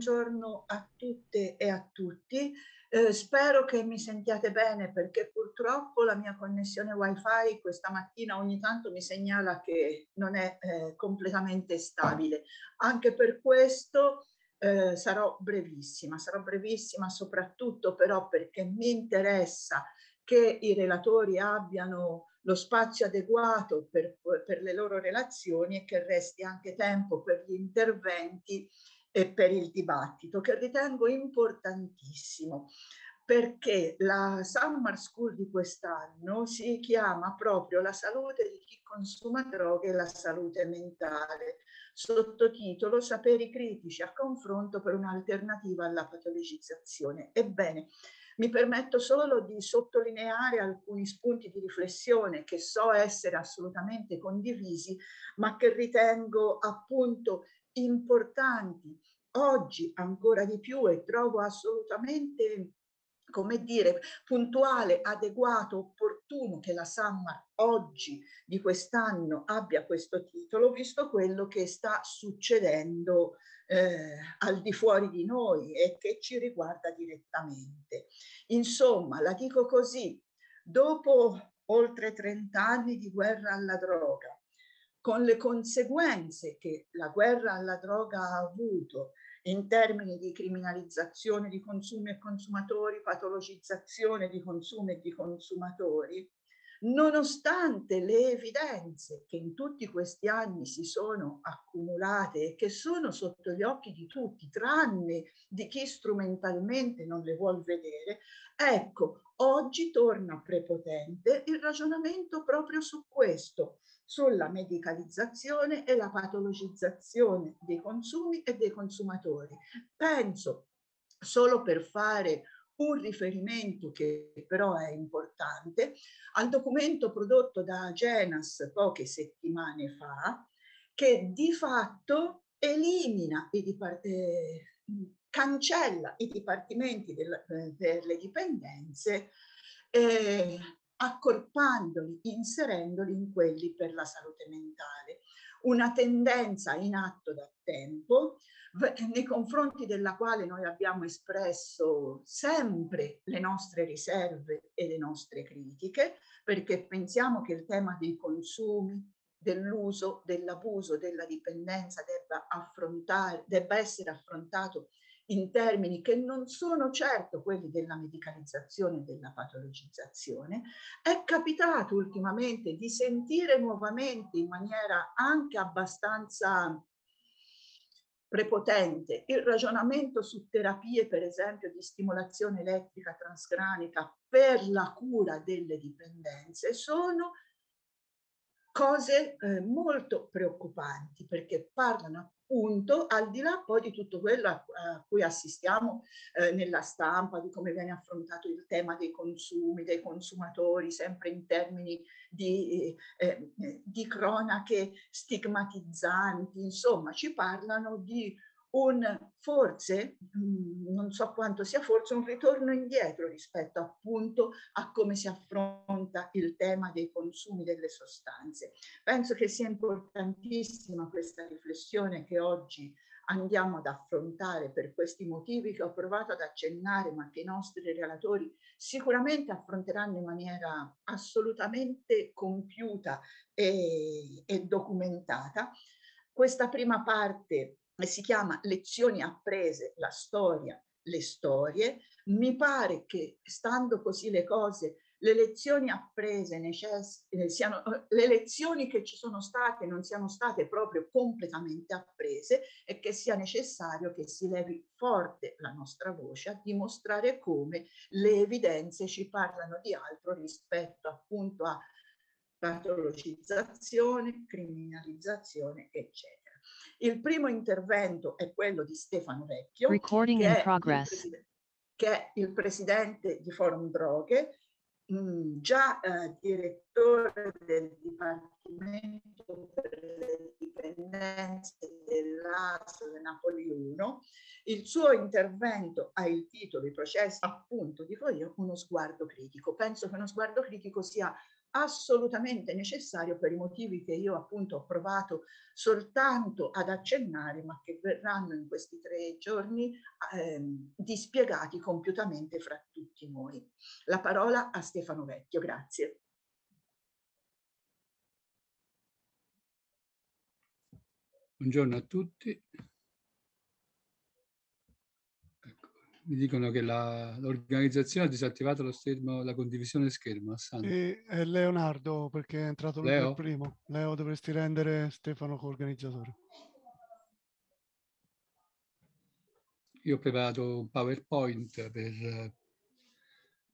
buongiorno a tutte e a tutti. Eh, spero che mi sentiate bene perché purtroppo la mia connessione wifi questa mattina ogni tanto mi segnala che non è eh, completamente stabile. Anche per questo eh, sarò brevissima, sarò brevissima soprattutto però perché mi interessa che i relatori abbiano lo spazio adeguato per, per le loro relazioni e che resti anche tempo per gli interventi e per il dibattito che ritengo importantissimo perché la Summer School di quest'anno si chiama proprio La salute di chi consuma droghe e la salute mentale, sottotitolo Saperi critici a confronto per un'alternativa alla patologizzazione. Ebbene, mi permetto solo di sottolineare alcuni spunti di riflessione che so essere assolutamente condivisi, ma che ritengo appunto importanti oggi ancora di più e trovo assolutamente come dire, puntuale, adeguato, opportuno che la Samma oggi di quest'anno abbia questo titolo, visto quello che sta succedendo eh, al di fuori di noi e che ci riguarda direttamente. Insomma, la dico così, dopo oltre 30 anni di guerra alla droga, con le conseguenze che la guerra alla droga ha avuto in termini di criminalizzazione di consumi e consumatori, patologizzazione di consumi e di consumatori, nonostante le evidenze che in tutti questi anni si sono accumulate e che sono sotto gli occhi di tutti, tranne di chi strumentalmente non le vuol vedere, ecco, oggi torna prepotente il ragionamento proprio su questo sulla medicalizzazione e la patologizzazione dei consumi e dei consumatori. Penso, solo per fare un riferimento che però è importante, al documento prodotto da Genas poche settimane fa, che di fatto elimina i dipar- eh, cancella i dipartimenti del, per eh, le dipendenze eh, accorpandoli, inserendoli in quelli per la salute mentale. Una tendenza in atto da tempo nei confronti della quale noi abbiamo espresso sempre le nostre riserve e le nostre critiche, perché pensiamo che il tema dei consumi, dell'uso, dell'abuso, della dipendenza debba, debba essere affrontato in termini che non sono certo quelli della medicalizzazione e della patologizzazione, è capitato ultimamente di sentire nuovamente in maniera anche abbastanza prepotente il ragionamento su terapie, per esempio, di stimolazione elettrica transcranica per la cura delle dipendenze, sono cose eh, molto preoccupanti perché parlano appunto punto, al di là poi di tutto quello a, a cui assistiamo eh, nella stampa, di come viene affrontato il tema dei consumi, dei consumatori, sempre in termini di, eh, eh di cronache stigmatizzanti, insomma, ci parlano di un forse, mm, non so quanto sia forse, un ritorno indietro rispetto appunto a come si affronta il tema dei consumi delle sostanze. Penso che sia importantissima questa riflessione che oggi andiamo ad affrontare per questi motivi che ho provato ad accennare, ma che i nostri relatori sicuramente affronteranno in maniera assolutamente compiuta e, e documentata. Questa prima parte si chiama Lezioni apprese, la storia, le storie. Mi pare che stando così le cose, le lezioni apprese necess- eh, siano, eh, le lezioni che ci sono state non siano state proprio completamente apprese e che sia necessario che si levi forte la nostra voce a dimostrare come le evidenze ci parlano di altro rispetto appunto a patologizzazione, criminalizzazione, eccetera. Il primo intervento è quello di Stefano Vecchio, Recording che, in progress. È che è il presidente di Forum Droghe, mm, già eh, direttore del Dipartimento per le dipendenze dell'ASL Napoli 1. Il suo intervento ha il titolo I processi appunto di Forio, uno sguardo critico. Penso che uno sguardo critico sia assolutamente necessario per i motivi che io appunto ho provato soltanto ad accennare, ma che verranno in questi tre giorni ehm, dispiegati compiutamente fra tutti noi. La parola a Stefano Vecchio, grazie. Buongiorno a tutti. mi dicono che la, l'organizzazione ha disattivato lo schermo, la condivisione schermo. E, è Leonardo perché è entrato lui Leo? primo. Leo dovresti rendere Stefano coorganizzatore. Io ho preparato un PowerPoint per eh,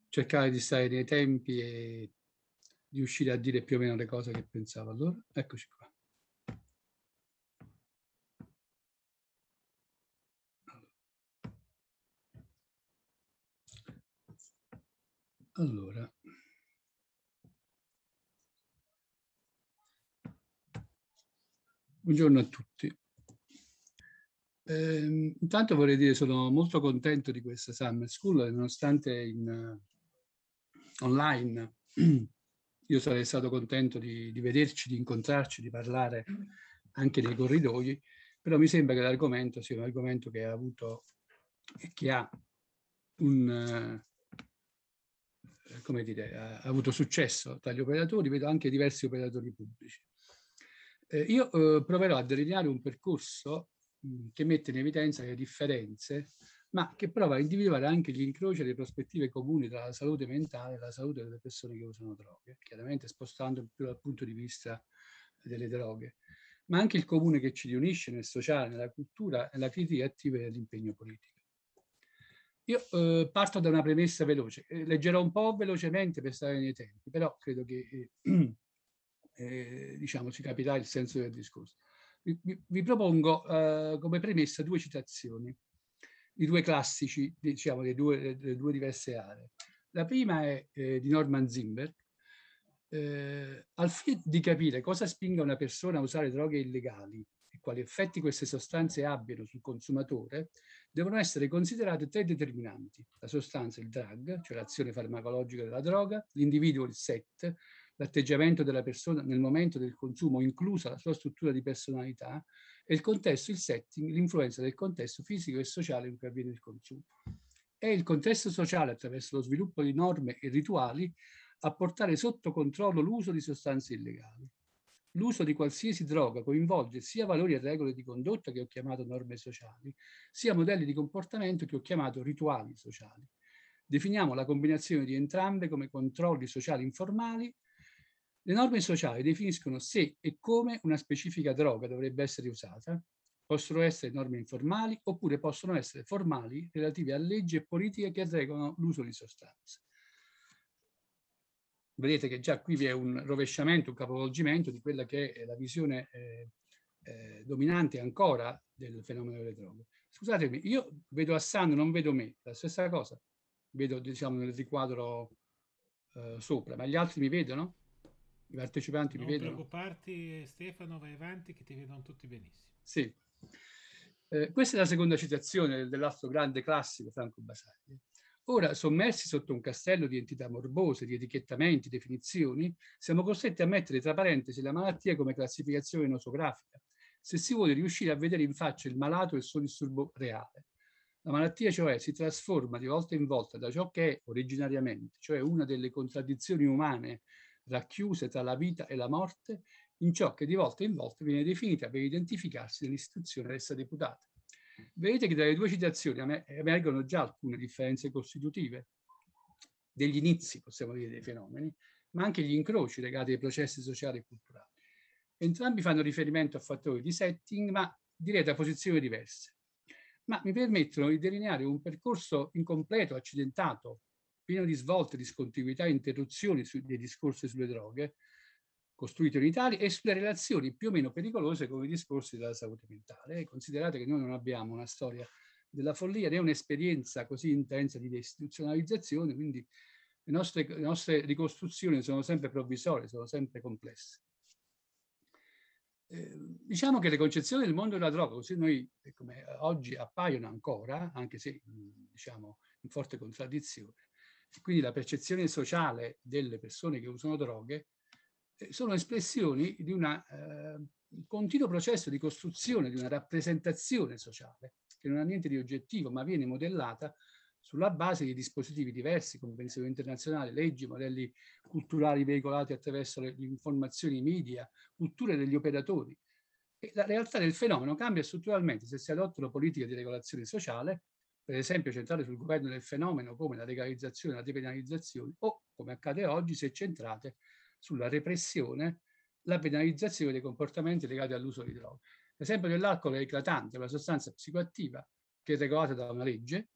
cercare di stare nei tempi e di riuscire a dire più o meno le cose che pensavo. Allora, eccoci qua. Allora. Buongiorno a tutti. Eh, intanto vorrei dire sono molto contento di questa Summer School, nonostante in, uh, online io sarei stato contento di, di, vederci, di incontrarci, di parlare anche nei corridoi, però mi sembra che l'argomento sia un argomento che ha avuto e che ha un, eh, come dire, ha, ha avuto successo tra gli operatori, vedo anche diversi operatori pubblici. Eh, io eh, proverò a delineare un percorso mh, mm, che mette in evidenza le differenze, ma che prova a individuare anche gli incroci e le prospettive comuni tra la salute mentale e la salute delle persone che usano droghe, chiaramente spostando più dal punto di vista delle droghe, ma anche il comune che ci riunisce nel sociale, nella cultura, nella critica attiva e nell'impegno politico. Io eh, parto da una premessa veloce, eh, leggerò un po' velocemente per stare nei tempi, però credo che eh, eh diciamo ci capirà il senso del discorso. Vi, vi propongo eh, come premessa due citazioni, i due classici, diciamo, le due, le due diverse aree. La prima è eh, di Norman Zimberg. al fine di capire cosa spinga una persona a usare droghe illegali e quali effetti queste sostanze abbiano sul consumatore, devono essere considerate tre determinanti, la sostanza, il drug, cioè l'azione farmacologica della droga, l'individuo, il set, l'atteggiamento della persona nel momento del consumo, inclusa la sua struttura di personalità, e il contesto, il setting, l'influenza del contesto fisico e sociale in cui avviene il consumo. È il contesto sociale, attraverso lo sviluppo di norme e rituali, a portare sotto controllo l'uso di sostanze illegali l'uso di qualsiasi droga coinvolge sia valori e regole di condotta che ho chiamato norme sociali, sia modelli di comportamento che ho chiamato rituali sociali. Definiamo la combinazione di entrambe come controlli sociali informali. Le norme sociali definiscono se e come una specifica droga dovrebbe essere usata, possono essere norme informali oppure possono essere formali relative a leggi e politiche che regolano l'uso di sostanze vedete che già qui vi è un rovesciamento, un capovolgimento di quella che è la visione eh, eh, dominante ancora del fenomeno delle droghe. Scusatemi, io vedo Assano, non vedo me, la stessa cosa, vedo diciamo nel riquadro eh, sopra, ma gli altri mi vedono? I partecipanti non mi vedono? Non preoccuparti Stefano, vai avanti che ti vedono tutti benissimo. Sì. Eh, questa è la seconda citazione dell'altro grande classico Franco Basaglia Ora, sommersi sotto un castello di entità morbose, di etichettamenti, definizioni, siamo costretti a mettere tra parentesi la malattia come classificazione nosografica, se si vuole riuscire a vedere in faccia il malato e il suo disturbo reale. La malattia, cioè, si trasforma di volta in volta da ciò che è originariamente, cioè una delle contraddizioni umane racchiuse tra la vita e la morte, in ciò che di volta in volta viene definita per identificarsi nell'istituzione ad essa deputata. Vedete che dalle due citazioni emergono già alcune differenze costitutive degli inizi, possiamo dire, dei fenomeni, ma anche gli incroci legati ai processi sociali e culturali. Entrambi fanno riferimento a fattori di setting, ma direi da posizioni diverse. Ma mi permettono di delineare un percorso incompleto, accidentato, pieno di svolte, discontinuità e interruzioni dei discorsi sulle droghe, costruito in Italia e sulle relazioni più o meno pericolose con i discorsi della salute mentale. Considerate che noi non abbiamo una storia della follia né un'esperienza così intensa di deistituzionalizzazione, quindi le nostre, le nostre ricostruzioni sono sempre provvisorie, sono sempre complesse. Eh, diciamo che le concezioni del mondo della droga, così noi eh, come oggi appaiono ancora, anche se diciamo in forte contraddizione, quindi la percezione sociale delle persone che usano droghe eh, sono espressioni di eh, un eh, continuo processo di costruzione di una rappresentazione sociale che non ha niente di oggettivo ma viene modellata sulla base di dispositivi diversi, convenzioni internazionale, leggi, modelli culturali veicolati attraverso le, le informazioni media, culture degli operatori. E la realtà del fenomeno cambia strutturalmente se si adottano politiche di regolazione sociale, per esempio centrate sul governo del fenomeno come la legalizzazione e la depenalizzazione, o, come accade oggi, se centrate sulla repressione la penalizzazione dei comportamenti legati all'uso di droga. L'esempio dell'alcol è eclatante, è una sostanza psicoattiva che è regolata da una legge,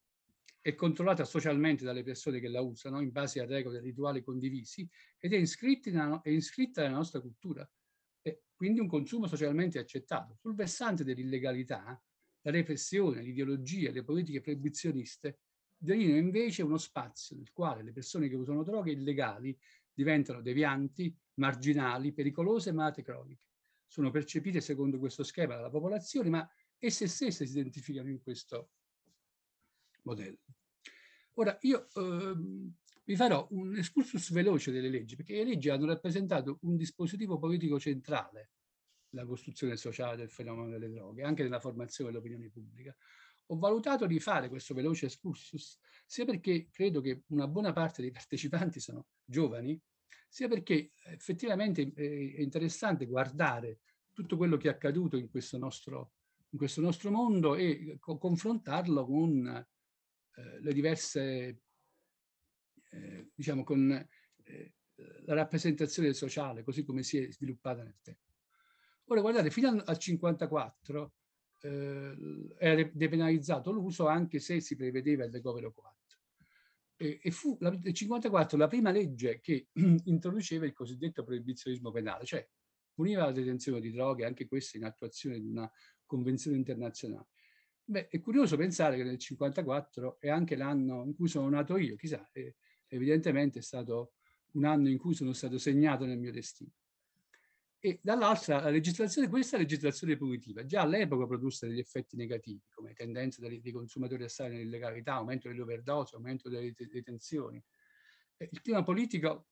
è controllata socialmente dalle persone che la usano in base a regole e rituali condivisi ed è, in, è iscritta nella nostra cultura. È quindi un consumo socialmente accettato. Sul versante dell'illegalità, la repressione, l'ideologia, le politiche proibizioniste delineano invece uno spazio nel quale le persone che usano droghe illegali diventano devianti, marginali, pericolose malate croniche. Sono percepite secondo questo schema dalla popolazione, ma esse stesse si identificano in questo modello. Ora, io eh, vi farò un excursus veloce delle leggi, perché le leggi hanno rappresentato un dispositivo politico centrale nella costruzione sociale del fenomeno delle droghe, anche nella formazione dell'opinione pubblica. Ho valutato di fare questo veloce excursus sia perché credo che una buona parte dei partecipanti sono giovani, sia perché eh, effettivamente è interessante guardare tutto quello che è accaduto in questo nostro, in questo nostro mondo e eh, co- confrontarlo con eh, le diverse, eh, diciamo, con eh, la rappresentazione sociale, così come si è sviluppata nel tempo. Ora guardate, fino al 54 eh, era depenalizzato l'uso anche se si prevedeva il decovero 4 eh, e fu la, il 54 la prima legge che introduceva il cosiddetto proibizionismo penale, cioè puniva la detenzione di droghe, anche questa in attuazione di una convenzione internazionale. Beh, è curioso pensare che nel 1954 è anche l'anno in cui sono nato io, chissà, è, eh, evidentemente è stato un anno in cui sono stato segnato nel mio destino e dall'altra la legislazione, questa è legislazione punitiva, già all'epoca produsse degli effetti negativi come tendenza dei, dei consumatori a stare nell'illegalità, aumento delle overdose, aumento delle detenzioni. Il clima politico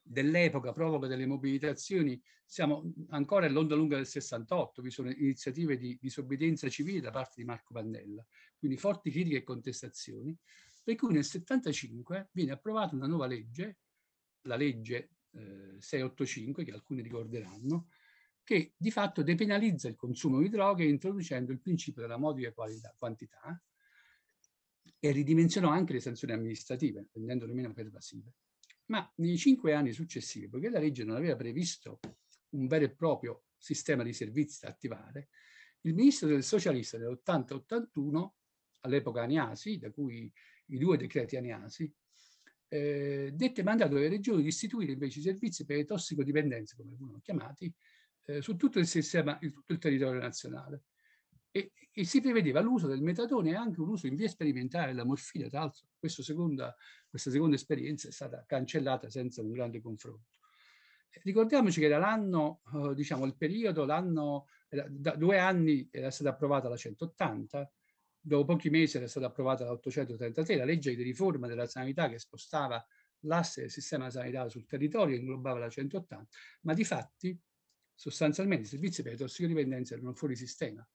dell'epoca provoca delle mobilitazioni, siamo ancora all'onda lunga del 68, vi sono iniziative di disobbedienza civile da parte di Marco Pannella, quindi forti critiche e contestazioni, per cui nel 75 viene approvata una nuova legge, la legge 685, eh, che alcuni ricorderanno, che di fatto depenalizza il consumo di droghe introducendo il principio della modica qualità, quantità e ridimensionò anche le sanzioni amministrative, rendendole meno pervasive. Ma nei cinque anni successivi, poiché la legge non aveva previsto un vero e proprio sistema di servizi da attivare, il ministro del socialista dell'80-81, all'epoca Aniasi, da cui i due decreti Aniasi, eh, dette mandato alle regioni di istituire invece i servizi per le tossicodipendenze, come vengono chiamati, eh, su tutto il sistema, in tutto il territorio nazionale. E, e, si prevedeva l'uso del metadone e anche un uso in via sperimentale della morfina, tra l'altro seconda, questa seconda esperienza è stata cancellata senza un grande confronto. Eh, ricordiamoci che era l'anno, eh, diciamo il periodo, l'anno, da due anni era stata approvata la 180, dopo pochi mesi era stata approvata l'833, la legge di riforma della sanità che spostava l'asse del sistema sanitario sul territorio, inglobava la 180, ma di fatti sostanzialmente i servizi per le tossicodipendenze erano fuori sistema.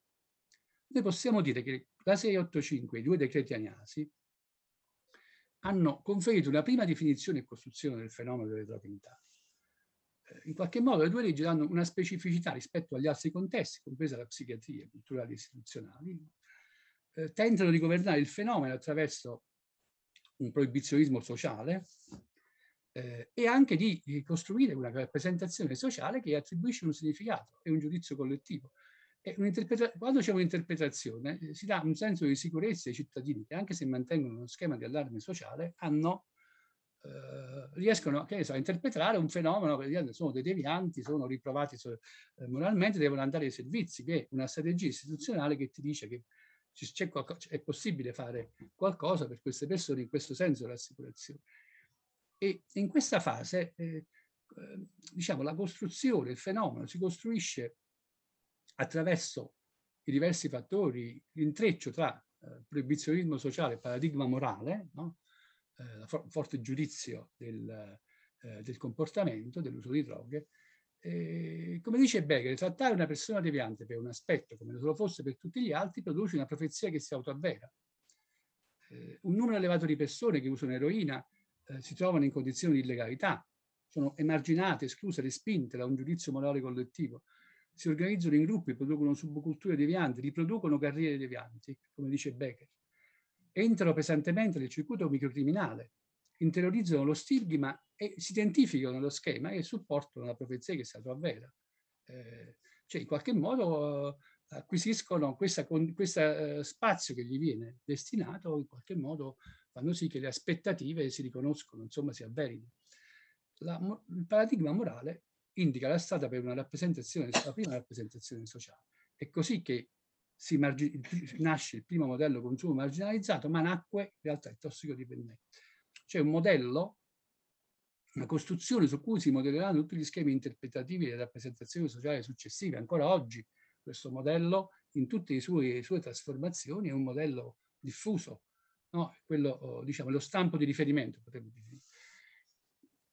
Noi possiamo dire che la 685 e i due decreti Agnasi hanno conferito una prima definizione e costruzione del fenomeno delle droghe eh, In qualche modo le due leggi danno una specificità rispetto agli altri contesti, compresa la psichiatria, culturali e istituzionali, eh, tentano di governare il fenomeno attraverso un proibizionismo sociale eh, e anche di, costruire una rappresentazione sociale che attribuisce un significato e un giudizio collettivo. Quando c'è un'interpretazione eh, si dà un senso di sicurezza ai cittadini che anche se mantengono uno schema di allarme sociale hanno, eh, riescono so, a interpretare un fenomeno che sono dei devianti, sono riprovati eh, moralmente, devono andare ai servizi, che è una strategia istituzionale che ti dice che qualcosa, cioè, è possibile fare qualcosa per queste persone, in questo senso l'assicurazione. E in questa fase, eh, diciamo, la costruzione, il fenomeno si costruisce attraverso i diversi fattori, l'intreccio tra eh, proibizionismo sociale e paradigma morale, no? eh, forte giudizio del, eh, del comportamento, dell'uso di droghe, eh, come dice Becker, trattare una persona deviante per un aspetto come se lo fosse per tutti gli altri produce una profezia che si autoavvera. Eh, un numero elevato di persone che usano eroina eh, si trovano in condizioni di illegalità, sono emarginate, escluse, respinte da un giudizio morale collettivo, si organizzano in gruppi, producono subculture devianti, riproducono carriere devianti, come dice Becker, entrano pesantemente nel circuito microcriminale, interiorizzano lo stigma e si identificano nello schema e supportano la profezia che è stata avvera. Eh, cioè, in qualche modo eh, acquisiscono questo eh, spazio che gli viene destinato, in qualche modo fanno sì che le aspettative si riconoscono, insomma, si avverino. La, il paradigma morale indica la strada per una rappresentazione, la prima rappresentazione sociale. È così che margin- nasce il primo modello consumo marginalizzato, ma nacque in realtà il tossicodipendente cioè un modello, una costruzione su cui si modelleranno tutti gli schemi interpretativi delle rappresentazioni sociali successive. Ancora oggi questo modello, in tutte le sue, le sue trasformazioni, è un modello diffuso, no? quello, oh, diciamo, lo stampo di riferimento, potremmo dire.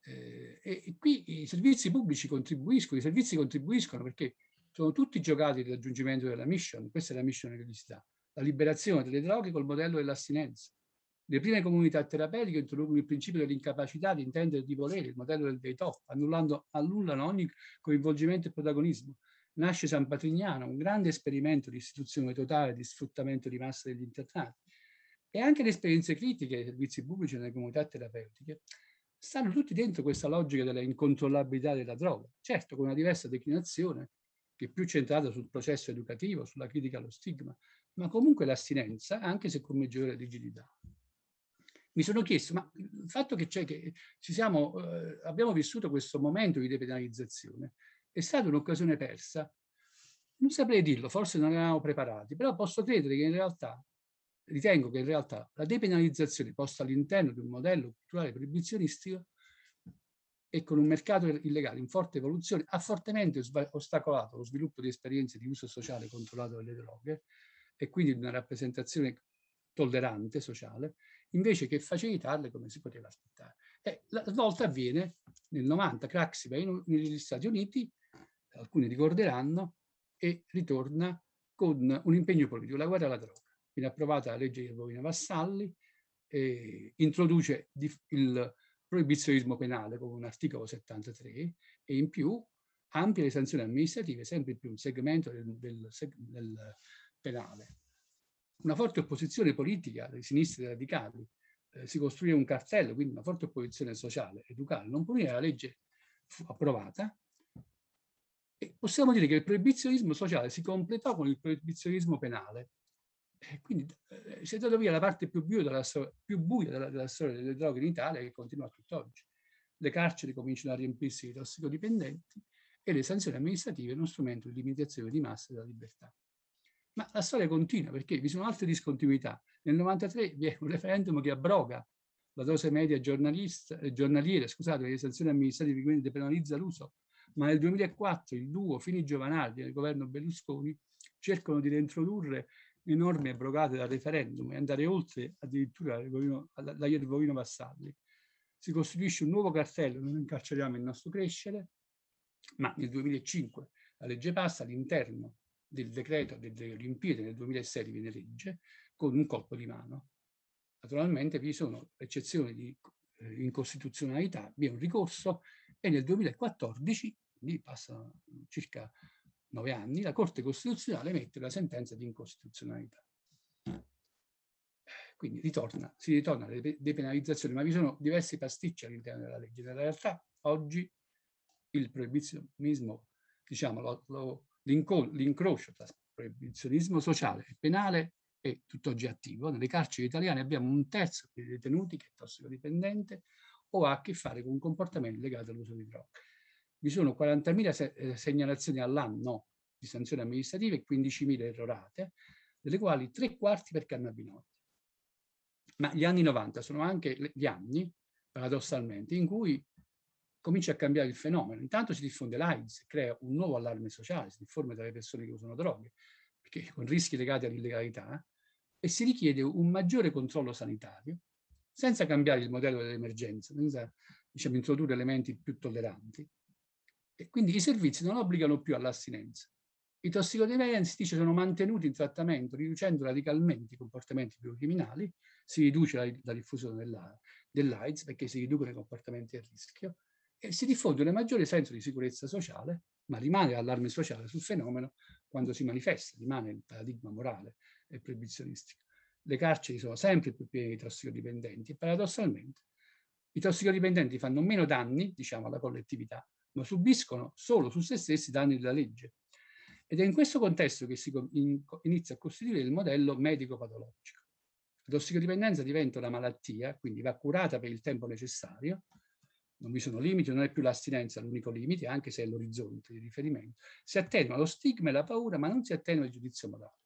Eh, e, e qui i servizi pubblici contribuiscono, i servizi contribuiscono perché sono tutti giocati del raggiungimento della mission, questa è la mission che gli la liberazione delle droghe col modello dell'astinenza. Le prime comunità terapeutiche introducono il principio dell'incapacità di intendere e di volere, il modello del dei TOF, annullano ogni coinvolgimento e protagonismo. Nasce San Patrignano, un grande esperimento di istituzione totale di sfruttamento di massa degli internati. E anche le esperienze critiche dei servizi pubblici nelle comunità terapeutiche stanno tutti dentro questa logica della incontrollabilità della droga, certo con una diversa declinazione che è più centrata sul processo educativo, sulla critica allo stigma, ma comunque l'astinenza, anche se con maggiore rigidità mi sono chiesto, ma il fatto che che ci siamo, eh, abbiamo vissuto questo momento di depenalizzazione è stata un'occasione persa. Non saprei dirlo, forse non eravamo preparati, però posso credere che in realtà, ritengo che in realtà la depenalizzazione posta all'interno di un modello culturale proibizionistico e con un mercato illegale in forte evoluzione ha fortemente ostacolato lo sviluppo di esperienze di uso sociale controllato dalle droghe e quindi di una rappresentazione tollerante sociale invece che facilitarle come si poteva aspettare. E la svolta avviene nel 90, Craxi va in, negli Stati Uniti, alcuni ricorderanno, e ritorna con un impegno politico, la guerra alla droga. Viene approvata la legge di Rovina Vassalli, eh, introduce il proibizionismo penale con un articolo 73 e in più amplia le sanzioni amministrative, sempre più un segmento del, del, del penale una forte opposizione politica dei sinistri radicali, eh, si costruì un cartello, quindi una forte opposizione sociale, educale, non punire la legge fu approvata. E possiamo dire che il proibizionismo sociale si completò con il proibizionismo penale. E quindi eh, si è data via la parte più buia della, più buia della, della storia delle droghe in Italia che continua tutt'oggi. Le carceri cominciano a riempirsi di tossicodipendenti e le sanzioni amministrative sono uno strumento di limitazione di massa della libertà. Ma la storia continua perché vi sono altre discontinuità. Nel 93 vi è un referendum che abroga la dose media eh, giornaliera, scusate, le sanzioni amministrative, quindi depenalizza l'uso. Ma nel 2004 il duo Fini Giovanardi e il governo Berlusconi cercano di reintrodurre le norme abrogate dal referendum e andare oltre addirittura la Iervolino Vassalli. Si costituisce un nuovo cartello, non incarceriamo il nostro crescere, ma nel 2005 la legge passa all'interno del decreto delle Olimpiadi nel 2006 divenne legge con un colpo di mano. Naturalmente vi sono eccezioni di eh, incostituzionalità, vi è un ricorso e nel 2014, quindi passano circa nove anni, la Corte Costituzionale emette la sentenza di incostituzionalità. Quindi ritorna, si ritorna alle depenalizzazioni, ma vi sono diversi pasticci all'interno della legge. Nella realtà oggi il proibizionismo diciamo, lo, lo l'incrocio tra proibizionismo sociale e penale è tutt'oggi attivo. Nelle carceri italiane abbiamo un terzo dei detenuti che è tossicodipendente o ha a che fare con comportamenti legati all'uso di droga. Vi sono 40.000 eh, segnalazioni all'anno di sanzioni amministrative e 15.000 errorate, delle quali tre quarti per cannabinoidi. Ma gli anni 90 sono anche gli anni, paradossalmente, in cui comincia a cambiare il fenomeno. Intanto si diffonde l'AIDS, crea un nuovo allarme sociale, si diffonde tra le persone che usano droghe, perché, con rischi legati all'illegalità, eh, e si richiede un maggiore controllo sanitario, senza cambiare il modello dell'emergenza, senza diciamo, introdurre elementi più tolleranti. E quindi i servizi non obbligano più all'astinenza. I tossicodipendenti si dice sono mantenuti in trattamento, riducendo radicalmente i comportamenti più criminali, si riduce la, la diffusione dell'AIDS perché si riducono i comportamenti a rischio e si diffonde un maggiore senso di sicurezza sociale, ma rimane allarme sociale sul fenomeno quando si manifesta, rimane il paradigma morale e proibizionistico. Le carceri sono sempre più piene di tossicodipendenti e paradossalmente i tossicodipendenti fanno meno danni, diciamo, alla collettività, ma subiscono solo su se stessi danni della legge. Ed è in questo contesto che si inizia a costituire il modello medico-patologico. La tossicodipendenza diventa una malattia, quindi va curata per il tempo necessario, non vi sono limiti, non è più l'astinenza l'unico limite, anche se è l'orizzonte di riferimento. Si attenua lo stigma e la paura, ma non si attenua il giudizio morale.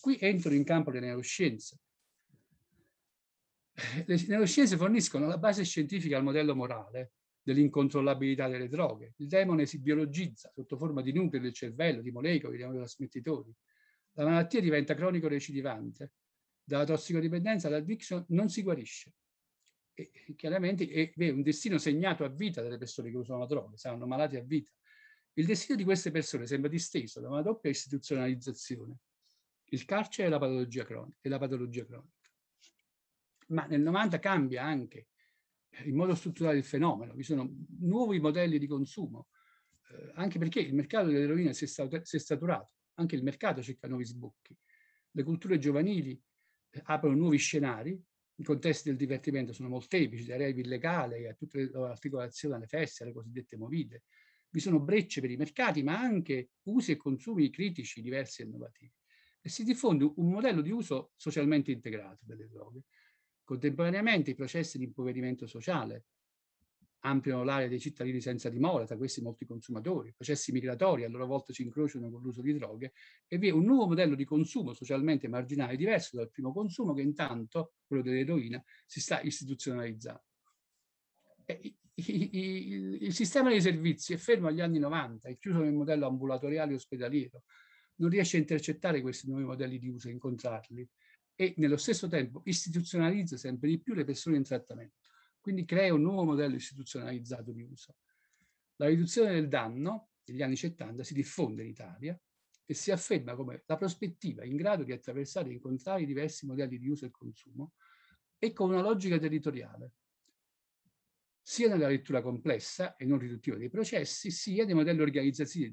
Qui entro in campo le neuroscienze. Le neuroscienze forniscono la base scientifica al modello morale dell'incontrollabilità delle droghe. Il demone si biologizza sotto forma di nuclei del cervello, di molecole, di neurotrasmettitori. La malattia diventa cronico recidivante. Dalla tossicodipendenza all'addiction non si guarisce e chiaramente è, è un destino segnato a vita delle persone che usano la droga, saranno malati a vita. Il destino di queste persone sembra disteso da una doppia istituzionalizzazione, il carcere e la patologia cronica. E la patologia cronica. Ma nel 90 cambia anche eh, in modo strutturale il fenomeno, vi sono nuovi modelli di consumo, eh, anche perché il mercato dell'eroina si è, si è saturato, anche il mercato cerca nuovi sbocchi. Le culture giovanili eh, aprono nuovi scenari i contesti del divertimento sono molteplici, dai rave illegale a tutte le articolazioni alle feste, alle cosiddette movite. Vi sono brecce per i mercati, ma anche usi e consumi critici diversi e innovativi. E si diffonde un modello di uso socialmente integrato delle droghe. Contemporaneamente i processi di impoverimento sociale ampliano l'area dei cittadini senza dimora, tra questi molti consumatori, processi migratori a loro volta si incrociano con l'uso di droghe e vi è un nuovo modello di consumo socialmente marginale diverso dal primo consumo che intanto, quello dell'eroina, si sta istituzionalizzando. Il sistema dei servizi è fermo agli anni 90, è chiuso nel modello ambulatoriale e ospedaliero, non riesce a intercettare questi nuovi modelli di uso, a incontrarli e nello stesso tempo istituzionalizza sempre di più le persone in trattamento quindi crea un nuovo modello istituzionalizzato di uso. La riduzione del danno degli anni 70 si diffonde in Italia e si afferma come la prospettiva in grado di attraversare e incontrare i diversi modelli di uso e consumo e con una logica territoriale, sia nella lettura complessa e non riduttiva dei processi, sia nei modelli organizzativi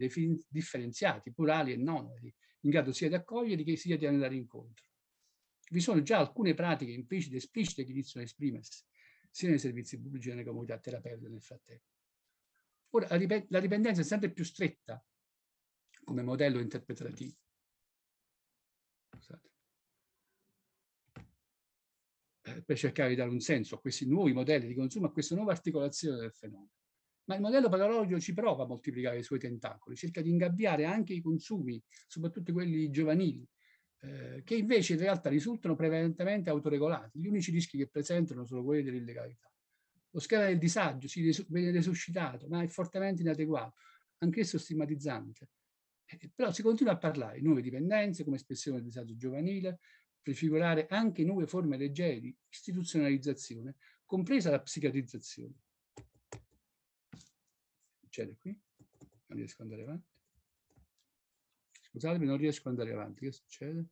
differenziati, plurali e non, in grado sia di accogliere che sia di andare incontro. Vi sono già alcune pratiche implicite e esplicite che iniziano a esprimersi sia nei servizi pubblici che nelle comunità terapeutiche nel frattempo. Ora, la dipendenza è sempre più stretta come modello interpretativo. Scusate. Eh, per cercare di dare un senso a questi nuovi modelli di consumo, a questa nuova articolazione del fenomeno. Ma il modello patologico ci prova a moltiplicare i suoi tentacoli, cerca di ingabbiare anche i consumi, soprattutto quelli giovanili, eh, che invece in realtà risultano prevalentemente autoregolati. Gli unici rischi che presentano sono quelli dell'illegalità. Lo schema del disagio si ris- viene resuscitato, ma è fortemente inadeguato, anch'esso stigmatizzante. Eh, eh, però si continua a parlare di nuove dipendenze come espressione del disagio giovanile, prefigurare anche nuove forme leggere di istituzionalizzazione, compresa la psichiatrizzazione. Succede qui? Non riesco ad andare avanti. Scusatemi, non riesco ad andare avanti. Che succede?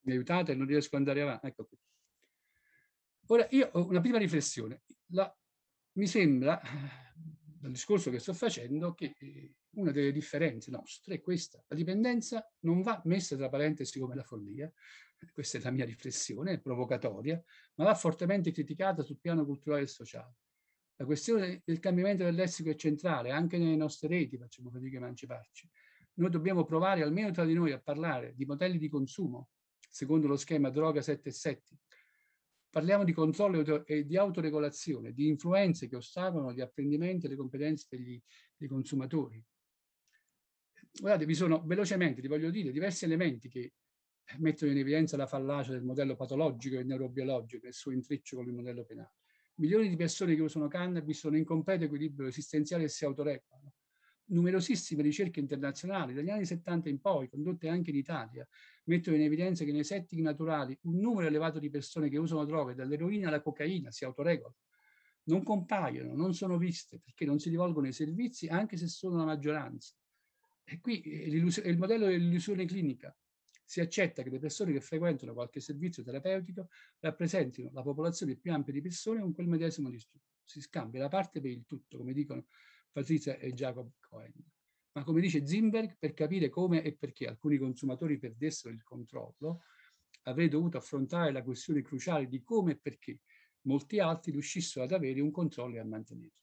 Mi aiutate? Non riesco ad andare avanti. Ecco qui. Ora, io ho una prima riflessione. La, mi sembra, dal discorso che sto facendo, che eh, una delle differenze nostre è questa. La dipendenza non va messa tra parentesi come la follia, questa è la mia riflessione, provocatoria, ma va fortemente criticata sul piano culturale e sociale. La questione del cambiamento del lessico è centrale, anche nelle nostre reti facciamo fatica a emanciparci. Noi dobbiamo provare almeno tra di noi a parlare di modelli di consumo, secondo lo schema droga 7 e 7. Parliamo di controllo e di autoregolazione, di influenze che ostacolano gli apprendimenti e le competenze degli, dei consumatori. Guardate, vi sono velocemente, vi voglio dire, diversi elementi che mettono in evidenza la fallacia del modello patologico e neurobiologico e il suo intreccio con il modello penale. Milioni di persone che usano cannabis sono in completo equilibrio esistenziale e si autoregolano. Numerosissime ricerche internazionali, dagli anni 70 in poi, condotte anche in Italia, mettono in evidenza che nei setting naturali un numero elevato di persone che usano droghe, dall'eroina alla cocaina, si autoregolano. Non compaiono, non sono viste, perché non si rivolgono ai servizi, anche se sono la maggioranza. E qui eh, è il modello dell'illusione clinica si accetta che le persone che frequentano qualche servizio terapeutico rappresentino la popolazione più ampia di persone con quel medesimo disturbo. Si scambia la parte per il tutto, come dicono Patrizia e Jacob Cohen. Ma come dice Zimberg, per capire come e perché alcuni consumatori perdessero il controllo, avrei dovuto affrontare la questione cruciale di come e perché molti altri riuscissero ad avere un controllo e a mantenerlo.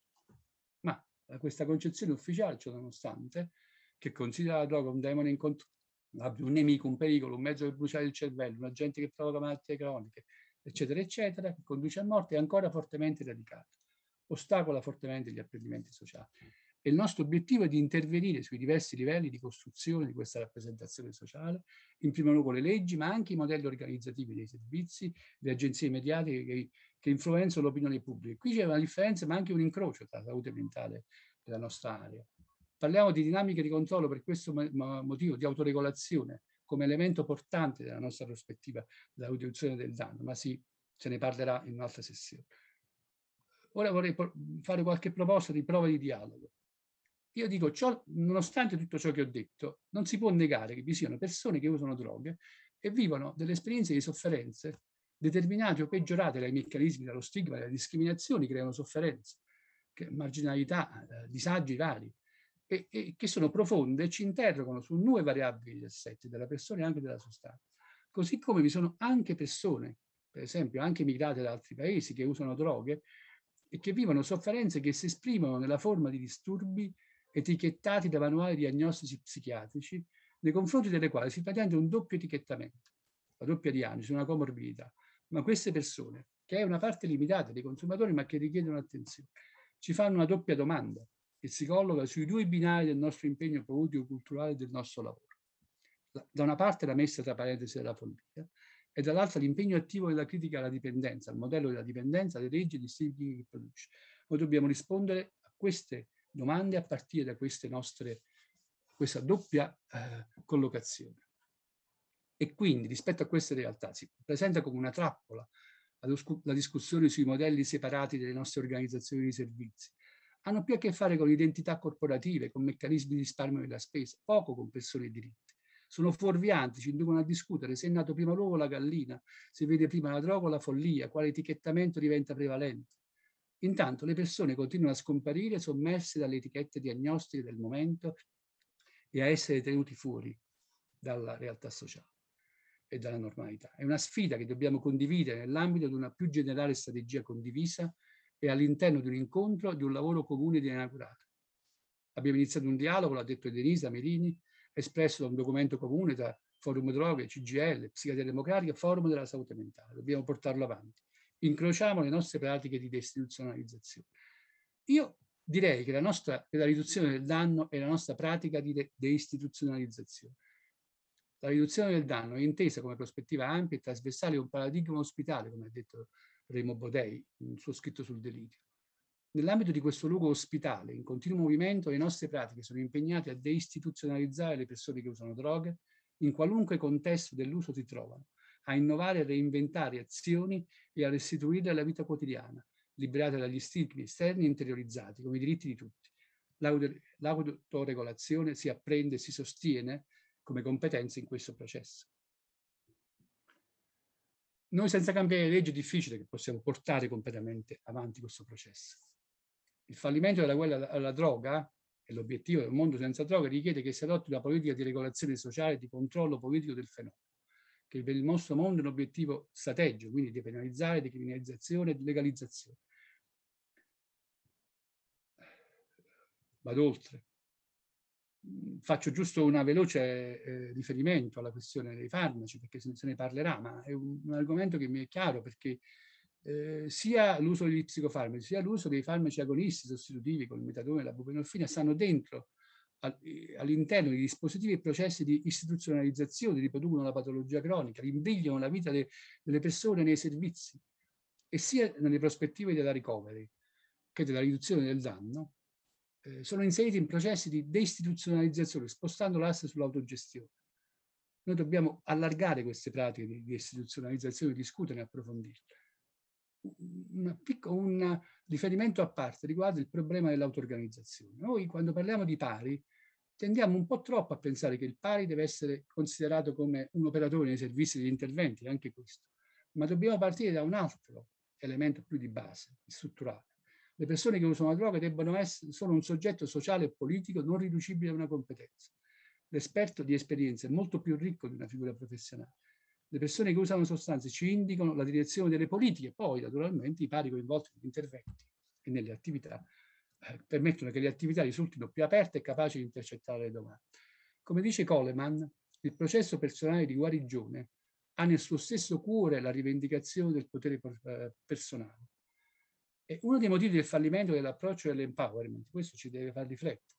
Ma questa concezione ufficiale, ciononostante, che considera la droga un demone incontro- un nemico, un pericolo, un mezzo per bruciare il cervello, un agente che provoca malattie croniche, eccetera, eccetera, che conduce a morte, è ancora fortemente radicato, ostacola fortemente gli apprendimenti sociali. E il nostro obiettivo è di intervenire sui diversi livelli di costruzione di questa rappresentazione sociale, in primo luogo le leggi, ma anche i modelli organizzativi dei servizi, le agenzie mediatiche che, che influenzano l'opinione pubblica. Qui c'è una differenza, ma anche un incrocio tra la salute mentale e la nostra area. Parliamo di dinamiche di controllo per questo motivo di autoregolazione come elemento portante della nostra prospettiva della riduzione del danno, ma sì, se ne parlerà in un'altra sessione. Ora vorrei fare qualche proposta di prova di dialogo. Io dico, ciò, nonostante tutto ciò che ho detto, non si può negare che vi siano persone che usano droghe e vivono delle esperienze di sofferenze determinate o peggiorate dai meccanismi dallo stigma, delle discriminazioni, creano sofferenze, marginalità, eh, disagi vari, e, e che sono profonde e ci interrogano su nuove variabili degli assetti della persona e anche della sostanza. Così come vi sono anche persone, per esempio anche migrate da altri paesi, che usano droghe e che vivono sofferenze che si esprimono nella forma di disturbi etichettati da manuali diagnostici psichiatrici, nei confronti delle quali si pretende un doppio etichettamento, la doppia diagnosi, una comorbidità. Ma queste persone, che è una parte limitata dei consumatori, ma che richiedono attenzione, ci fanno una doppia domanda che si colloca sui due binari del nostro impegno politico-culturale e del nostro lavoro. Da una parte la messa tra parentesi della politica e dall'altra l'impegno attivo della critica alla dipendenza, al modello della dipendenza, alle leggi e gli stimoli che produce. Noi dobbiamo rispondere a queste domande a partire da queste nostre, questa doppia eh, collocazione. E quindi rispetto a queste realtà si presenta come una trappola la discussione sui modelli separati delle nostre organizzazioni di servizi, hanno più a che fare con identità corporative, con meccanismi di risparmio della spesa, poco con persone e diritti. Sono fuorvianti, ci inducono a discutere se è nato prima l'uovo o la gallina, se vede prima la droga o la follia, quale etichettamento diventa prevalente. Intanto le persone continuano a scomparire sommerse dalle etichette diagnostiche del momento e a essere tenuti fuori dalla realtà sociale e dalla normalità. È una sfida che dobbiamo condividere nell'ambito di una più generale strategia condivisa e all'interno di un incontro di un lavoro comune di inaugurato. Abbiamo iniziato un dialogo, l'ha detto Denisa Merini, espresso da un documento comune tra Forum Droghe, CGL, Psichiatria Democratica, Forum della Salute Mentale. Dobbiamo portarlo avanti. Incrociamo le nostre pratiche di deistituzionalizzazione. Io direi che la, nostra, che la riduzione del danno è la nostra pratica di deistituzionalizzazione. La riduzione del danno è intesa come prospettiva ampia e trasversale di un paradigma ospitale, come ha detto Remo Bodei, un suo scritto sul delirio. Nell'ambito di questo luogo ospitale, in continuo movimento, le nostre pratiche sono impegnate a deistituzionalizzare le persone che usano droghe, in qualunque contesto dell'uso si trovano, a innovare e reinventare azioni e a restituire alla vita quotidiana, liberata dagli stigmi esterni e interiorizzati, come i diritti di tutti. L'autoregolazione si apprende e si sostiene come competenza in questo processo. Noi senza cambiare le leggi è difficile che possiamo portare completamente avanti questo processo. Il fallimento della guerra alla droga e l'obiettivo del mondo senza droga richiede che si adotti una politica di regolazione sociale e di controllo politico del fenomeno, che per il nostro mondo è un obiettivo strategico, quindi di penalizzare, di criminalizzazione e di legalizzazione. Vado oltre faccio giusto un veloce eh, riferimento alla questione dei farmaci, perché se, ne parlerà, ma è un, un argomento che mi è chiaro perché eh, sia l'uso degli psicofarmaci, sia l'uso dei farmaci agonisti sostitutivi con il metadone e la buprenorfina stanno dentro al, eh, all'interno di dispositivi e processi di istituzionalizzazione, riproducono la patologia cronica, rinvigliano la vita de, delle persone nei servizi e sia nelle prospettive della recovery che della riduzione del danno, eh, sono inseriti in processi di deistituzionalizzazione, spostando l'asse sull'autogestione. Noi dobbiamo allargare queste pratiche di, di istituzionalizzazione, discuterne e approfondirle. Un, un riferimento a parte riguarda il problema dell'autoorganizzazione. Noi quando parliamo di pari tendiamo un po' troppo a pensare che il pari deve essere considerato come un operatore nei servizi degli interventi, anche questo, ma dobbiamo partire da un altro elemento più di base, strutturale, le persone che usano la droga debbano essere solo un soggetto sociale e politico non riducibile a una competenza. L'esperto di esperienza è molto più ricco di una figura professionale. Le persone che usano sostanze ci indicano la direzione delle politiche, poi naturalmente i pari coinvolti negli interventi e nelle attività eh, permettono che le attività risultino più aperte e capaci di intercettare le domande. Come dice Coleman, il processo personale di guarigione ha nel suo stesso cuore la rivendicazione del potere eh, personale è uno dei motivi del fallimento dell'approccio dell'empowerment, questo ci deve far riflettere,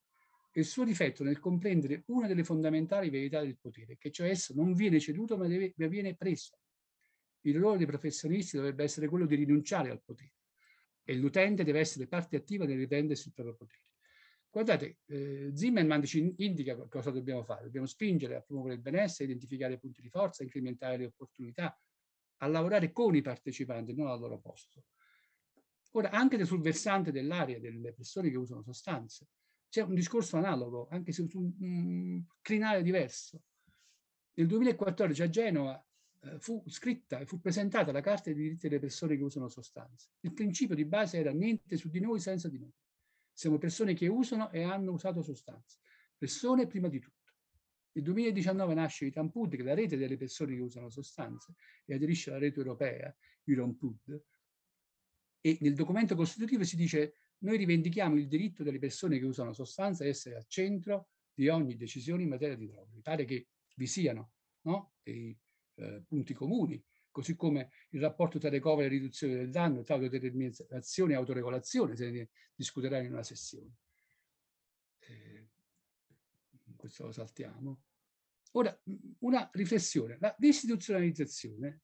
è il suo difetto nel comprendere una delle fondamentali verità del potere, che cioè esso non viene ceduto ma, deve, ma viene preso. Il ruolo dei professionisti dovrebbe essere quello di rinunciare al potere e l'utente deve essere parte attiva nel riprendersi il proprio potere. Guardate, eh, Zimmerman ci indica cosa dobbiamo fare. Dobbiamo spingere a promuovere il benessere, identificare i punti di forza, incrementare le opportunità, a lavorare con i partecipanti, non al loro posto. Ora, anche sul versante dell'aria delle persone che usano sostanze, c'è un discorso analogo, anche se su un crinale diverso. Nel 2014 a Genova eh, fu scritta e fu presentata la Carta dei diritti delle persone che usano sostanze. Il principio di base era niente su di noi senza di noi. Siamo persone che usano e hanno usato sostanze. Persone prima di tutto. Nel 2019 nasce Itampud, che è la rete delle persone che usano sostanze, e aderisce alla rete europea Iron Itampud, e nel documento costitutivo si dice noi rivendichiamo il diritto delle persone che usano sostanze a essere al centro di ogni decisione in materia di droga, pare che vi siano no? dei eh, punti comuni, così come il rapporto tra recovery e riduzione del danno, tra autodeterminazione e autoregolazione, se ne discuterà in una sessione. Eh, questo lo saltiamo. Ora, una riflessione. La deistituzionalizzazione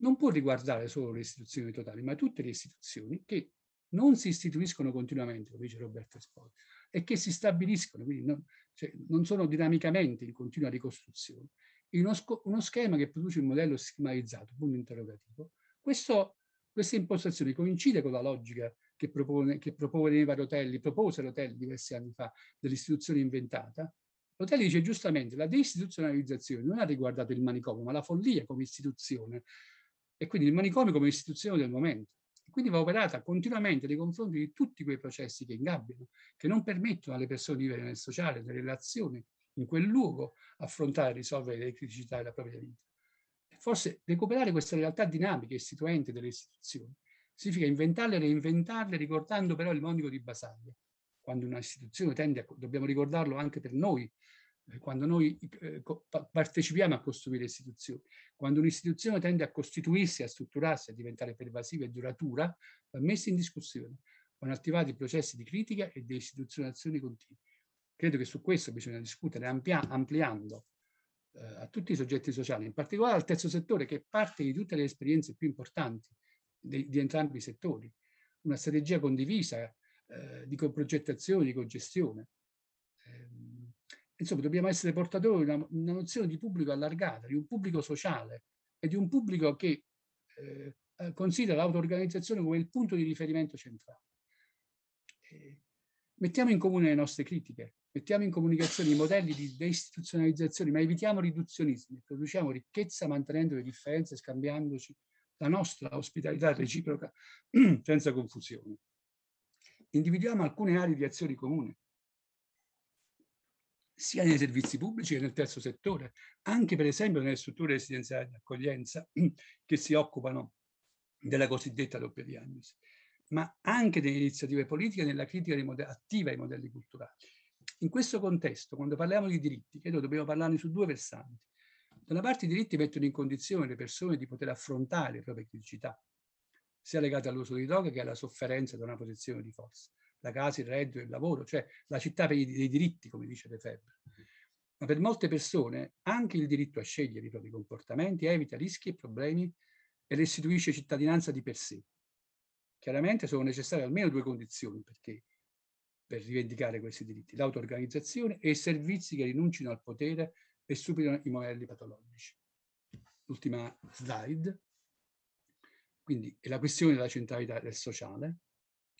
non può riguardare solo le istituzioni totali, ma tutte le istituzioni che non si istituiscono continuamente, come dice Roberto Spot, e che si stabiliscono, quindi non, cioè, non sono dinamicamente in continua ricostruzione. Uno, uno, schema che produce un modello schematizzato, punto interrogativo, questo, questa impostazione coincide con la logica che, propone, che proponeva Rotelli, propose Rotelli diversi anni fa dell'istituzione inventata. Rotelli dice giustamente la deistituzionalizzazione non ha riguardato il manicomio, ma la follia come istituzione e quindi il manicomio come istituzione del momento. Quindi va operata continuamente nei confronti di tutti quei processi che ingabbiano, che non permettono alle persone di vivere nel sociale, nelle relazioni, in quel luogo, affrontare e risolvere le criticità della propria vita. forse recuperare questa realtà dinamica e istituente delle istituzioni significa inventarle e reinventarle ricordando però il monico di Basaglia. Quando una istituzione tende, a, dobbiamo ricordarlo anche per noi, eh, quando noi eh, partecipiamo a costruire istituzioni, quando un'istituzione tende a costituirsi, a strutturarsi, a diventare pervasiva e duratura, va messa in discussione, vanno attivati processi di critica e di istituzionazione continua. Credo che su questo bisogna discutere ampia, ampliando eh, a tutti i soggetti sociali, in particolare al terzo settore che è parte di tutte le esperienze più importanti di, di entrambi i settori. Una strategia condivisa eh, di coprogettazione, di cogestione, insomma, dobbiamo essere portatori di una, una, nozione di pubblico allargata, di un pubblico sociale e di un pubblico che eh, eh considera l'auto-organizzazione come il punto di riferimento centrale. Eh, mettiamo in comune le nostre critiche, mettiamo in comunicazione i modelli di deistituzionalizzazione, ma evitiamo riduzionismi, produciamo ricchezza mantenendo le differenze, scambiandoci la nostra ospitalità reciproca senza confusione. Individuiamo alcune aree di azione comune, sia nei servizi pubblici che nel terzo settore, anche per esempio nelle strutture residenziali di accoglienza che si occupano della cosiddetta doppia diagnosi, ma anche delle iniziative politiche nella critica dei modelli, attiva ai modelli culturali. In questo contesto, quando parliamo di diritti, credo dobbiamo parlarne su due versanti. Da una parte i diritti mettono in condizione le persone di poter affrontare le proprie criticità, sia legate all'uso di droga che alla sofferenza da una posizione di forza la casa, il reddito, il lavoro, cioè la città per i, dei diritti, come dice De Febbre. Ma per molte persone anche il diritto a scegliere i propri comportamenti evita rischi e problemi e restituisce cittadinanza di per sé. Chiaramente sono necessarie almeno due condizioni perché, per rivendicare questi diritti, l'auto-organizzazione e i servizi che rinunciano al potere e superano i modelli patologici. L'ultima slide. Quindi è la questione della centralità del sociale,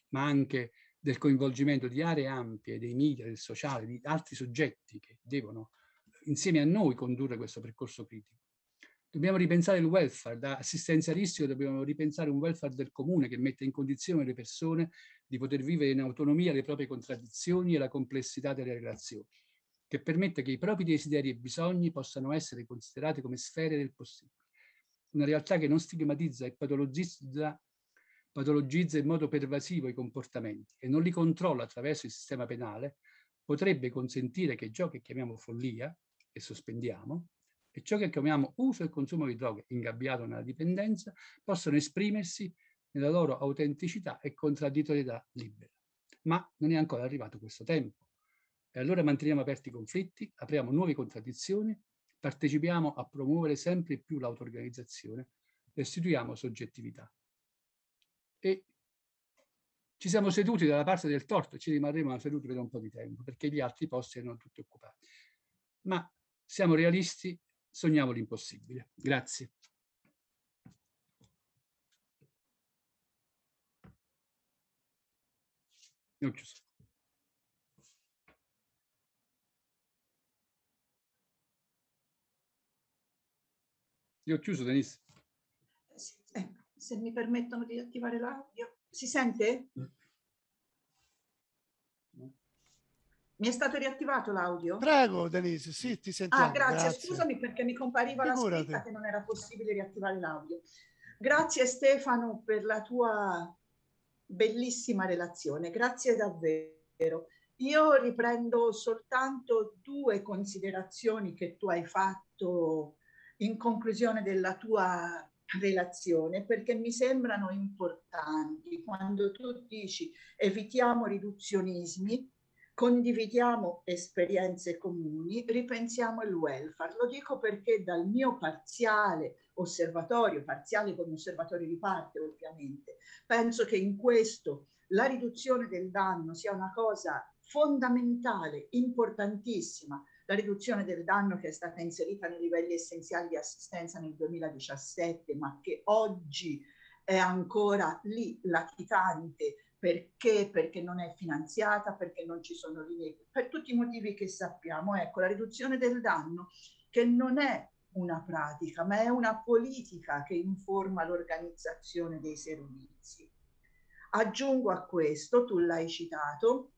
ma anche del coinvolgimento di aree ampie, dei media, del sociale, di altri soggetti che devono insieme a noi condurre questo percorso critico. Dobbiamo ripensare il welfare, da assistenzialistico dobbiamo ripensare un welfare del comune che mette in condizione le persone di poter vivere in autonomia le proprie contraddizioni e la complessità delle relazioni, che permette che i propri desideri e bisogni possano essere considerati come sfere del possibile. Una realtà che non stigmatizza e patologizza patologizza in modo pervasivo i comportamenti e non li controlla attraverso il sistema penale, potrebbe consentire che ciò che chiamiamo follia e sospendiamo e ciò che chiamiamo uso e consumo di droghe ingabbiato nella dipendenza possano esprimersi nella loro autenticità e contraddittorietà libera. Ma non è ancora arrivato questo tempo. E allora manteniamo aperti i conflitti, apriamo nuove contraddizioni, partecipiamo a promuovere sempre più l'autoorganizzazione, restituiamo soggettività e ci siamo seduti dalla parte del torto e ci rimarremo seduti per un po' di tempo perché gli altri posti erano tutti occupati. Ma siamo realisti, sogniamo l'impossibile. Grazie. E chiuso. Io ho chiuso, Denise se mi permettono di attivare l'audio. Si sente? Mm. Mi è stato riattivato l'audio? Prego Denise, sì, ti sentiamo. Ah, grazie, grazie. scusami perché mi compariva Figurati. la scritta che non era possibile riattivare l'audio. Grazie Stefano per la tua bellissima relazione, grazie davvero. Io riprendo soltanto due considerazioni che tu hai fatto in conclusione della tua relazione perché mi sembrano importanti quando tu dici evitiamo riduzionismi, condividiamo esperienze comuni, ripensiamo il welfare. Lo dico perché dal mio parziale osservatorio, parziale come osservatorio di parte ovviamente, penso che in questo la riduzione del danno sia una cosa fondamentale, importantissima, la riduzione del danno che è stata inserita nei livelli essenziali di assistenza nel 2017, ma che oggi è ancora lì latitante perché? Perché non è finanziata, perché non ci sono linee, per tutti i motivi che sappiamo. Ecco, la riduzione del danno che non è una pratica, ma è una politica che informa l'organizzazione dei servizi. Aggiungo a questo, tu l'hai citato,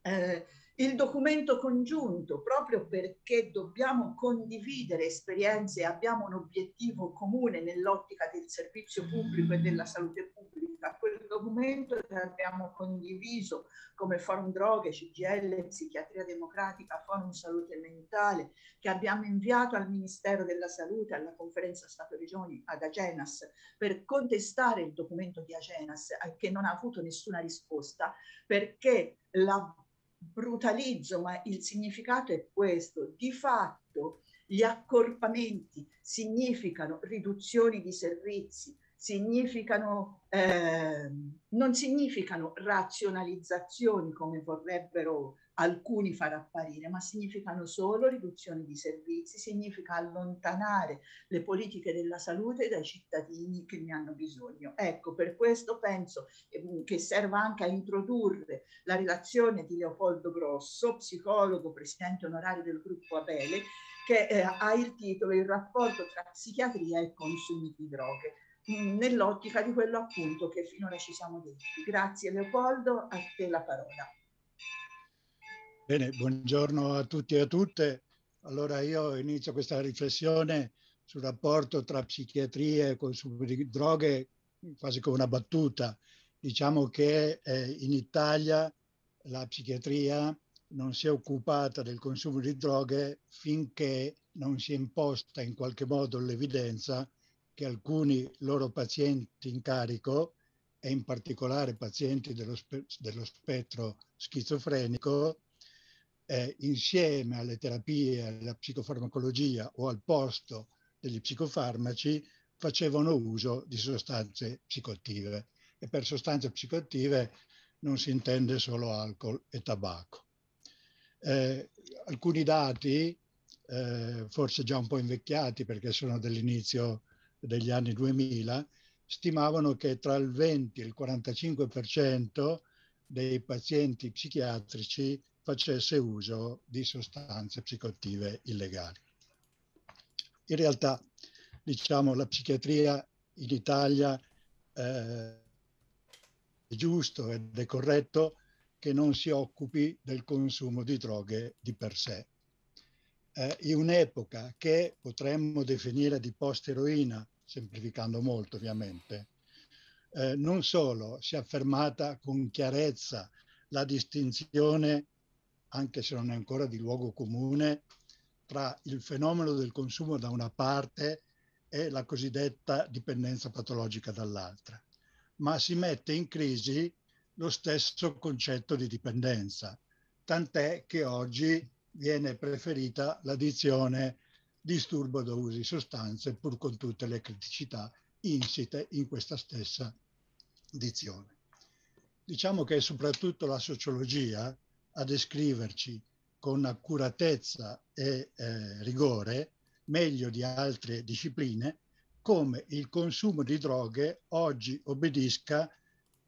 eh, il documento congiunto, proprio perché dobbiamo condividere esperienze e abbiamo un obiettivo comune nell'ottica del servizio pubblico e della salute pubblica, quel documento che abbiamo condiviso come Forum Droghe, CGL, Psichiatria Democratica, Forum Salute Mentale, che abbiamo inviato al Ministero della Salute, alla Conferenza Stato-Regioni, ad Agenas, per contestare il documento di Agenas, eh, che non ha avuto nessuna risposta, perché la brutalizzo, ma il significato è questo. Di fatto gli accorpamenti significano riduzioni di servizi, significano, eh, non significano razionalizzazioni come vorrebbero alcuni far apparire, ma significano solo riduzione di servizi, significa allontanare le politiche della salute dai cittadini che ne hanno bisogno. Ecco, per questo penso ehm, che serva anche a introdurre la relazione di Leopoldo Grosso, psicologo, presidente onorario del gruppo Abele, che eh, ha il titolo Il rapporto tra psichiatria e consumi di droghe mm, nell'ottica di quello appunto che finora ci siamo detti. Grazie Leopoldo, a te la parola. Bene, buongiorno a tutti e a tutte. Allora io inizio questa riflessione sul rapporto tra psichiatria e consumo di droghe quasi come una battuta. Diciamo che eh, in Italia la psichiatria non si è occupata del consumo di droghe finché non si è imposta in qualche modo l'evidenza che alcuni loro pazienti in carico, e in particolare pazienti dello, spe dello spettro schizofrenico, eh, insieme alle terapie, alla psicofarmacologia o al posto degli psicofarmaci, facevano uso di sostanze psicoattive. E per sostanze psicoattive non si intende solo alcol e tabacco. Eh, alcuni dati, eh, forse già un po' invecchiati perché sono dell'inizio degli anni 2000, stimavano che tra il 20 e il 45% dei pazienti psichiatrici facesse uso di sostanze psicoattive illegali. In realtà, diciamo, la psichiatria in Italia eh, è giusto ed è corretto che non si occupi del consumo di droghe di per sé. Eh, in un'epoca che potremmo definire di post-eroina, semplificando molto ovviamente, eh, non solo si è affermata con chiarezza la distinzione anche se non è ancora di luogo comune, tra il fenomeno del consumo da una parte e la cosiddetta dipendenza patologica dall'altra, ma si mette in crisi lo stesso concetto di dipendenza, tant'è che oggi viene preferita la dizione disturbo da usi sostanze pur con tutte le criticità insite in questa stessa dizione. Diciamo che è soprattutto la sociologia a descriverci con accuratezza e eh, rigore, meglio di altre discipline, come il consumo di droghe oggi obbedisca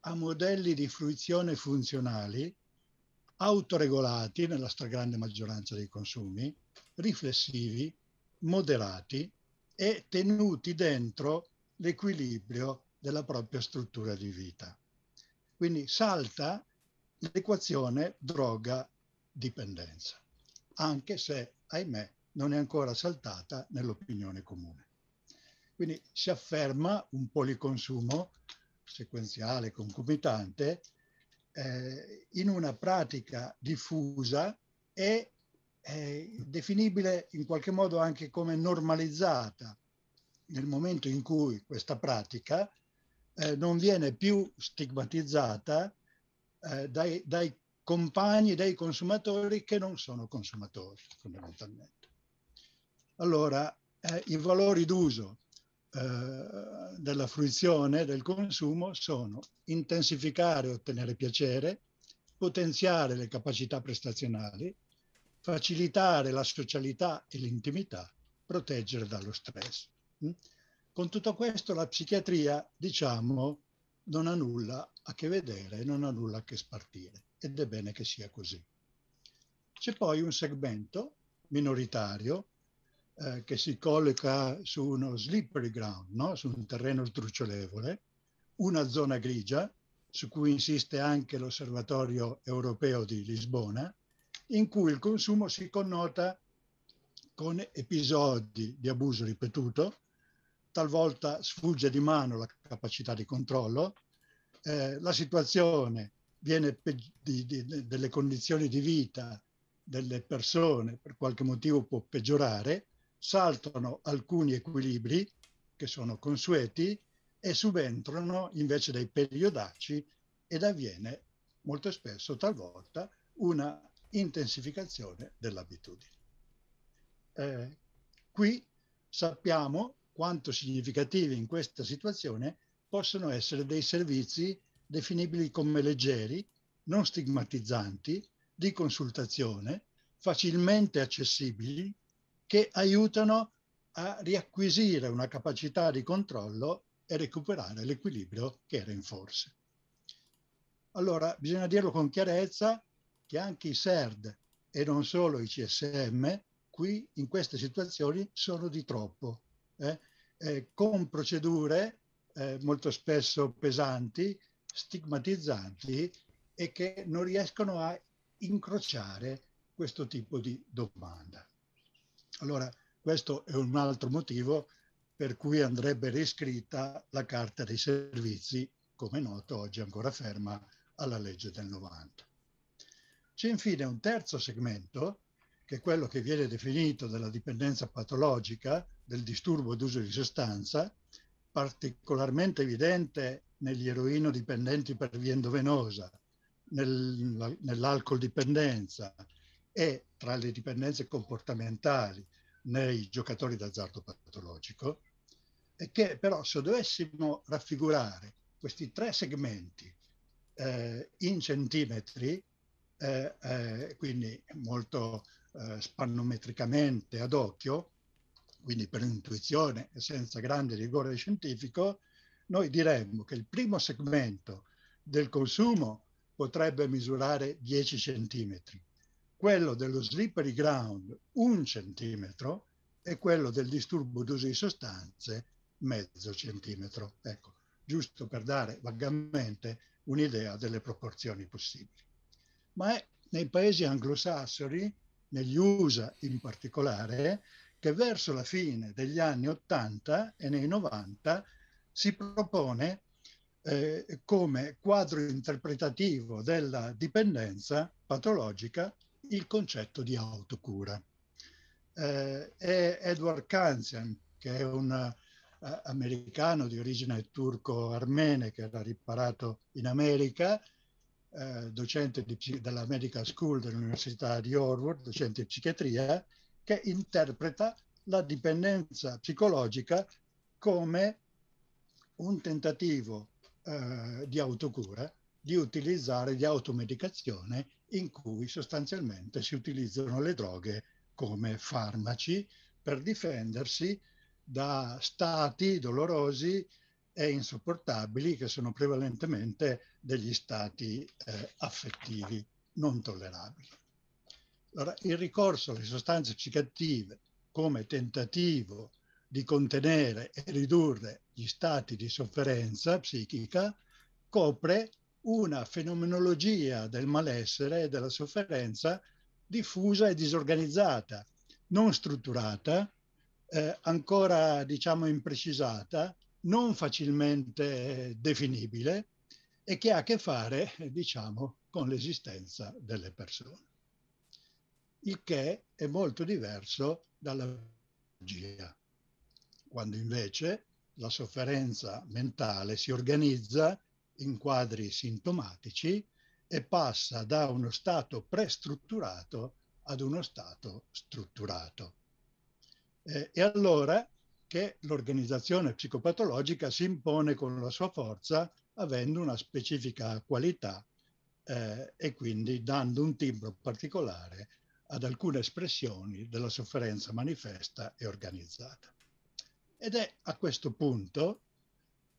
a modelli di fruizione funzionali autoregolati nella stragrande maggioranza dei consumi, riflessivi, moderati e tenuti dentro l'equilibrio della propria struttura di vita. Quindi salta l'equazione droga-dipendenza, anche se, ahimè, non è ancora saltata nell'opinione comune. Quindi si afferma un policonsumo sequenziale concomitante eh, in una pratica diffusa e eh, definibile in qualche modo anche come normalizzata nel momento in cui questa pratica eh, non viene più stigmatizzata eh, dai, dai compagni, dai consumatori che non sono consumatori fondamentalmente. Allora, eh, i valori d'uso eh, della fruizione, del consumo, sono intensificare e ottenere piacere, potenziare le capacità prestazionali, facilitare la socialità e l'intimità, proteggere dallo stress. Mm? Con tutto questo la psichiatria, diciamo, non ha nulla a che vedere, non ha nulla a che spartire ed è bene che sia così. C'è poi un segmento minoritario eh, che si colloca su uno slippery ground, no? su un terreno sdrucciolevole, una zona grigia su cui insiste anche l'Osservatorio europeo di Lisbona, in cui il consumo si connota con episodi di abuso ripetuto, talvolta sfugge di mano la capacità di controllo, eh, la situazione viene di, di, delle condizioni di vita delle persone per qualche motivo può peggiorare, saltano alcuni equilibri che sono consueti e subentrano invece dei periodaci ed avviene molto spesso, talvolta, una intensificazione dell'abitudine. Eh, qui sappiamo quanto significativi in questa situazione possono essere dei servizi definibili come leggeri, non stigmatizzanti, di consultazione, facilmente accessibili, che aiutano a riacquisire una capacità di controllo e recuperare l'equilibrio che era in forse. Allora, bisogna dirlo con chiarezza che anche i SERD e non solo i CSM qui in queste situazioni sono di troppo. Eh? eh, con procedure eh, molto spesso pesanti, stigmatizzanti e che non riescono a incrociare questo tipo di domanda. Allora, questo è un altro motivo per cui andrebbe riscritta la Carta dei Servizi, come noto oggi ancora ferma alla legge del 90. C'è infine un terzo segmento che quello che viene definito della dipendenza patologica, del disturbo d'uso di sostanza, particolarmente evidente negli eroino dipendenti per via endovenosa, nel, nell'alcol dipendenza e tra le dipendenze comportamentali nei giocatori d'azzardo patologico, e che però se dovessimo raffigurare questi tre segmenti eh, in centimetri, eh, eh, quindi molto eh, spannometricamente ad occhio, quindi per intuizione e senza grande rigore scientifico, noi diremmo che il primo segmento del consumo potrebbe misurare 10 centimetri, quello dello slippery ground un centimetro e quello del disturbo d'uso di sostanze mezzo centimetro. Ecco, giusto per dare vagamente un'idea delle proporzioni possibili. Ma è, nei paesi anglosassoni negli USA in particolare, che verso la fine degli anni 80 e nei 90 si propone eh, come quadro interpretativo della dipendenza patologica il concetto di autocura. Eh, e Edward Kanzian, che è un eh, americano di origine turco-armene che era riparato in America, eh, docente della Medical School dell'Università di Harvard, docente di psichiatria, che interpreta la dipendenza psicologica come un tentativo eh, di autocura, di utilizzare di automedicazione in cui sostanzialmente si utilizzano le droghe come farmaci per difendersi da stati dolorosi, e insopportabili che sono prevalentemente degli stati eh, affettivi non tollerabili. Allora, il ricorso alle sostanze psicoattive come tentativo di contenere e ridurre gli stati di sofferenza psichica copre una fenomenologia del malessere e della sofferenza diffusa e disorganizzata, non strutturata, eh, ancora diciamo imprecisata non facilmente eh, definibile e che ha a che fare, eh, diciamo, con l'esistenza delle persone. Il che è molto diverso dalla magia, quando invece la sofferenza mentale si organizza in quadri sintomatici e passa da uno stato prestrutturato ad uno stato strutturato. Eh, e allora che l'organizzazione psicopatologica si impone con la sua forza avendo una specifica qualità eh, e quindi dando un timbro particolare ad alcune espressioni della sofferenza manifesta e organizzata. Ed è a questo punto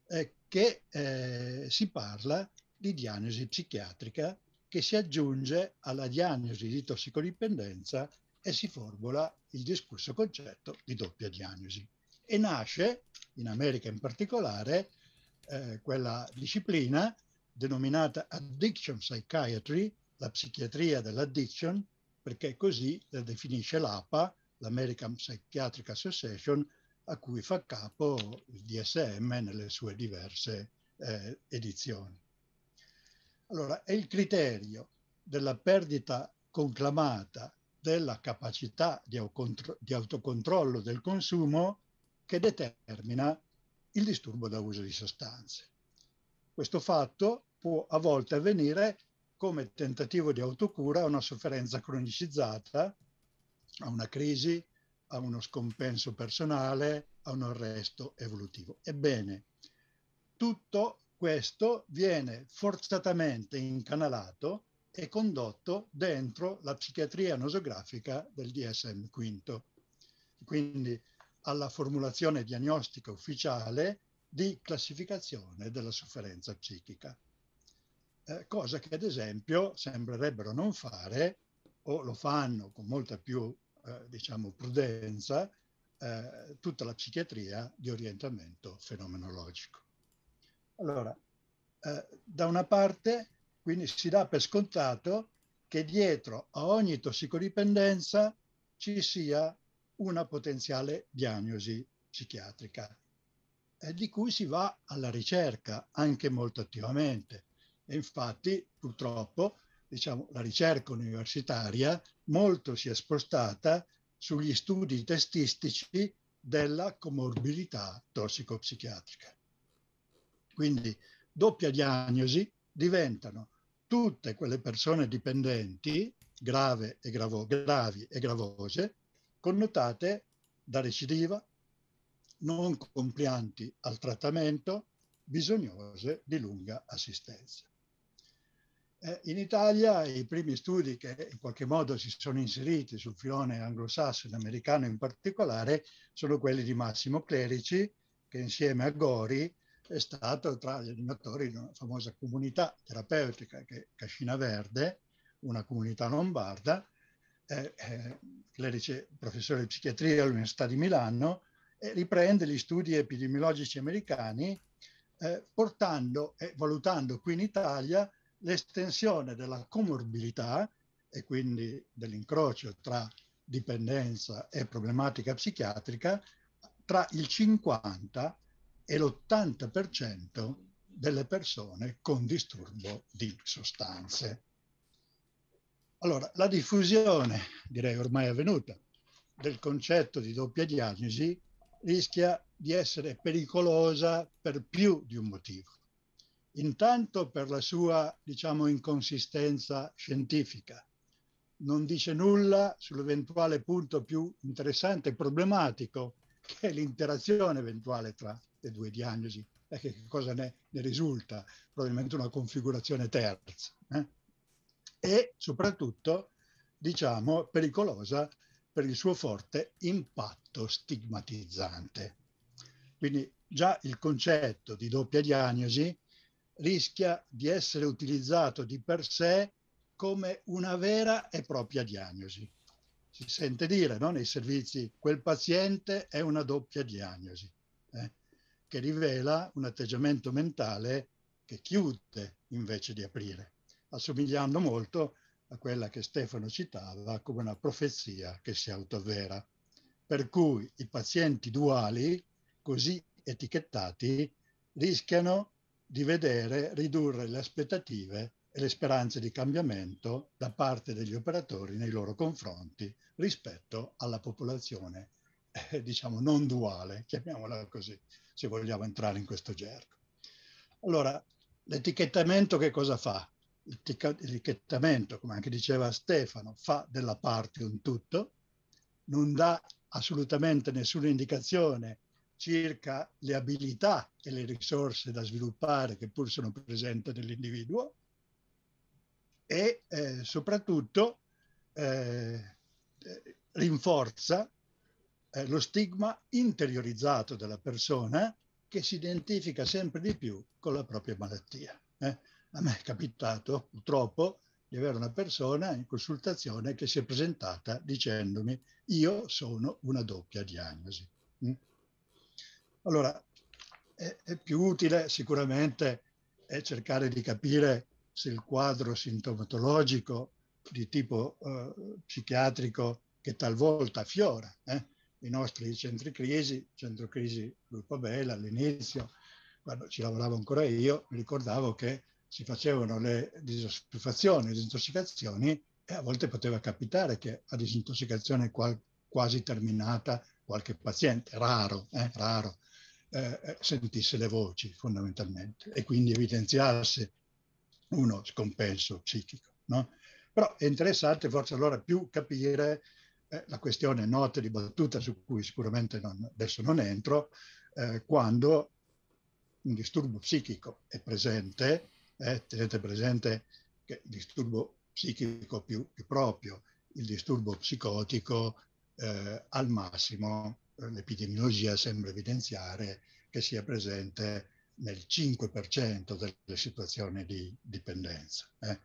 eh, che eh, si parla di diagnosi psichiatrica che si aggiunge alla diagnosi di tossicodipendenza e si formula il discusso concetto di doppia diagnosi e nasce, in America in particolare, eh, quella disciplina denominata addiction psychiatry, la psichiatria dell'addiction, perché così la definisce l'APA, l'American Psychiatric Association, a cui fa capo il DSM nelle sue diverse eh, edizioni. Allora, è il criterio della perdita conclamata della capacità di, autocontro- di autocontrollo del consumo che determina il disturbo da uso di sostanze. Questo fatto può a volte avvenire come tentativo di autocura a una sofferenza cronicizzata, a una crisi, a uno scompenso personale, a un arresto evolutivo. Ebbene, tutto questo viene forzatamente incanalato e condotto dentro la psichiatria nosografica del DSM V. Quindi alla formulazione diagnostica ufficiale di classificazione della sofferenza psichica, eh, cosa che ad esempio sembrerebbero non fare o lo fanno con molta più eh, diciamo, prudenza eh, tutta la psichiatria di orientamento fenomenologico. Allora, eh, da una parte quindi si dà per scontato che dietro a ogni tossicodipendenza ci sia una potenziale diagnosi psichiatrica, eh, di cui si va alla ricerca anche molto attivamente. E infatti, purtroppo, diciamo, la ricerca universitaria molto si è spostata sugli studi testistici della comorbidità tossicopsichiatrica. Quindi doppia diagnosi diventano tutte quelle persone dipendenti, grave e gravo, gravi e gravose, connotate da recidiva, non complianti al trattamento, bisognose di lunga assistenza. Eh, in Italia i primi studi che in qualche modo si sono inseriti sul filone anglosassone americano in particolare sono quelli di Massimo Clerici, che insieme a Gori è stato tra gli animatori di una famosa comunità terapeutica che è Cascina Verde, una comunità lombarda, eh, eh, clerice professore di psichiatria all'Università di Milano, eh, riprende gli studi epidemiologici americani eh, portando e valutando qui in Italia l'estensione della comorbilità e quindi dell'incrocio tra dipendenza e problematica psichiatrica tra il 50 e l'80% delle persone con disturbo di sostanze. Allora, la diffusione, direi ormai avvenuta, del concetto di doppia diagnosi rischia di essere pericolosa per più di un motivo. Intanto per la sua, diciamo, inconsistenza scientifica. Non dice nulla sull'eventuale punto più interessante e problematico, che è l'interazione eventuale tra le due diagnosi. E che cosa ne, ne risulta? Probabilmente una configurazione terza. Eh? e soprattutto, diciamo, pericolosa per il suo forte impatto stigmatizzante. Quindi già il concetto di doppia diagnosi rischia di essere utilizzato di per sé come una vera e propria diagnosi. Si sente dire no? nei servizi quel paziente è una doppia diagnosi, eh? che rivela un atteggiamento mentale che chiude invece di aprire assomigliando molto a quella che Stefano citava come una profezia che si autovera. Per cui i pazienti duali, così etichettati, rischiano di vedere ridurre le aspettative e le speranze di cambiamento da parte degli operatori nei loro confronti rispetto alla popolazione, eh, diciamo, non duale, chiamiamola così, se vogliamo entrare in questo gergo. Allora, l'etichettamento che cosa fa? il ticchettamento, come anche diceva Stefano, fa della parte un tutto, non dà assolutamente nessuna indicazione circa le abilità e le risorse da sviluppare che pur sono presenti nell'individuo e eh, soprattutto eh, eh rinforza eh, lo stigma interiorizzato della persona che si identifica sempre di più con la propria malattia. Eh? a me è capitato purtroppo di avere una persona in consultazione che si è presentata dicendomi io sono una doppia diagnosi. Mm. Allora, è, è più utile sicuramente eh, cercare di capire se il quadro sintomatologico di tipo eh, psichiatrico che talvolta fiora eh? i nostri centri crisi, centro crisi Gruppo Bella all'inizio, quando ci lavoravo ancora io, mi ricordavo che si facevano le disossifazioni, le disintossicazioni e a volte poteva capitare che a disintossicazione qual- quasi terminata qualche paziente, raro, eh, raro eh, sentisse le voci fondamentalmente e quindi evidenziasse uno scompenso psichico. No? Però è interessante forse allora più capire eh, la questione nota di battuta su cui sicuramente non, adesso non entro, eh, quando un disturbo psichico è presente eh, tenete presente che il disturbo psichico più, più proprio, il disturbo psicotico eh, al massimo, eh, l'epidemiologia sembra evidenziare che sia presente nel 5% delle situazioni di dipendenza. Eh.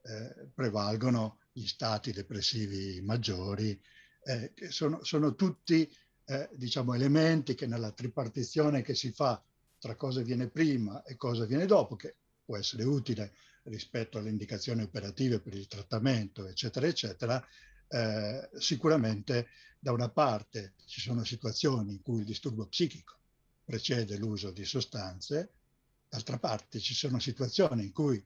Eh, prevalgono gli stati depressivi maggiori, eh, che sono, sono tutti eh, diciamo, elementi che nella tripartizione che si fa tra cosa viene prima e cosa viene dopo, che può essere utile rispetto alle indicazioni operative per il trattamento, eccetera, eccetera, eh, sicuramente da una parte ci sono situazioni in cui il disturbo psichico precede l'uso di sostanze, d'altra parte ci sono situazioni in cui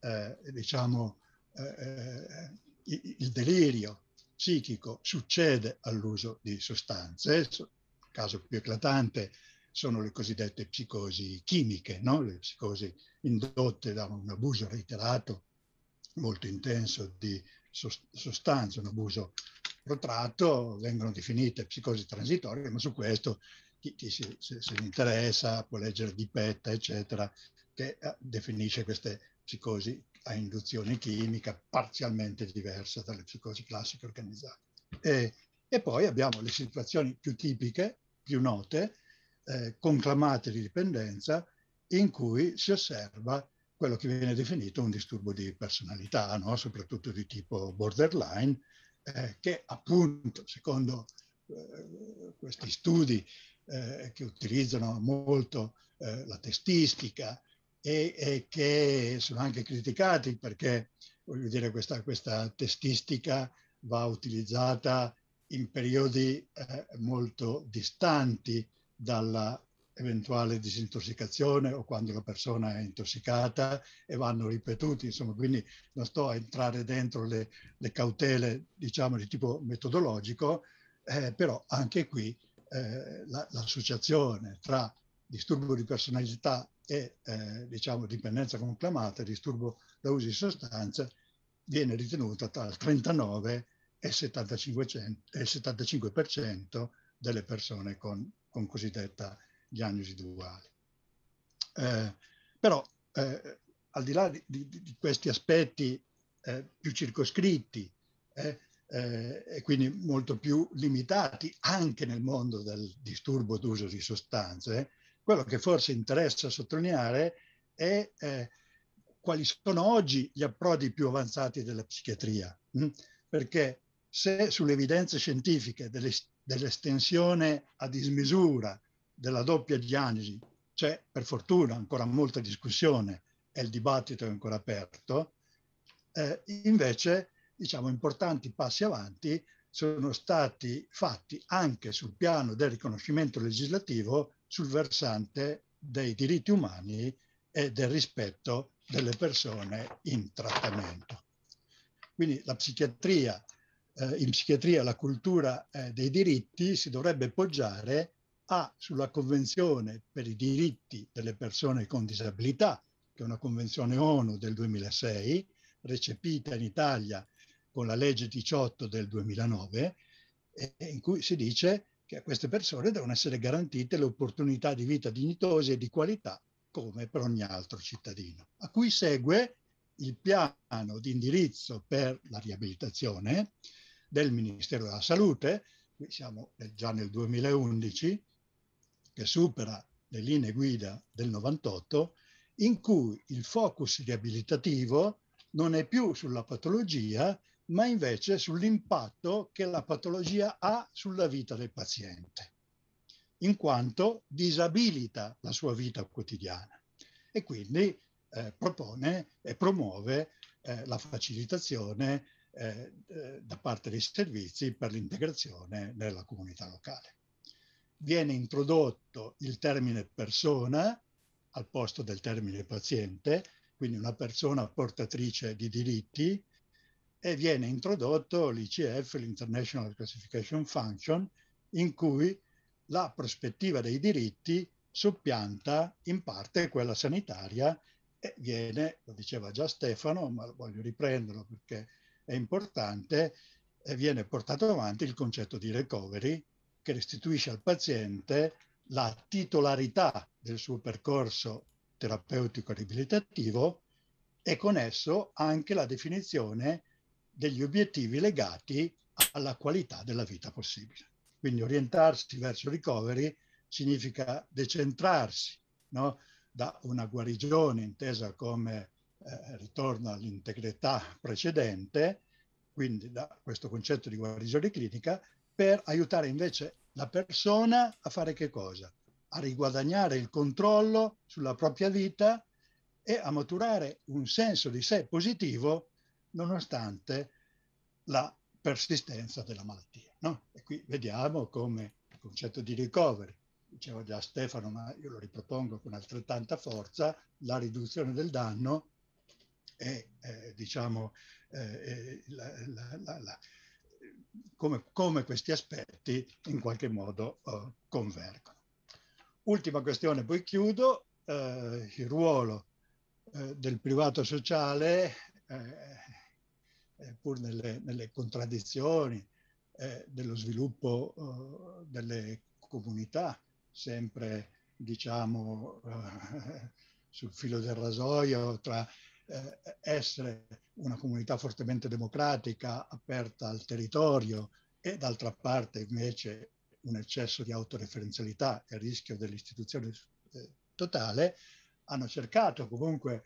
eh, diciamo, eh, eh il delirio psichico succede all'uso di sostanze, il caso più eclatante è sono le cosiddette psicosi chimiche, no? le psicosi indotte da un abuso reiterato molto intenso di sostanze, un abuso protratto, vengono definite psicosi transitorie, ma su questo chi, chi si, se, se interessa può leggere di Petta, eccetera, che eh, definisce queste psicosi a induzione chimica parzialmente diversa dalle psicosi classiche organizzate. E, e poi abbiamo le situazioni più tipiche, più note, eh, conclamate di dipendenza in cui si osserva quello che viene definito un disturbo di personalità, no? soprattutto di tipo borderline, eh, che appunto, secondo eh, questi studi eh, che utilizzano molto eh, la testistica e, e, che sono anche criticati perché, voglio dire, questa, questa testistica va utilizzata in periodi eh, molto distanti dalla eventuale disintossicazione o quando la persona è intossicata e vanno ripetuti, insomma, quindi non sto a entrare dentro le, le cautele, diciamo, di tipo metodologico, eh, però anche qui eh, la, l'associazione tra disturbo di personalità e, eh, diciamo, dipendenza conclamata, disturbo da uso di sostanze, viene ritenuta tra il 39 e il 75% delle persone con con cosiddetta diagnosi duale. Eh, però eh, al di là di, di, di questi aspetti eh, più circoscritti eh, eh, e quindi molto più limitati anche nel mondo del disturbo d'uso di sostanze, eh, quello che forse interessa sottolineare è quali sono oggi gli approdi più avanzati della psichiatria, mh? Hm? perché se sulle evidenze scientifiche delle dell'estensione a dismisura della doppia diagnosi c'è per fortuna ancora molta discussione e il dibattito è ancora aperto, eh, invece diciamo, importanti passi avanti sono stati fatti anche sul piano del riconoscimento legislativo sul versante dei diritti umani e del rispetto delle persone in trattamento. Quindi la psichiatria eh, in psichiatria la cultura eh, dei diritti si dovrebbe poggiare a, sulla Convenzione per i diritti delle persone con disabilità, che è una convenzione ONU del 2006, recepita in Italia con la legge 18 del 2009, in cui si dice che a queste persone devono essere garantite le opportunità di vita dignitose e di qualità come per ogni altro cittadino, a cui segue il piano di indirizzo per la riabilitazione del Ministero della Salute, qui siamo già nel 2011, che supera le linee guida del 98, in cui il focus riabilitativo non è più sulla patologia, ma invece sull'impatto che la patologia ha sulla vita del paziente, in quanto disabilita la sua vita quotidiana e quindi eh, propone e promuove eh, la facilitazione eh, da parte dei servizi per l'integrazione nella comunità locale. Viene introdotto il termine persona al posto del termine paziente, quindi una persona portatrice di diritti, e viene introdotto l'ICF, l'International Classification Function, in cui la prospettiva dei diritti soppianta in parte quella sanitaria e viene, lo diceva già Stefano, ma voglio riprenderlo perché è importante, e viene portato avanti il concetto di recovery che restituisce al paziente la titolarità del suo percorso terapeutico riabilitativo e con esso anche la definizione degli obiettivi legati alla qualità della vita possibile. Quindi orientarsi verso il recovery significa decentrarsi no? da una guarigione intesa come eh, ritorna all'integrità precedente, quindi da questo concetto di guarigione clinica, per aiutare invece la persona a fare che cosa? A riguadagnare il controllo sulla propria vita e a maturare un senso di sé positivo nonostante la persistenza della malattia. No? E qui vediamo come il concetto di recovery, dicevo già Stefano, ma io lo ripropongo con altrettanta forza, la riduzione del danno è, eh, diciamo, eh, la, la, la, come, come, questi aspetti in qualche modo eh, convergono. Ultima questione, poi chiudo, eh, il ruolo eh, del privato sociale, eh, pur nelle, nelle contraddizioni dello sviluppo delle comunità, sempre diciamo sul filo del rasoio tra eh, essere una comunità fortemente democratica, aperta al territorio e d'altra parte invece un eccesso di autoreferenzialità e il rischio dell'istituzione eh, totale, hanno cercato comunque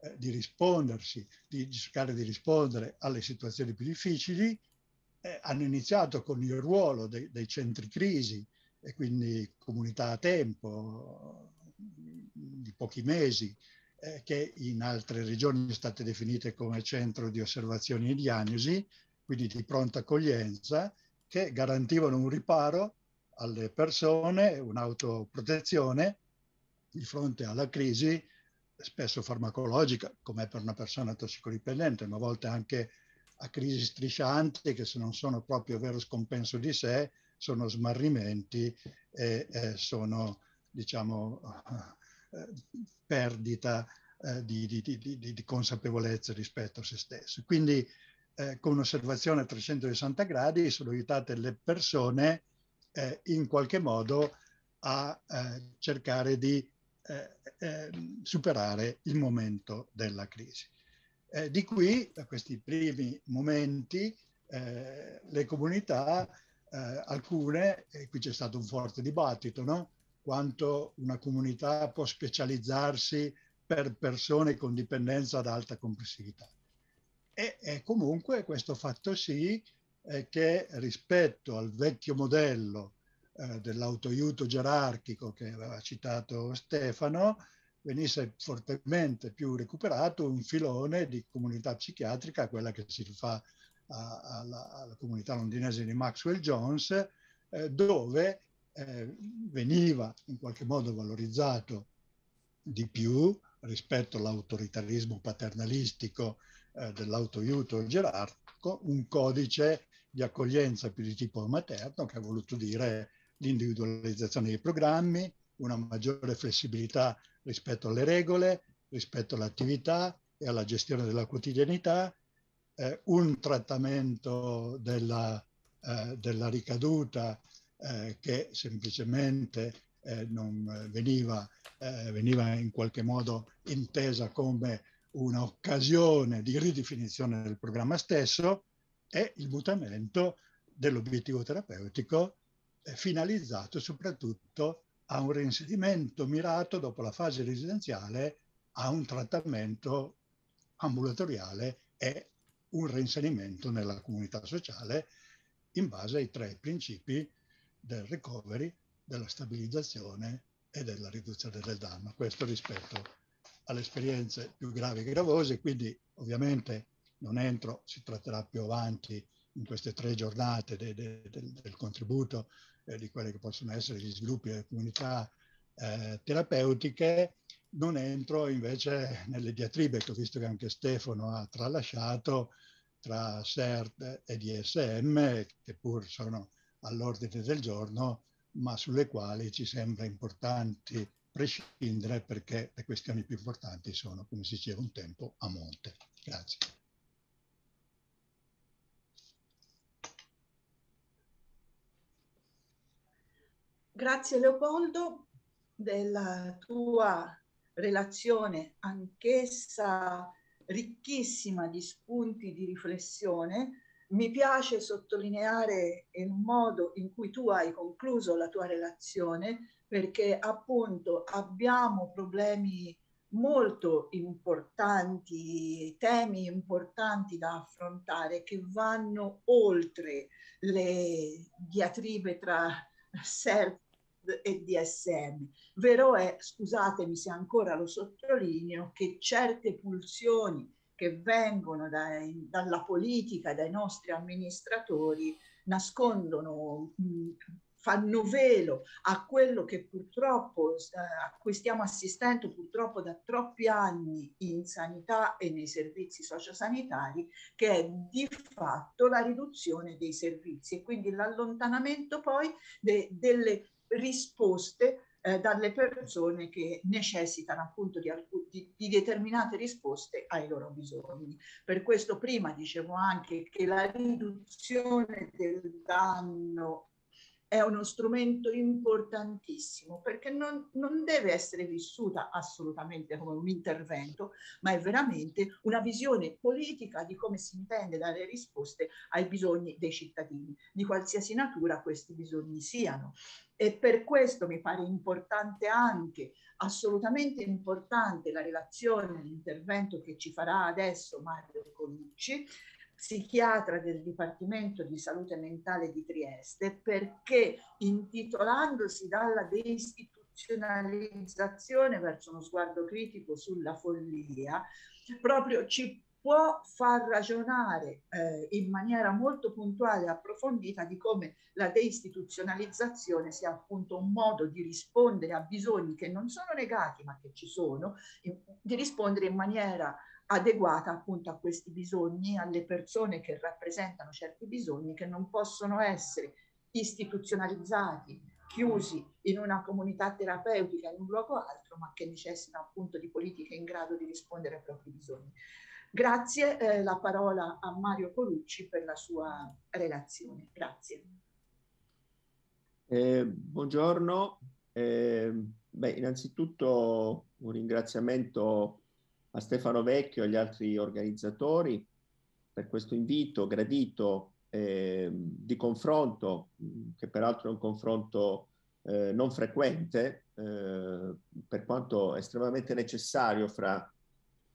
eh, di rispondersi, di cercare di rispondere alle situazioni più difficili, eh, hanno iniziato con il ruolo de dei centri crisi e quindi comunità a tempo di pochi mesi eh, che in altre regioni sono state definite come centro di osservazione e diagnosi, quindi di pronta accoglienza, che garantivano un riparo alle persone, un'autoprotezione di fronte alla crisi spesso farmacologica, come per una persona tossicodipendente, ma a volte anche a crisi striscianti che se non sono proprio vero scompenso di sé, sono smarrimenti e eh, sono, diciamo, eh, perdita eh, di, di, di, di, consapevolezza rispetto a se stessi. Quindi eh, con un'osservazione a 360 gradi sono aiutate le persone in qualche modo a cercare di ehm, superare il momento della crisi. Eh, di qui, da questi primi momenti, eh, le comunità, eh, alcune, e qui c'è stato un forte dibattito, no? quanto una comunità può specializzarsi per persone con dipendenza ad alta complessità. E, e comunque questo fatto sì eh, che rispetto al vecchio modello eh, dell'autoaiuto gerarchico che aveva citato Stefano, venisse fortemente più recuperato un filone di comunità psichiatrica, quella che si fa alla, alla comunità londinese di Maxwell Jones, eh, dove eh, veniva in qualche modo valorizzato di più rispetto all'autoritarismo paternalistico eh, dell'autoiuto gerarchico, un codice di accoglienza più di tipo materno che ha voluto dire l'individualizzazione dei programmi, una maggiore flessibilità rispetto alle regole, rispetto all'attività e alla gestione della quotidianità, eh, un trattamento della, eh, della ricaduta eh, che semplicemente eh, non veniva, eh, veniva in qualche modo intesa come un'occasione di ridefinizione del programma stesso e il mutamento dell'obiettivo terapeutico eh, finalizzato soprattutto a un reinsedimento mirato dopo la fase residenziale a un trattamento ambulatoriale e un reinserimento nella comunità sociale in base ai tre principi del recovery, della stabilizzazione e della riduzione del danno. Questo rispetto alle esperienze più gravi e gravose, quindi ovviamente non entro, si tratterà più avanti in queste tre giornate de, de, de, del contributo eh, di quelli che possono essere gli sviluppi delle comunità eh, terapeutiche, non entro invece nelle diatribe che ho visto che anche Stefano ha tralasciato tra CERT e DSM, che pur sono all'ordine del giorno, ma sulle quali ci sembra importante prescindere perché le questioni più importanti sono, come si diceva un tempo, a monte. Grazie. Grazie Leopoldo della tua relazione anch'essa ricchissima di spunti di riflessione mi piace sottolineare il modo in cui tu hai concluso la tua relazione perché appunto abbiamo problemi molto importanti, temi importanti da affrontare che vanno oltre le diatribe tra SERP e DSM. Vero è, scusatemi se ancora lo sottolineo, che certe pulsioni che vengono dai, dalla politica, dai nostri amministratori, nascondono, fanno velo a quello che purtroppo, eh, a cui stiamo assistendo purtroppo da troppi anni in sanità e nei servizi sociosanitari, che è di fatto la riduzione dei servizi e quindi l'allontanamento poi de, delle risposte eh, dalle persone che necessitano appunto di, alcun, di, di determinate risposte ai loro bisogni. Per questo prima dicevo anche che la riduzione del danno è uno strumento importantissimo perché non, non, deve essere vissuta assolutamente come un intervento, ma è veramente una visione politica di come si intende dare risposte ai bisogni dei cittadini, di qualsiasi natura questi bisogni siano. E per questo mi pare importante anche, assolutamente importante, la relazione, l'intervento che ci farà adesso Mario Colucci, psichiatra del Dipartimento di Salute Mentale di Trieste perché intitolandosi dalla deistituzionalizzazione verso uno sguardo critico sulla follia, proprio ci può far ragionare eh, in maniera molto puntuale e approfondita di come la deistituzionalizzazione sia appunto un modo di rispondere a bisogni che non sono negati ma che ci sono, di rispondere in maniera adeguata appunto a questi bisogni, alle persone che rappresentano certi bisogni che non possono essere istituzionalizzati, chiusi in una comunità terapeutica, in un luogo altro, ma che necessitano appunto di politiche in grado di rispondere ai propri bisogni. Grazie, eh, la parola a Mario Colucci per la sua relazione. Grazie. Eh, buongiorno, eh, beh, innanzitutto un ringraziamento a Stefano Vecchio e agli altri organizzatori per questo invito gradito eh, di confronto, che peraltro è un confronto eh, non frequente, eh, per quanto estremamente necessario fra,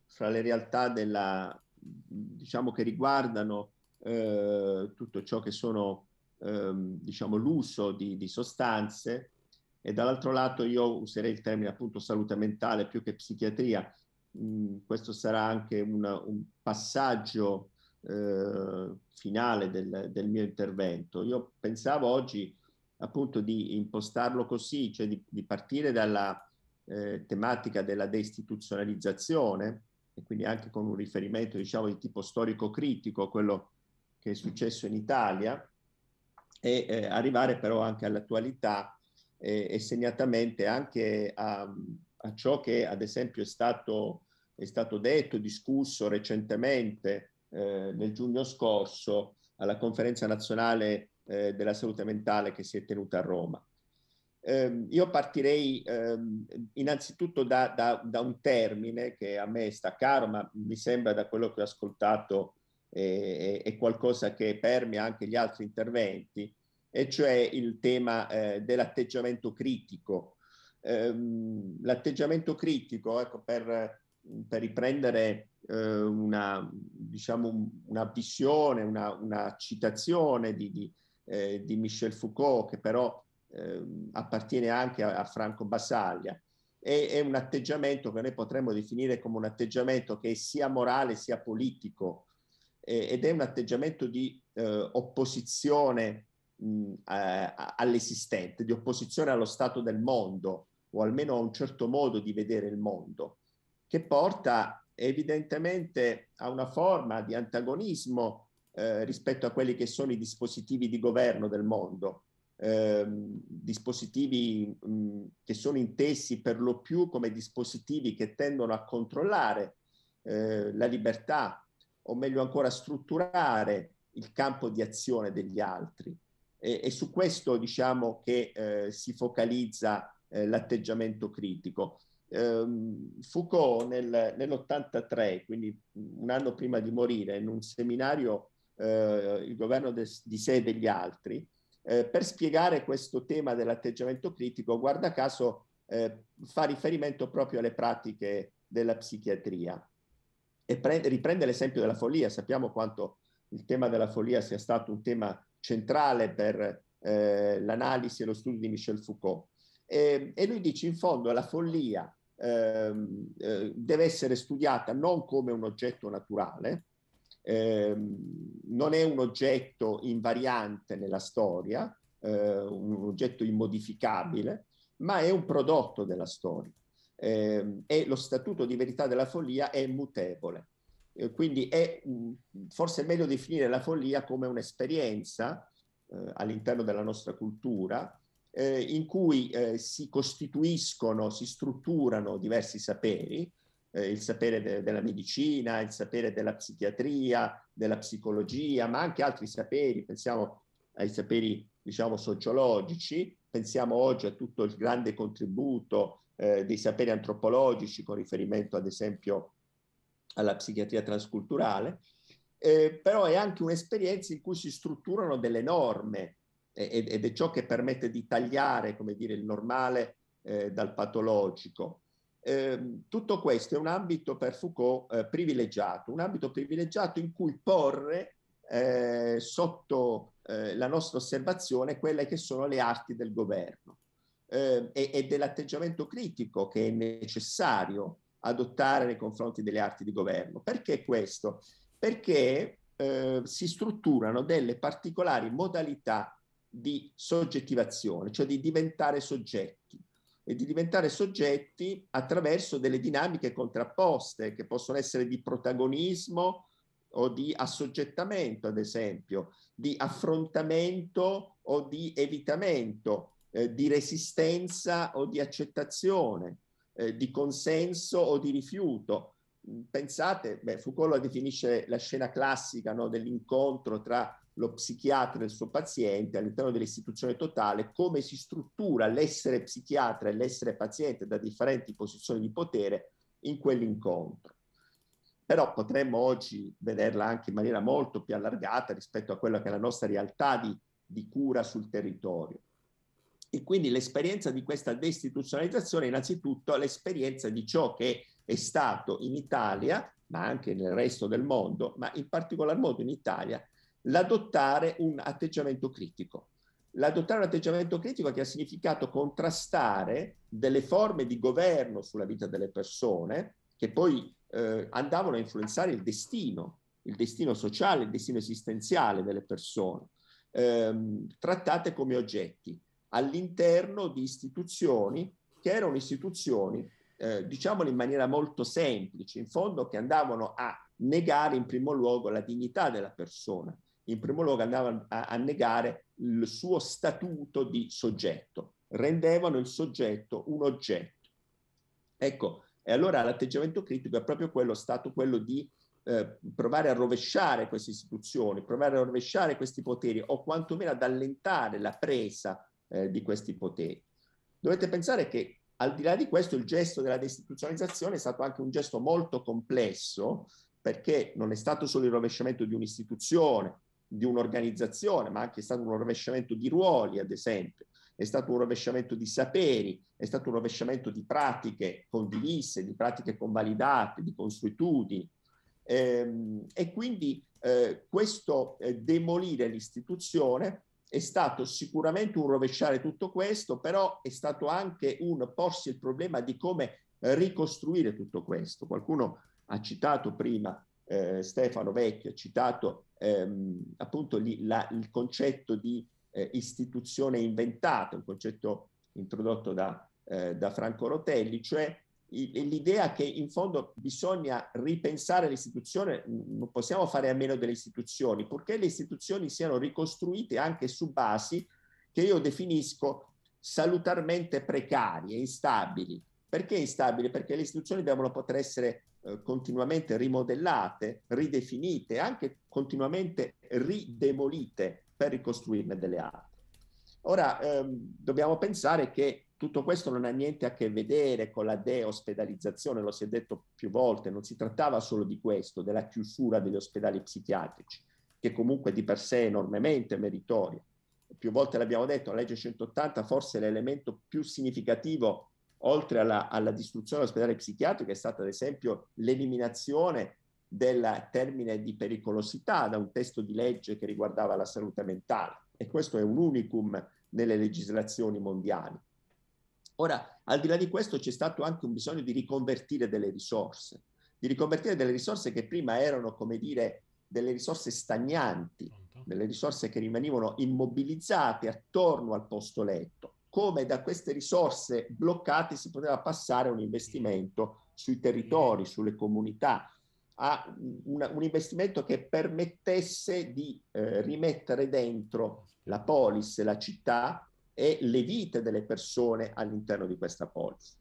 fra le realtà della, diciamo, che riguardano eh, tutto ciò che sono ehm, diciamo, l'uso di, di sostanze e dall'altro lato io userei il termine appunto salute mentale più che psichiatria, Mm, questo sarà anche una, un passaggio eh, finale del, del, mio intervento. Io pensavo oggi appunto di impostarlo così, cioè di, di partire dalla eh, tematica della deistituzionalizzazione e quindi anche con un riferimento diciamo di tipo storico-critico a quello che è successo in Italia e eh, arrivare però anche all'attualità e, eh, e segnatamente anche a, a ciò che ad esempio è stato, è stato detto, discusso recentemente eh, nel giugno scorso alla conferenza nazionale eh, della salute mentale che si è tenuta a Roma. Eh, io partirei ehm, innanzitutto da, da, da, un termine che a me sta caro, ma mi sembra da quello che ho ascoltato eh, è qualcosa che permea anche gli altri interventi, e cioè il tema eh, dell'atteggiamento critico Ehm, l'atteggiamento critico, ecco, per, per riprendere eh, una, diciamo, una visione, una, una citazione di, di, eh, di, Michel Foucault, che però eh, appartiene anche a, a Franco Basaglia, è, è, un atteggiamento che noi potremmo definire come un atteggiamento che è sia morale sia politico ed è un atteggiamento di eh, opposizione all'esistente, di opposizione allo stato del mondo, o almeno a un certo modo di vedere il mondo, che porta evidentemente a una forma di antagonismo eh, rispetto a quelli che sono i dispositivi di governo del mondo, eh, dispositivi mh, mm, che sono intesi per lo più come dispositivi che tendono a controllare eh, la libertà, o meglio ancora a strutturare il campo di azione degli altri. E, e su questo diciamo che eh, si focalizza eh, l'atteggiamento critico. Ehm, Foucault nel, nell'83, quindi un anno prima di morire, in un seminario eh, Il governo de, di sé e degli altri, eh, per spiegare questo tema dell'atteggiamento critico, guarda caso eh, fa riferimento proprio alle pratiche della psichiatria e prende, riprende l'esempio della follia. Sappiamo quanto il tema della follia sia stato un tema centrale per eh, l'analisi e lo studio di Michel Foucault. E, ehm, e lui dice in fondo la follia ehm, eh, deve essere studiata non come un oggetto naturale, eh, non è un oggetto invariante nella storia, eh, un oggetto immodificabile, ma è un prodotto della storia. Ehm, e lo statuto di verità della follia è mutevole. Eh, quindi è mm, forse è meglio definire la follia come un'esperienza eh, all'interno della nostra cultura eh, in cui eh, si costituiscono, si strutturano diversi saperi, eh, il sapere de- della medicina, il sapere della psichiatria, della psicologia, ma anche altri saperi, pensiamo ai saperi diciamo sociologici, pensiamo oggi a tutto il grande contributo eh, dei saperi antropologici con riferimento ad esempio alla psichiatria transculturale, eh, però è anche un'esperienza in cui si strutturano delle norme, ed è ciò che permette di tagliare, come dire, il normale eh, dal patologico. Eh, tutto questo è un ambito per Foucault eh, privilegiato, un ambito privilegiato in cui porre eh, sotto eh, la nostra osservazione quelle che sono le arti del governo ehm, e, e dell'atteggiamento critico che è necessario adottare nei confronti delle arti di governo. Perché questo? Perché eh, si strutturano delle particolari modalità di soggettivazione, cioè di diventare soggetti e di diventare soggetti attraverso delle dinamiche contrapposte che possono essere di protagonismo o di assoggettamento, ad esempio, di affrontamento o di evitamento, eh, di resistenza o di accettazione, eh, di consenso o di rifiuto. Pensate, beh, Foucault la definisce la scena classica no, dell'incontro tra lo psichiatra e il suo paziente all'interno dell'istituzione totale, come si struttura l'essere psichiatra e l'essere paziente da differenti posizioni di potere in quell'incontro. Però potremmo oggi vederla anche in maniera molto più allargata rispetto a quella che è la nostra realtà di, di cura sul territorio. E quindi l'esperienza di questa deistituzionalizzazione è innanzitutto l'esperienza di ciò che è stato in Italia, ma anche nel resto del mondo, ma in particolar modo in Italia, l'adottare un atteggiamento critico. L'adottare un atteggiamento critico che ha significato contrastare delle forme di governo sulla vita delle persone che poi eh, andavano a influenzare il destino, il destino sociale, il destino esistenziale delle persone, ehm, trattate come oggetti all'interno di istituzioni che erano istituzioni, eh, diciamolo in maniera molto semplice, in fondo che andavano a negare in primo luogo la dignità della persona, in primo luogo andavano a, a negare il suo statuto di soggetto, rendevano il soggetto un oggetto. Ecco, e allora l'atteggiamento critico è proprio quello, stato quello di eh, provare a rovesciare queste istituzioni, provare a rovesciare questi poteri o quantomeno ad allentare la presa eh, di questi poteri. Dovete pensare che al di là di questo il gesto della deistituzionalizzazione è stato anche un gesto molto complesso perché non è stato solo il rovesciamento di un'istituzione, di un'organizzazione, ma anche è stato un rovesciamento di ruoli, ad esempio, è stato un rovesciamento di saperi, è stato un rovesciamento di pratiche condivise, di pratiche convalidate, di consuetudini. Ehm, e quindi eh, questo eh, demolire l'istituzione è stato sicuramente un rovesciare tutto questo, però è stato anche un porsi il problema di come ricostruire tutto questo. Qualcuno ha citato prima, eh, Stefano Vecchio ha citato ehm, appunto lì, la, il concetto di eh, istituzione inventata, un concetto introdotto da, eh, da Franco Rotelli, cioè l'idea che in fondo bisogna ripensare l'istituzione, non possiamo fare a meno delle istituzioni, purché le istituzioni siano ricostruite anche su basi che io definisco salutarmente precarie, instabili, perché instabile? Perché le istituzioni devono poter essere eh, continuamente rimodellate, ridefinite, anche continuamente ridemolite per ricostruirne delle altre. Ora ehm, dobbiamo pensare che tutto questo non ha niente a che vedere con la deospedalizzazione, lo si è detto più volte, non si trattava solo di questo, della chiusura degli ospedali psichiatrici, che comunque di per sé è enormemente meritoria. Più volte l'abbiamo detto, la legge 180 forse è l'elemento più significativo oltre alla, alla distruzione dell'ospedale psichiatrico, è stata ad esempio l'eliminazione del termine di pericolosità da un testo di legge che riguardava la salute mentale e questo è un unicum nelle legislazioni mondiali. Ora, al di là di questo c'è stato anche un bisogno di riconvertire delle risorse, di riconvertire delle risorse che prima erano, come dire, delle risorse stagnanti, delle risorse che rimanevano immobilizzate attorno al posto letto come da queste risorse bloccate si poteva passare a un investimento sui territori, sulle comunità, a un, un investimento che permettesse di eh, rimettere dentro la polis, la città e le vite delle persone all'interno di questa polis.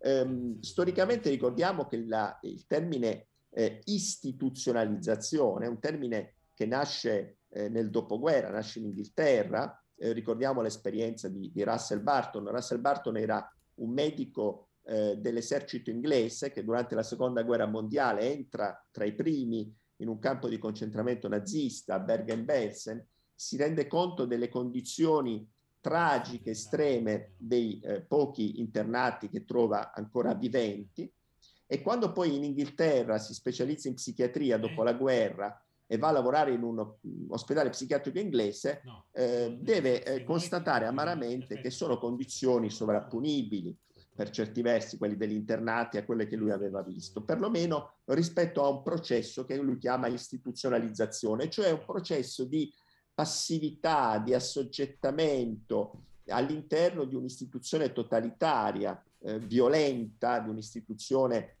Ehm, storicamente ricordiamo che la, il termine eh, istituzionalizzazione è un termine che nasce eh, nel dopoguerra, nasce in Inghilterra, eh, ricordiamo l'esperienza di, di, Russell Barton. Russell Barton era un medico eh, dell'esercito inglese che durante la seconda guerra mondiale entra tra i primi in un campo di concentramento nazista a Bergen-Belsen, si rende conto delle condizioni tragiche, estreme dei eh, pochi internati che trova ancora viventi e quando poi in Inghilterra si specializza in psichiatria dopo la guerra e va a lavorare in un ospedale psichiatrico inglese, no. eh, deve eh, constatare amaramente che sono condizioni sovrapponibili per certi versi, quelli degli internati, a quelle che lui aveva visto, perlomeno rispetto a un processo che lui chiama istituzionalizzazione, cioè un processo di passività, di assoggettamento all'interno di un'istituzione totalitaria, eh, violenta, di un'istituzione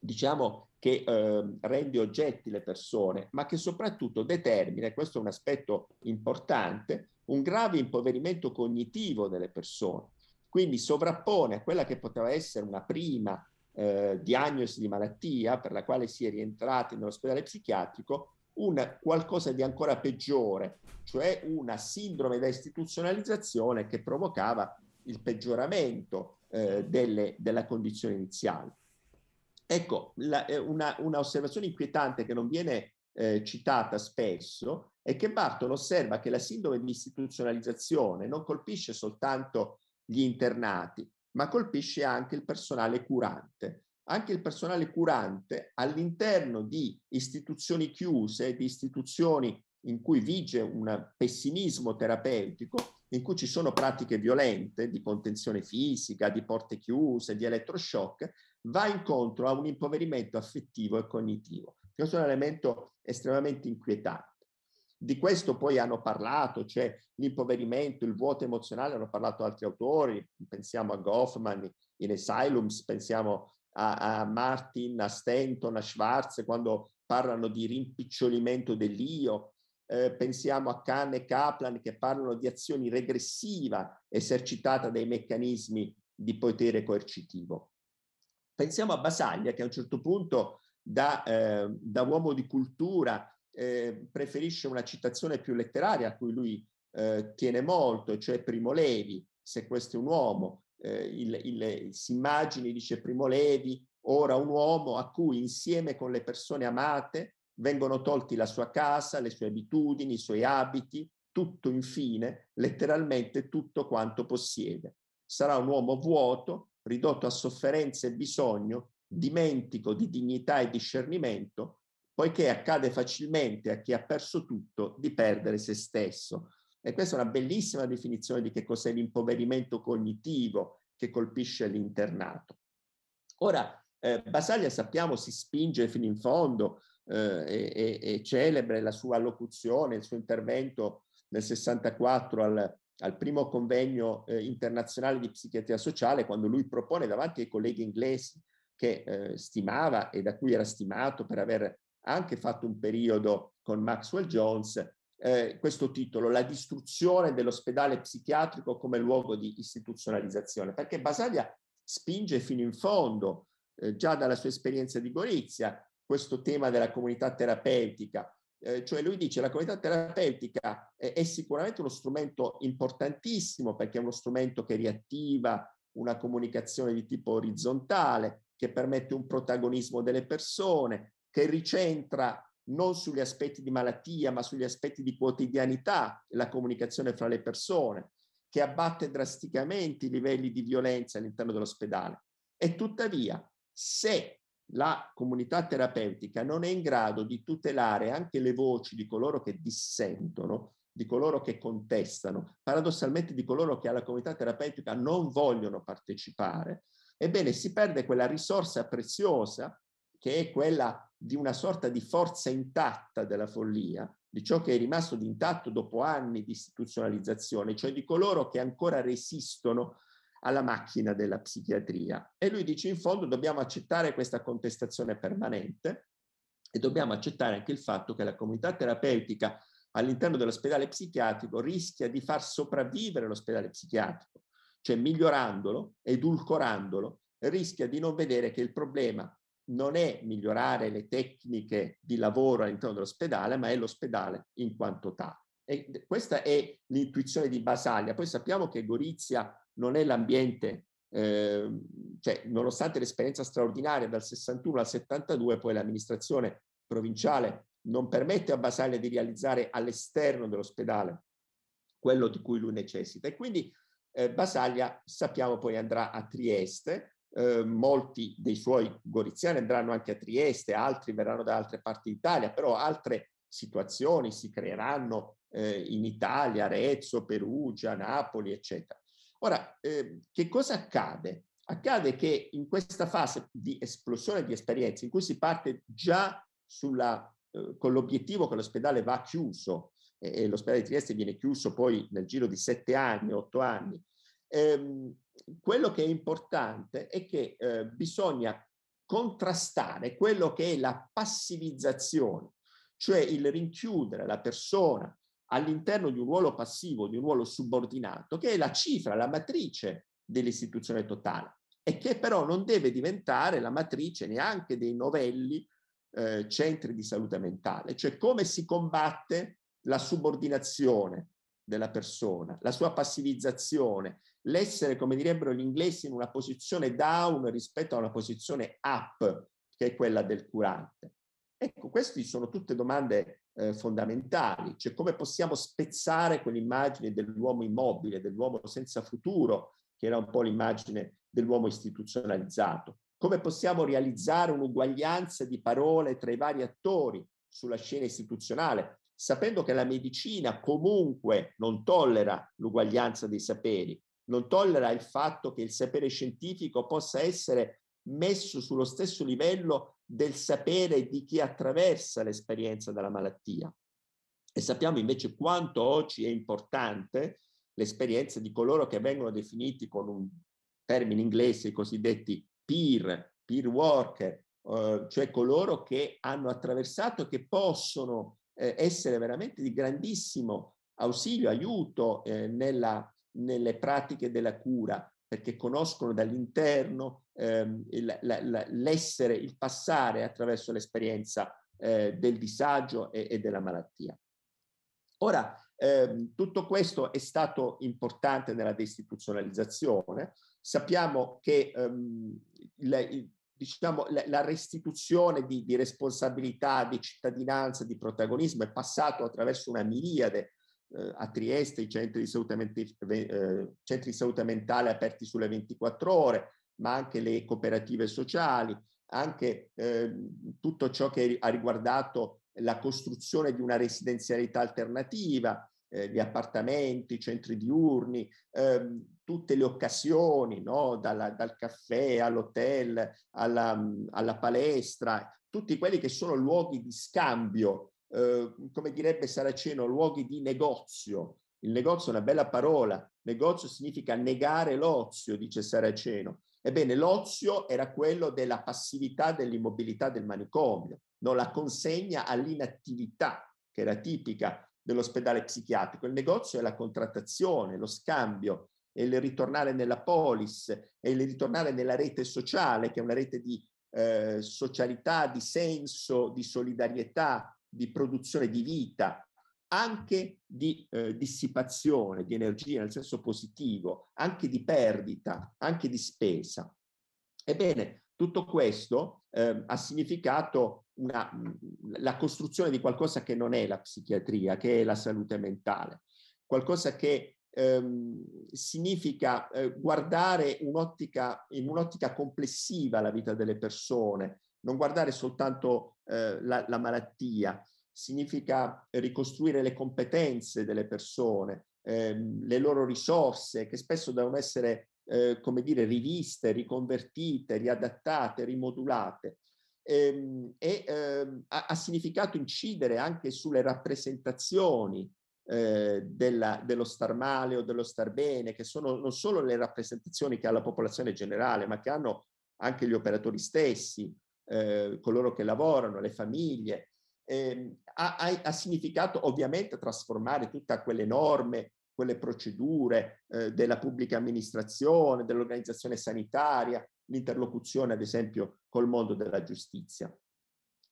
diciamo che eh, rende oggetti le persone, ma che soprattutto determina, questo è un aspetto importante, un grave impoverimento cognitivo delle persone. Quindi sovrappone a quella che poteva essere una prima eh, diagnosi di malattia per la quale si è rientrati nell'ospedale psichiatrico, un qualcosa di ancora peggiore, cioè una sindrome da istituzionalizzazione che provocava il peggioramento eh, delle, della condizione iniziale. Ecco, la, eh, una, una, osservazione inquietante che non viene eh, citata spesso è che Barton osserva che la sindrome di istituzionalizzazione non colpisce soltanto gli internati, ma colpisce anche il personale curante. Anche il personale curante all'interno di istituzioni chiuse, di istituzioni in cui vige un pessimismo terapeutico, in cui ci sono pratiche violente di contenzione fisica, di porte chiuse, di elettroshock, va incontro a un impoverimento affettivo e cognitivo, Questo è un elemento estremamente inquietante. Di questo poi hanno parlato, cioè l'impoverimento, il vuoto emozionale, hanno parlato altri autori, pensiamo a Goffman in Asylums, pensiamo a, a Martin, a Stanton, a Schwarz, quando parlano di rimpicciolimento dell'io, eh, pensiamo a Kahn e Kaplan che parlano di azioni regressiva esercitata dai meccanismi di potere coercitivo. Pensiamo a Basaglia che a un certo punto da, eh, da uomo di cultura eh, preferisce una citazione più letteraria a cui lui eh, tiene molto, cioè Primo Levi, se questo è un uomo, eh, il, si immagini, dice Primo Levi, ora un uomo a cui insieme con le persone amate vengono tolti la sua casa, le sue abitudini, i suoi abiti, tutto infine, letteralmente tutto quanto possiede. Sarà un uomo vuoto ridotto a sofferenza e bisogno, dimentico di dignità e discernimento, poiché accade facilmente a chi ha perso tutto di perdere se stesso. E questa è una bellissima definizione di che cos'è l'impoverimento cognitivo che colpisce l'internato. Ora, eh, Basaglia sappiamo si spinge fino in fondo eh, e, e celebre la sua allocuzione, il suo intervento nel 64 al al primo convegno eh, internazionale di psichiatria sociale, quando lui propone davanti ai colleghi inglesi che eh, stimava e da cui era stimato per aver anche fatto un periodo con Maxwell Jones, eh, questo titolo, La distruzione dell'ospedale psichiatrico come luogo di istituzionalizzazione, perché Basaglia spinge fino in fondo, eh, già dalla sua esperienza di Gorizia, questo tema della comunità terapeutica, eh, cioè lui dice che la comunità terapeutica è, è sicuramente uno strumento importantissimo perché è uno strumento che riattiva una comunicazione di tipo orizzontale, che permette un protagonismo delle persone, che ricentra non sugli aspetti di malattia, ma sugli aspetti di quotidianità la comunicazione fra le persone, che abbatte drasticamente i livelli di violenza all'interno dell'ospedale. E tuttavia, se la comunità terapeutica non è in grado di tutelare anche le voci di coloro che dissentono, di coloro che contestano, paradossalmente di coloro che alla comunità terapeutica non vogliono partecipare, ebbene si perde quella risorsa preziosa che è quella di una sorta di forza intatta della follia, di ciò che è rimasto di intatto dopo anni di istituzionalizzazione, cioè di coloro che ancora resistono alla macchina della psichiatria. E lui dice in fondo dobbiamo accettare questa contestazione permanente e dobbiamo accettare anche il fatto che la comunità terapeutica all'interno dell'ospedale psichiatrico rischia di far sopravvivere l'ospedale psichiatrico, cioè migliorandolo, edulcorandolo, rischia di non vedere che il problema non è migliorare le tecniche di lavoro all'interno dell'ospedale, ma è l'ospedale in quanto tale. E questa è l'intuizione di Basaglia. Poi sappiamo che Gorizia non è l'ambiente, eh, cioè nonostante l'esperienza straordinaria dal 61 al 72, poi l'amministrazione provinciale non permette a Basaglia di realizzare all'esterno dell'ospedale quello di cui lui necessita. E quindi eh, Basaglia, sappiamo, poi andrà a Trieste, eh, molti dei suoi goriziani andranno anche a Trieste, altri verranno da altre parti d'Italia, però altre situazioni si creeranno eh, in Italia, Arezzo, Perugia, Napoli, eccetera. Ora, eh, che cosa accade? Accade che in questa fase di esplosione di esperienze, in cui si parte già sulla, eh, con l'obiettivo che l'ospedale va chiuso, eh, e l'ospedale di Trieste viene chiuso poi nel giro di sette anni, otto anni, ehm, quello che è importante è che eh, bisogna contrastare quello che è la passivizzazione, cioè il rinchiudere la persona all'interno di un ruolo passivo, di un ruolo subordinato, che è la cifra, la matrice dell'istituzione totale e che però non deve diventare la matrice neanche dei novelli eh, centri di salute mentale, cioè come si combatte la subordinazione della persona, la sua passivizzazione, l'essere, come direbbero gli inglesi, in una posizione down rispetto a una posizione up, che è quella del curante. Ecco, queste sono tutte domande eh, fondamentali, cioè come possiamo spezzare quell'immagine dell'uomo immobile, dell'uomo senza futuro, che era un po' l'immagine dell'uomo istituzionalizzato, come possiamo realizzare un'uguaglianza di parole tra i vari attori sulla scena istituzionale, sapendo che la medicina comunque non tollera l'uguaglianza dei saperi, non tollera il fatto che il sapere scientifico possa essere messo sullo stesso livello del sapere di chi attraversa l'esperienza della malattia. E sappiamo invece quanto oggi è importante l'esperienza di coloro che vengono definiti con un termine inglese, i cosiddetti peer, peer worker, eh, cioè coloro che hanno attraversato e che possono eh, essere veramente di grandissimo ausilio, aiuto eh, nella, nelle pratiche della cura perché conoscono dall'interno ehm, l'essere, il passare attraverso l'esperienza eh, del disagio e, e, della malattia. Ora, ehm, tutto questo è stato importante nella deistituzionalizzazione. Sappiamo che ehm, la, diciamo, la, la restituzione di, di responsabilità, di cittadinanza, di protagonismo è passato attraverso una miriade eh, a Trieste i centri di, salute mentale, eh, centri di salute mentale aperti sulle 24 ore, ma anche le cooperative sociali, anche eh, tutto ciò che ha riguardato la costruzione di una residenzialità alternativa, eh, gli appartamenti, i centri diurni, eh, tutte le occasioni, no? Dalla, dal caffè all'hotel, alla, alla palestra, tutti quelli che sono luoghi di scambio Ehm, come direbbe Saraceno, luoghi di negozio. Il negozio è una bella parola, negozio significa negare l'ozio, dice Saraceno. Ebbene, l'ozio era quello della passività, dell'immobilità del manicomio, no? la consegna all'inattività, che era tipica dell'ospedale psichiatrico. Il negozio è la contrattazione, lo scambio, è il ritornare nella polis, è il ritornare nella rete sociale, che è una rete di eh, socialità, di senso, di solidarietà, di produzione di vita, anche di eh, dissipazione di energia nel senso positivo, anche di perdita, anche di spesa. Ebbene, tutto questo eh, ha significato una, la costruzione di qualcosa che non è la psichiatria, che è la salute mentale, qualcosa che ehm, significa eh, guardare un'ottica, in un'ottica complessiva la vita delle persone, non guardare soltanto eh, la, la, malattia, significa ricostruire le competenze delle persone, ehm, le loro risorse che spesso devono essere, eh, come dire, riviste, riconvertite, riadattate, rimodulate. E, ehm, e ehm, ha, ha, significato incidere anche sulle rappresentazioni eh, della, dello star male o dello star bene, che sono non solo le rappresentazioni che ha la popolazione generale, ma che hanno anche gli operatori stessi, eh, coloro che lavorano, le famiglie. Eh, ha, ha, significato ovviamente trasformare tutte quelle norme, quelle procedure eh, della pubblica amministrazione, dell'organizzazione sanitaria, l'interlocuzione ad esempio col mondo della giustizia.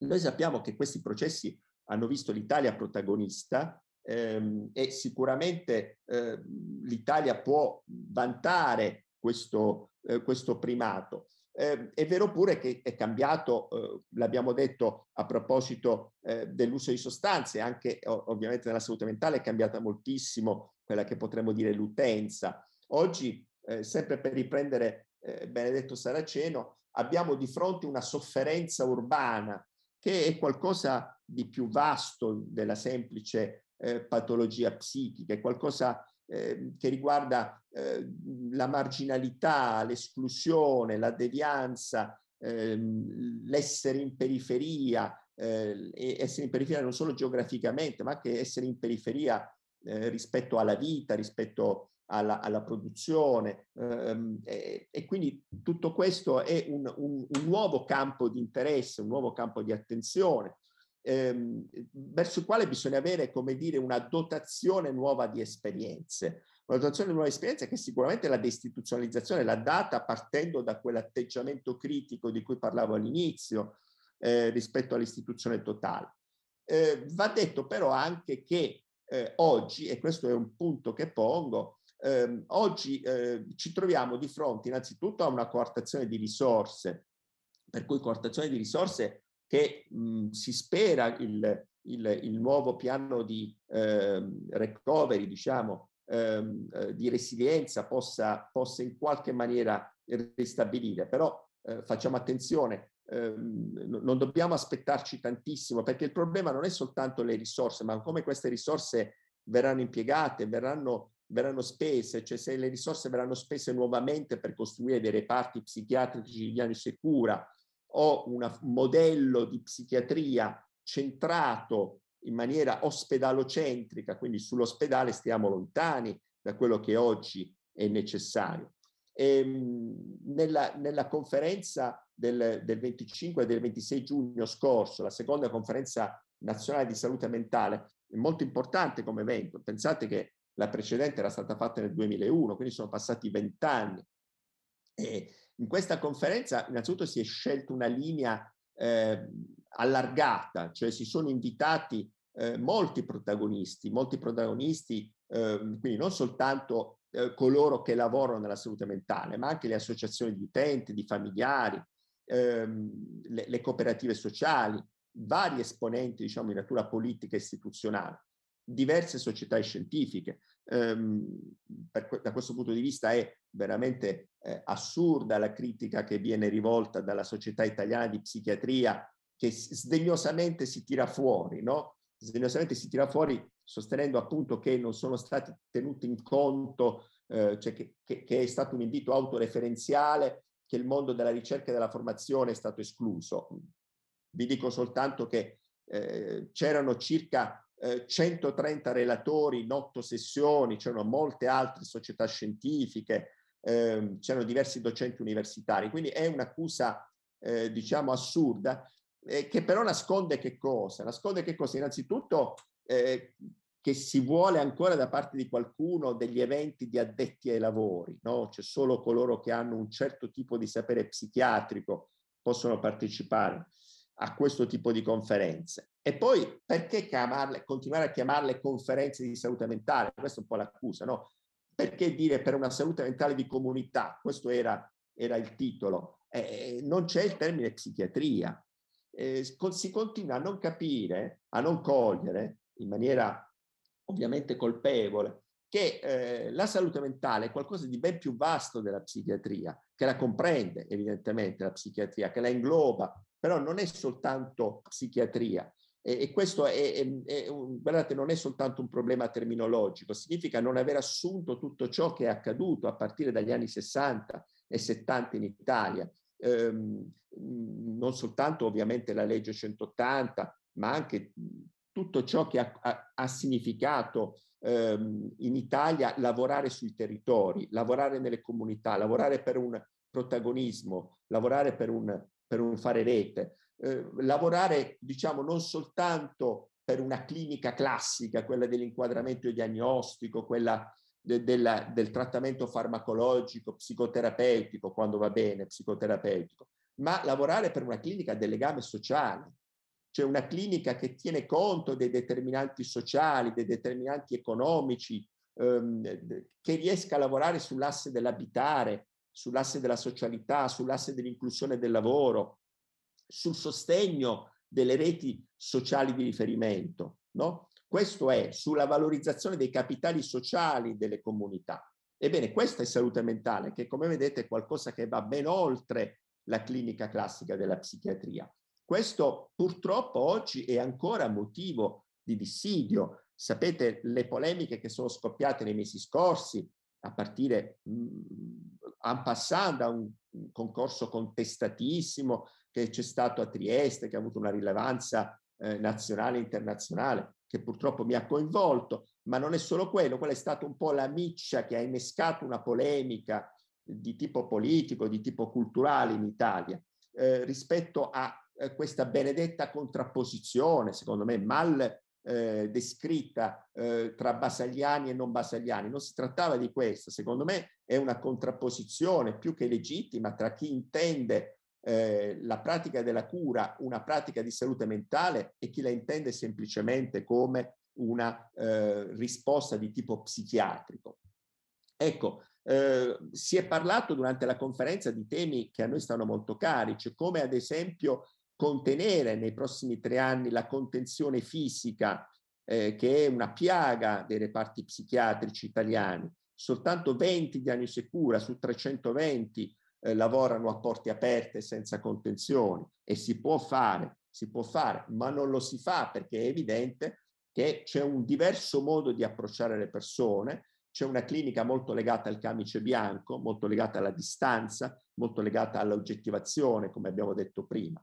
Noi sappiamo che questi processi hanno visto l'Italia protagonista ehm, e sicuramente eh, l'Italia può vantare questo, eh, questo primato. Eh, è vero pure che è cambiato, eh, l'abbiamo detto a proposito eh, dell'uso di sostanze, anche ovviamente nella salute mentale è cambiata moltissimo quella che potremmo dire l'utenza. Oggi, eh, sempre per riprendere eh, Benedetto Saraceno, abbiamo di fronte una sofferenza urbana che è qualcosa di più vasto della semplice eh, patologia psichica, è qualcosa Ehm, che riguarda ehm, la marginalità, l'esclusione, la devianza, ehm, l'essere in periferia, eh, essere in periferia non solo geograficamente, ma anche essere in periferia eh, rispetto alla vita, rispetto alla, alla produzione. e, e, quindi tutto questo è un, un, un nuovo campo di interesse, un nuovo campo di attenzione ehm, verso il quale bisogna avere, come dire, una dotazione nuova di esperienze. Una dotazione di nuove esperienze che sicuramente la deistituzionalizzazione l'ha data partendo da quell'atteggiamento critico di cui parlavo all'inizio eh, rispetto all'istituzione totale. Eh, va detto però anche che eh, oggi, e questo è un punto che pongo, ehm, oggi eh, ci troviamo di fronte innanzitutto a una coartazione di risorse, per cui coartazione di risorse che mh, si spera il, il, il, nuovo piano di eh, recovery, diciamo, ehm, eh, di resilienza possa, possa, in qualche maniera ristabilire. Però eh, facciamo attenzione, ehm, non dobbiamo aspettarci tantissimo, perché il problema non è soltanto le risorse, ma come queste risorse verranno impiegate, verranno verranno spese, cioè se le risorse verranno spese nuovamente per costruire dei reparti psichiatrici di diagnosi e cura, ho un modello di psichiatria centrato in maniera ospedalocentrica, quindi sull'ospedale stiamo lontani da quello che oggi è necessario. E, ehm, nella, nella, conferenza del, del 25 e del 26 giugno scorso, la seconda conferenza nazionale di salute mentale, è molto importante come evento. Pensate che la precedente era stata fatta nel 2001, quindi sono passati vent'anni. In questa conferenza innanzitutto si è scelta una linea eh, allargata, cioè si sono invitati eh, molti protagonisti, molti protagonisti, eh, quindi non soltanto eh, coloro che lavorano nella salute mentale, ma anche le associazioni di utenti, di familiari, ehm, le, le, cooperative sociali, vari esponenti diciamo, di natura politica e istituzionale, diverse società scientifiche. Ehm, per, da questo punto di vista è veramente eh, assurda la critica che viene rivolta dalla Società Italiana di Psichiatria, che sdegnosamente si tira fuori, no? Sdegnosamente si tira fuori sostenendo appunto che non sono stati tenuti in conto, eh, cioè che, che, che è stato un invito autoreferenziale, che il mondo della ricerca e della formazione è stato escluso. Vi dico soltanto che eh, c'erano circa eh, 130 relatori in otto sessioni, c'erano molte altre società scientifiche, eh, c'erano diversi docenti universitari, quindi è un'accusa eh, diciamo assurda eh, che però nasconde che cosa? Nasconde che cosa? Innanzitutto eh, che si vuole ancora da parte di qualcuno degli eventi di addetti ai lavori, no? cioè solo coloro che hanno un certo tipo di sapere psichiatrico possono partecipare a questo tipo di conferenze. E poi perché chiamarle, continuare a chiamarle conferenze di salute mentale? Questa è un po' l'accusa, no? perché dire per una salute mentale di comunità? Questo era, era il titolo. Eh, eh non c'è il termine psichiatria. Eh, si continua a non capire, a non cogliere in maniera ovviamente colpevole che eh, la salute mentale è qualcosa di ben più vasto della psichiatria, che la comprende evidentemente la psichiatria, che la ingloba, però non è soltanto psichiatria. E, e questo è, è, è un, guardate, non è soltanto un problema terminologico, significa non aver assunto tutto ciò che è accaduto a partire dagli anni 60 e 70 in Italia, ehm, non soltanto ovviamente la legge 180, ma anche tutto ciò che ha, ha, ha significato ehm, in Italia lavorare sui territori, lavorare nelle comunità, lavorare per un protagonismo, lavorare per un, per un fare rete. Eh, lavorare diciamo non soltanto per una clinica classica, quella dell'inquadramento diagnostico, quella de, della, del trattamento farmacologico, psicoterapeutico, quando va bene, psicoterapeutico, ma lavorare per una clinica del legame sociale, cioè una clinica che tiene conto dei determinanti sociali, dei determinanti economici, ehm, che riesca a lavorare sull'asse dell'abitare, sull'asse della socialità, sull'asse dell'inclusione del lavoro, sul sostegno delle reti sociali di riferimento, no? Questo è sulla valorizzazione dei capitali sociali delle comunità. Ebbene, questa è salute mentale, che come vedete è qualcosa che va ben oltre la clinica classica della psichiatria. Questo purtroppo oggi è ancora motivo di dissidio. Sapete le polemiche che sono scoppiate nei mesi scorsi, a partire, mm, en passant da un concorso contestatissimo che c'è stato a Trieste, che ha avuto una rilevanza eh, nazionale e internazionale, che purtroppo mi ha coinvolto, ma non è solo quello, quella è stata un po' la miccia che ha innescato una polemica di tipo politico, di tipo culturale in Italia, eh, rispetto a eh, questa benedetta contrapposizione, secondo me mal eh, descritta eh, tra basagliani e non basagliani. Non si trattava di questo, secondo me è una contrapposizione più che legittima tra chi intende eh, la pratica della cura una pratica di salute mentale e chi la intende semplicemente come una eh, risposta di tipo psichiatrico. Ecco, eh, si è parlato durante la conferenza di temi che a noi stanno molto cari, cioè come ad esempio contenere nei prossimi tre anni la contenzione fisica, eh, che è una piaga dei reparti psichiatrici italiani. Soltanto 20 diagnosi e cura su 320 eh, lavorano a porte aperte senza contenzioni e si può fare, si può fare, ma non lo si fa perché è evidente che c'è un diverso modo di approcciare le persone, c'è una clinica molto legata al camice bianco, molto legata alla distanza, molto legata all'oggettivazione, come abbiamo detto prima.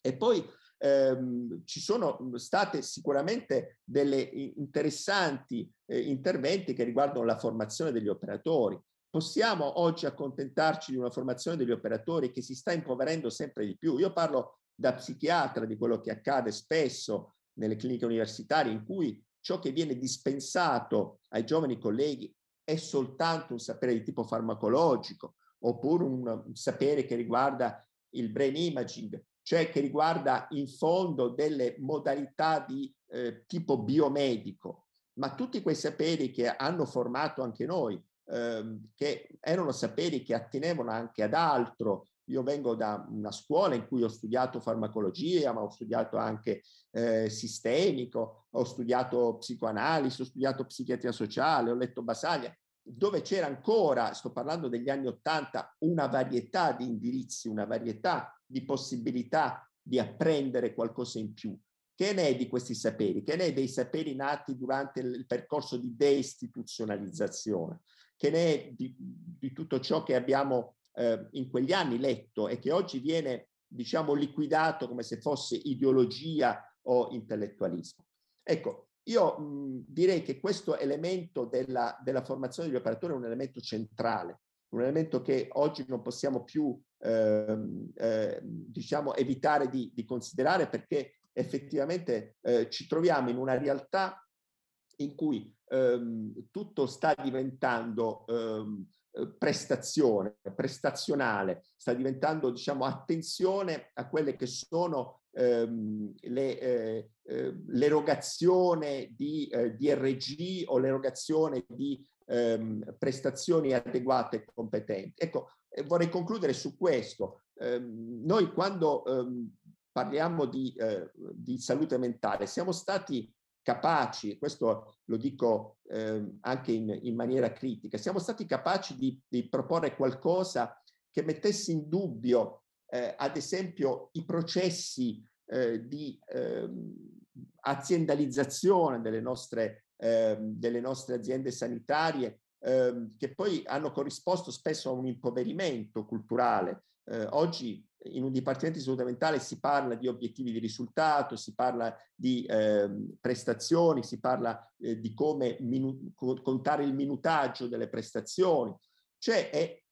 E poi ehm, ci sono state sicuramente delle interessanti eh, interventi che riguardano la formazione degli operatori possiamo oggi accontentarci di una formazione degli operatori che si sta impoverendo sempre di più. Io parlo da psichiatra di quello che accade spesso nelle cliniche universitarie in cui ciò che viene dispensato ai giovani colleghi è soltanto un sapere di tipo farmacologico oppure un, sapere che riguarda il brain imaging, cioè che riguarda in fondo delle modalità di eh, tipo biomedico. Ma tutti quei saperi che hanno formato anche noi, Ehm, che erano saperi che attenevano anche ad altro. Io vengo da una scuola in cui ho studiato farmacologia, ma ho studiato anche eh, sistemico, ho studiato psicoanalisi, ho studiato psichiatria sociale, ho letto Basaglia, dove c'era ancora, sto parlando degli anni Ottanta, una varietà di indirizzi, una varietà di possibilità di apprendere qualcosa in più. Che ne è di questi saperi? Che ne è dei saperi nati durante il percorso di deistituzionalizzazione? che ne è di, di tutto ciò che abbiamo eh, in quegli anni letto e che oggi viene, diciamo, liquidato come se fosse ideologia o intellettualismo. Ecco, io mh, direi che questo elemento della, della, formazione degli operatori è un elemento centrale, un elemento che oggi non possiamo più ehm, eh, diciamo, evitare di, di, considerare perché effettivamente eh, ci troviamo in una realtà in cui ehm, tutto sta diventando ehm, eh, prestazione, prestazionale, sta diventando diciamo, attenzione a quelle che sono ehm, le, eh, eh, l'erogazione di eh, DRG o l'erogazione di ehm, prestazioni adeguate e competenti. Ecco, eh, vorrei concludere su questo. Ehm, noi quando ehm, parliamo di, eh, di salute mentale siamo stati capaci, questo lo dico eh, anche in, in, maniera critica, siamo stati capaci di, di proporre qualcosa che mettesse in dubbio, eh, ad esempio, i processi eh, di ehm, aziendalizzazione delle nostre, ehm, delle nostre aziende sanitarie ehm, che poi hanno corrisposto spesso a un impoverimento culturale eh, oggi in un dipartimento di salute mentale si parla di obiettivi di risultato, si parla di eh, prestazioni, si parla eh, di come minu- contare il minutaggio delle prestazioni. Cioè è,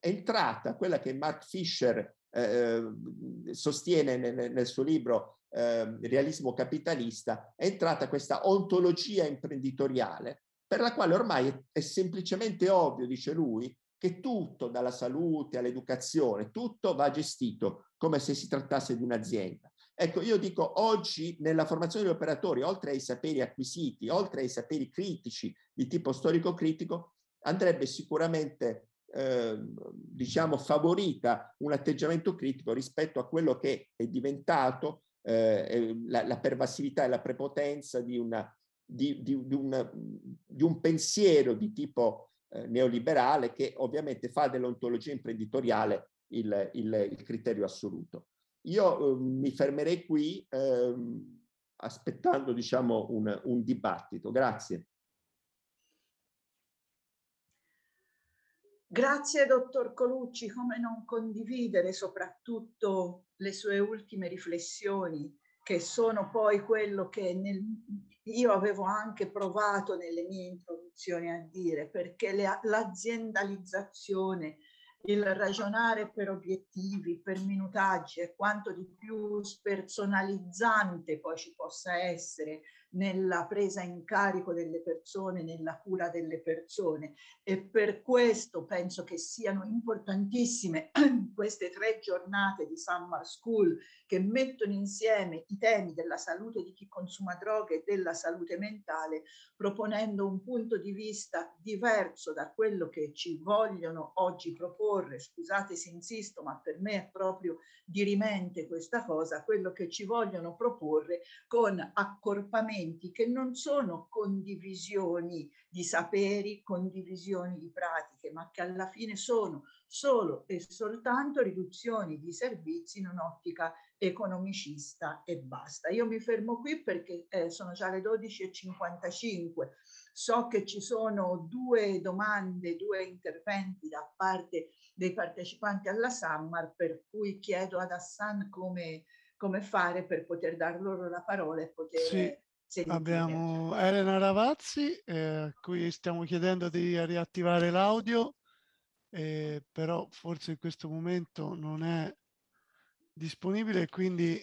entrata quella che Mark Fisher eh, ehm, sostiene nel, nel, suo libro ehm, Realismo capitalista, è entrata questa ontologia imprenditoriale per la quale ormai è, è semplicemente ovvio, dice lui, che tutto, dalla salute all'educazione, tutto va gestito come se si trattasse di un'azienda. Ecco, io dico oggi nella formazione degli operatori, oltre ai saperi acquisiti, oltre ai saperi critici di tipo storico-critico, andrebbe sicuramente, eh, diciamo, favorita un atteggiamento critico rispetto a quello che è diventato eh, la, la, pervasività e la prepotenza di, una, di, di, un, di un pensiero di tipo eh, neoliberale che ovviamente fa dell'ontologia imprenditoriale il, il, il criterio assoluto. Io eh, mi fermerei qui eh, aspettando diciamo, un, un dibattito. Grazie. Grazie dottor Colucci, come non condividere soprattutto le sue ultime riflessioni che sono poi quello che nel, io avevo anche provato nelle mie introduzioni a dire, perché le, l'aziendalizzazione, il ragionare per obiettivi, per minutaggi e quanto di più spersonalizzante poi ci possa essere nella presa in carico delle persone, nella cura delle persone e per questo penso che siano importantissime queste tre giornate di Summer School che mettono insieme i temi della salute di chi consuma droghe e della salute mentale proponendo un punto di vista diverso da quello che ci vogliono oggi proporre, scusate se insisto ma per me è proprio dirimente questa cosa, quello che ci vogliono proporre con accorpamenti movimenti che non sono condivisioni di saperi, condivisioni di pratiche, ma che alla fine sono solo e soltanto riduzioni di servizi in un'ottica economicista e basta. Io mi fermo qui perché eh, sono già le 12.55. So che ci sono due domande, due interventi da parte dei partecipanti alla Sammar, per cui chiedo ad Hassan come come fare per poter dar loro la parola e poter sì. Abbiamo Elena Ravazzi, eh, a cui stiamo chiedendo di riattivare l'audio, eh, però forse in questo momento non è disponibile, quindi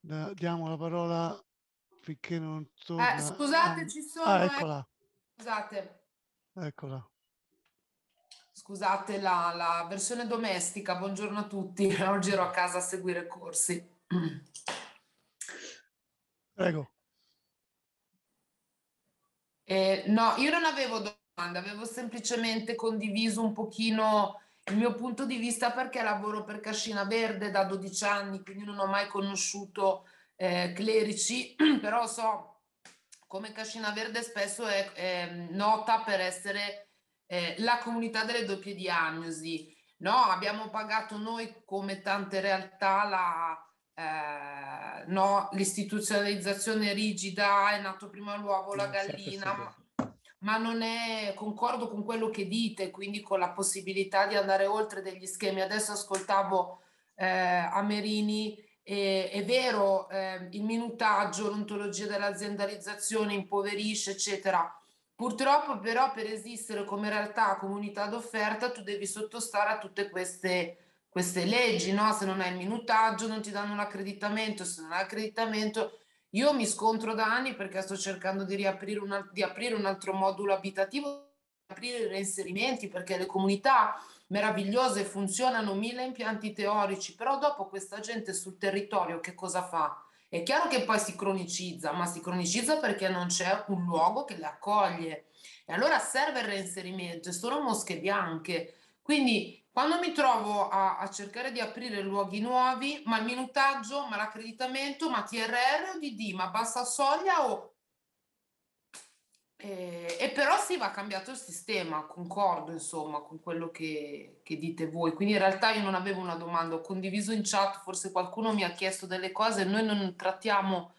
da, diamo la parola finché non torna. Eh, scusate, ci sono. Ah, eh. eccola. Scusate. Eccola. Scusate la, la versione domestica. Buongiorno a tutti. Oggi ero a casa a seguire corsi. Prego. Eh, no, io non avevo domande, avevo semplicemente condiviso un pochino il mio punto di vista perché lavoro per Cascina Verde da 12 anni, quindi non ho mai conosciuto eh, clerici, però so come Cascina Verde spesso è, è nota per essere eh, la comunità delle doppie diagnosi. No, abbiamo pagato noi come tante realtà la, eh, no, l'istituzionalizzazione rigida, è nato prima l'uovo, la mm, certo, gallina, ma, ma non è, concordo con quello che dite, quindi con la possibilità di andare oltre degli schemi. Adesso ascoltavo eh, Amerini, e, è vero, eh, il minutaggio, l'ontologia dell'aziendalizzazione impoverisce, eccetera. Purtroppo però per esistere come realtà, comunità d'offerta, tu devi sottostare a tutte queste queste leggi, no? se non hai il minutaggio non ti danno l'accreditamento, se non hai l'accreditamento. io mi scontro da anni perché sto cercando di, riaprire un, di aprire un altro modulo abitativo, di aprire i reinserimenti perché le comunità meravigliose funzionano mille impianti teorici, però dopo questa gente sul territorio che cosa fa? È chiaro che poi si cronicizza, ma si cronicizza perché non c'è un luogo che le accoglie. E allora serve il reinserimento, sono mosche bianche. Quindi quando mi trovo a, a, cercare di aprire luoghi nuovi, ma il minutaggio, ma l'accreditamento, ma TRR o DD, ma bassa soglia o... Eh, e però sì, va cambiato il sistema, concordo insomma con quello che, che, dite voi. Quindi in realtà io non avevo una domanda, ho condiviso in chat, forse qualcuno mi ha chiesto delle cose, noi non trattiamo,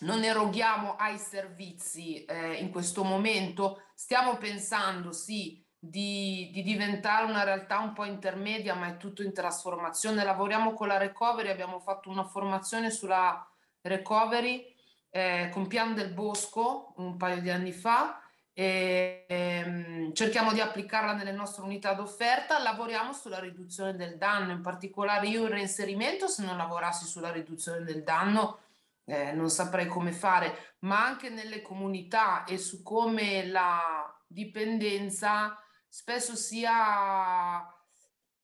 non eroghiamo ai servizi eh, in questo momento, stiamo pensando sì di, di, diventare una realtà un po' intermedia, ma è tutto in trasformazione. Lavoriamo con la recovery, abbiamo fatto una formazione sulla recovery eh, con Pian del Bosco un paio di anni fa. E, ehm, cerchiamo di applicarla nelle nostre unità d'offerta, lavoriamo sulla riduzione del danno, in particolare io il reinserimento, se non lavorassi sulla riduzione del danno eh, non saprei come fare, ma anche nelle comunità e su come la dipendenza spesso sia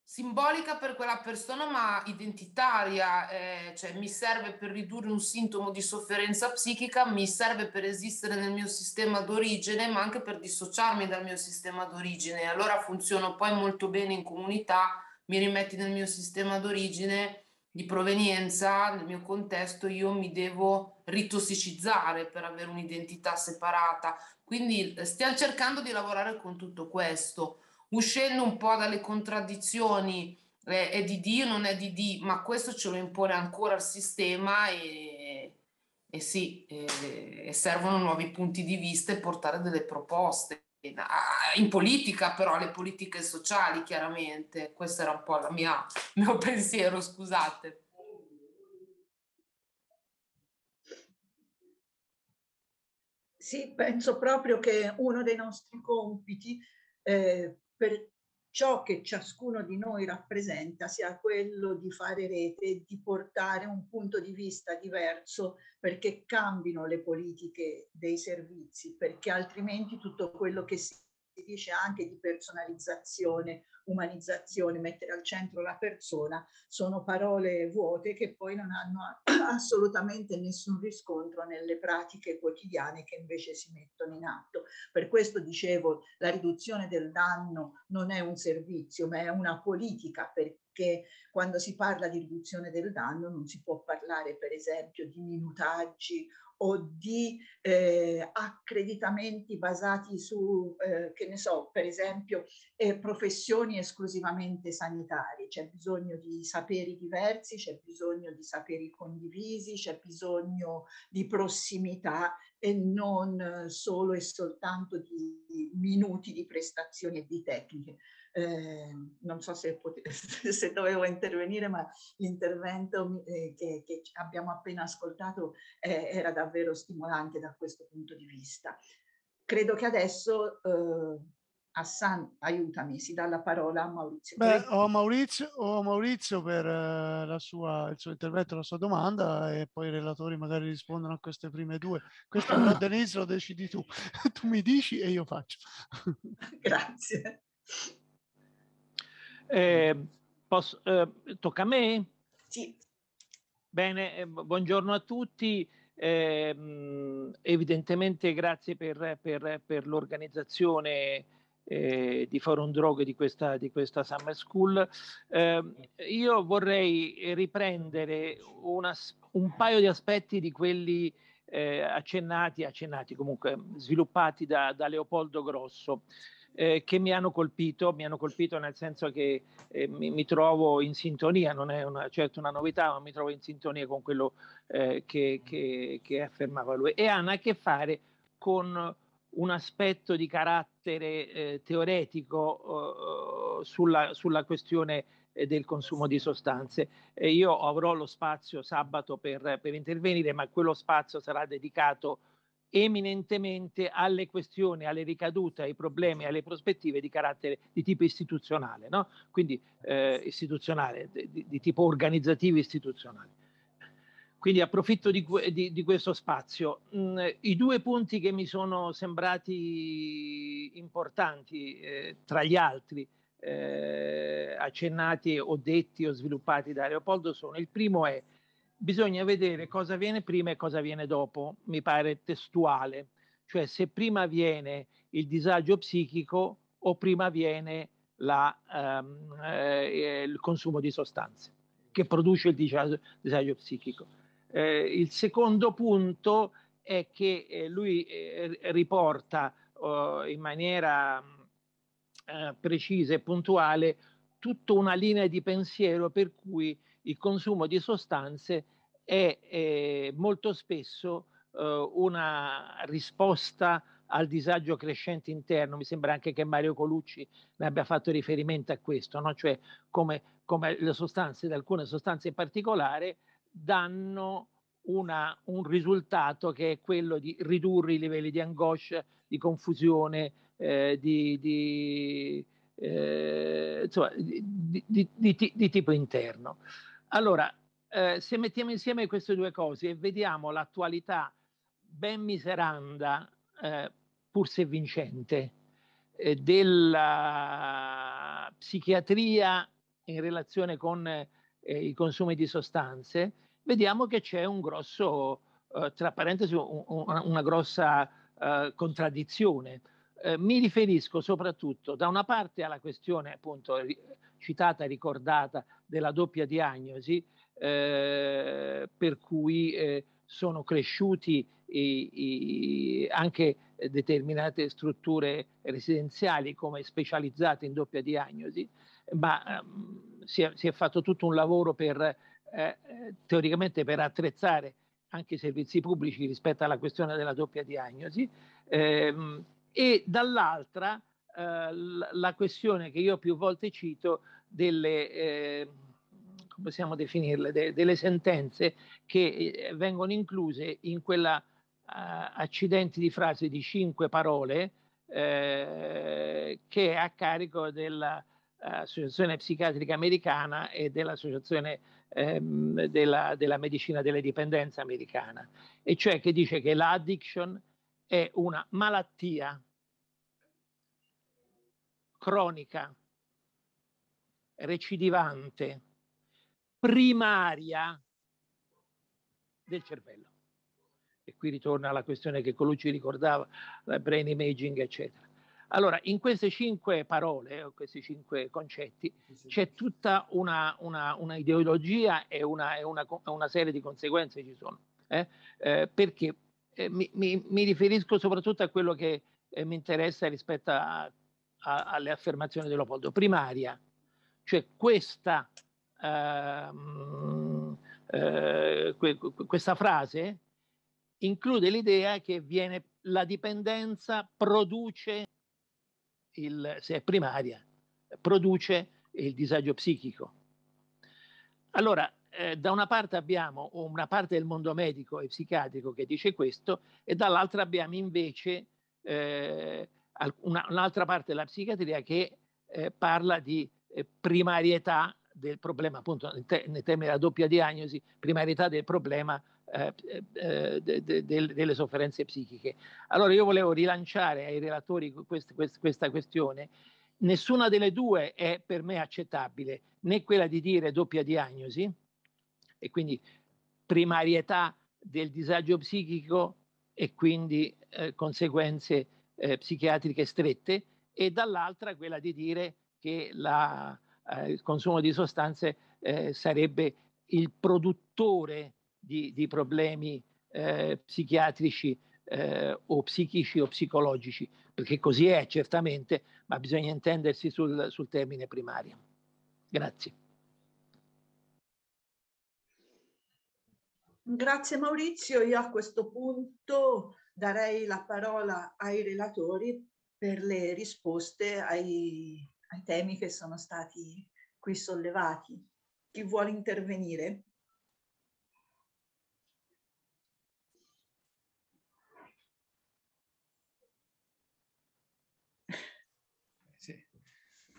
simbolica per quella persona ma identitaria, eh, cioè mi serve per ridurre un sintomo di sofferenza psichica, mi serve per esistere nel mio sistema d'origine ma anche per dissociarmi dal mio sistema d'origine, allora funziono poi molto bene in comunità, mi rimetti nel mio sistema d'origine, di provenienza, nel mio contesto io mi devo ritossicizzare per avere un'identità separata, quindi eh, stiamo cercando di lavorare con tutto questo, uscendo un po' dalle contraddizioni, eh, è di D o non è di D, ma questo ce lo impone ancora il sistema e, e sì, e, e servono nuovi punti di vista e portare delle proposte in politica però le politiche sociali chiaramente questo era un po' il mio pensiero scusate Sì, penso proprio che uno dei nostri compiti eh, per ciò che ciascuno di noi rappresenta sia quello di fare rete, di portare un punto di vista diverso perché cambino le politiche dei servizi, perché altrimenti tutto quello che si si dice anche di personalizzazione, umanizzazione, mettere al centro la persona, sono parole vuote che poi non hanno assolutamente nessun riscontro nelle pratiche quotidiane che invece si mettono in atto. Per questo dicevo, la riduzione del danno non è un servizio, ma è una politica perché quando si parla di riduzione del danno non si può parlare per esempio di minutaggi o di eh, accreditamenti basati su, eh, che ne so, per esempio, eh, professioni esclusivamente sanitarie. C'è bisogno di saperi diversi, c'è bisogno di saperi condivisi, c'è bisogno di prossimità e non solo e soltanto di minuti di prestazioni e di tecniche. Ehm, non so se, potevo, se, dovevo intervenire, ma l'intervento eh, che, che, abbiamo appena ascoltato eh, era davvero stimolante da questo punto di vista. Credo che adesso eh, Hassan, aiutami, si dà la parola a Maurizio. Beh, ho Maurizio, ho Maurizio per eh, sua, il suo intervento, la sua domanda e poi i relatori magari rispondono a queste prime due. Questo ah. Denise lo decidi tu, tu mi dici e io faccio. Grazie. Eh, posso, eh, tocca a me? Sì. Bene, ehm, buongiorno a tutti. Eh, evidentemente grazie per, per, per l'organizzazione eh, di Forum Droghe di questa, di questa Summer School. Eh, io vorrei riprendere una, un paio di aspetti di quelli eh, accennati, accennati comunque, sviluppati da, da Leopoldo Grosso eh, che mi hanno colpito, mi hanno colpito nel senso che eh, mi, mi, trovo in sintonia, non è una, certo una novità, ma mi trovo in sintonia con quello eh, che, che, che, affermava lui. E hanno a che fare con un aspetto di carattere eh, teoretico eh, sulla, sulla, questione eh, del consumo di sostanze. io avrò lo spazio sabato per, per intervenire, ma quello spazio sarà dedicato a eminentemente alle questioni, alle ricadute, ai problemi, alle prospettive di carattere di tipo istituzionale, no? quindi eh, istituzionale, di, di, tipo organizzativo istituzionale. Quindi approfitto di, di, di questo spazio. Mm, I due punti che mi sono sembrati importanti eh, tra gli altri, eh, accennati o detti o sviluppati da Leopoldo, sono il primo è bisogna vedere cosa viene prima e cosa viene dopo, mi pare testuale, cioè se prima viene il disagio psichico o prima viene la, ehm, eh, eh il consumo di sostanze che produce il disagio, disagio psichico. Eh, il secondo punto è che eh, lui eh, riporta eh, in maniera precisa e puntuale tutta una linea di pensiero per cui il consumo di sostanze è, è molto spesso eh, una risposta al disagio crescente interno. Mi sembra anche che Mario Colucci ne abbia fatto riferimento a questo, no? cioè come, come le sostanze, alcune sostanze in particolare, danno una, un risultato che è quello di ridurre i livelli di angoscia, di confusione, eh, di, di, eh, insomma, di, di, tipo interno. Allora, eh, se mettiamo insieme queste due cose e vediamo l'attualità ben miseranda, eh, pur se vincente, eh, della psichiatria in relazione con eh, i consumi di sostanze, vediamo che c'è un grosso, eh, tra parentesi, un, un, una grossa eh, contraddizione. mi riferisco soprattutto da una parte alla questione appunto citata e ricordata della doppia diagnosi, eh, per cui eh, sono cresciuti i, i, anche determinate strutture residenziali come specializzate in doppia diagnosi, ma um, si, è, si, è, fatto tutto un lavoro per, eh, teoricamente per attrezzare anche i servizi pubblici rispetto alla questione della doppia diagnosi ehm, e dall'altra eh, la questione che io più volte cito delle, eh, come possiamo definirle, De, delle sentenze che eh, vengono incluse in quella eh, accidenti di frase di cinque parole eh, che è a carico dell'Associazione Psichiatrica Americana e dell'Associazione ehm, della, della, Medicina delle Dipendenze Americana, e cioè che dice che l'addiction è una malattia cronica, recidivante, primaria del cervello. E qui ritorna alla questione che Colucci ricordava, la brain imaging, eccetera. Allora, in queste cinque parole, o questi cinque concetti, sì. c'è tutta una, una, una ideologia e una, e una, serie di conseguenze ci sono. Eh? Eh, perché eh, mi, mi, mi, riferisco soprattutto a quello che eh, mi interessa rispetto a a, alle affermazioni di Leopoldo, primaria, cioè questa, uh, uh, questa frase include l'idea che viene, la dipendenza produce, il, se è primaria, produce il disagio psichico. Allora, eh, da una parte abbiamo una parte del mondo medico e psichiatrico che dice questo e dall'altra abbiamo invece eh, una, un'altra parte della psichiatria che eh, parla di eh, primarietà del problema, appunto nel, te- nei termini della doppia diagnosi, primarietà del problema eh, eh de- de- de- delle sofferenze psichiche. Allora io volevo rilanciare ai relatori quest- quest- questa questione. Nessuna delle due è per me accettabile, né quella di dire doppia diagnosi, e quindi primarietà del disagio psichico e quindi eh, conseguenze eh, psichiatriche strette e dall'altra quella di dire che la, eh, il consumo di sostanze eh, sarebbe il produttore di, di problemi eh, psichiatrici eh, o psichici o psicologici, perché così è certamente, ma bisogna intendersi sul, sul termine primario. Grazie. Grazie Maurizio, io a questo punto darei la parola ai relatori per le risposte ai, ai temi che sono stati qui sollevati. Chi vuole intervenire?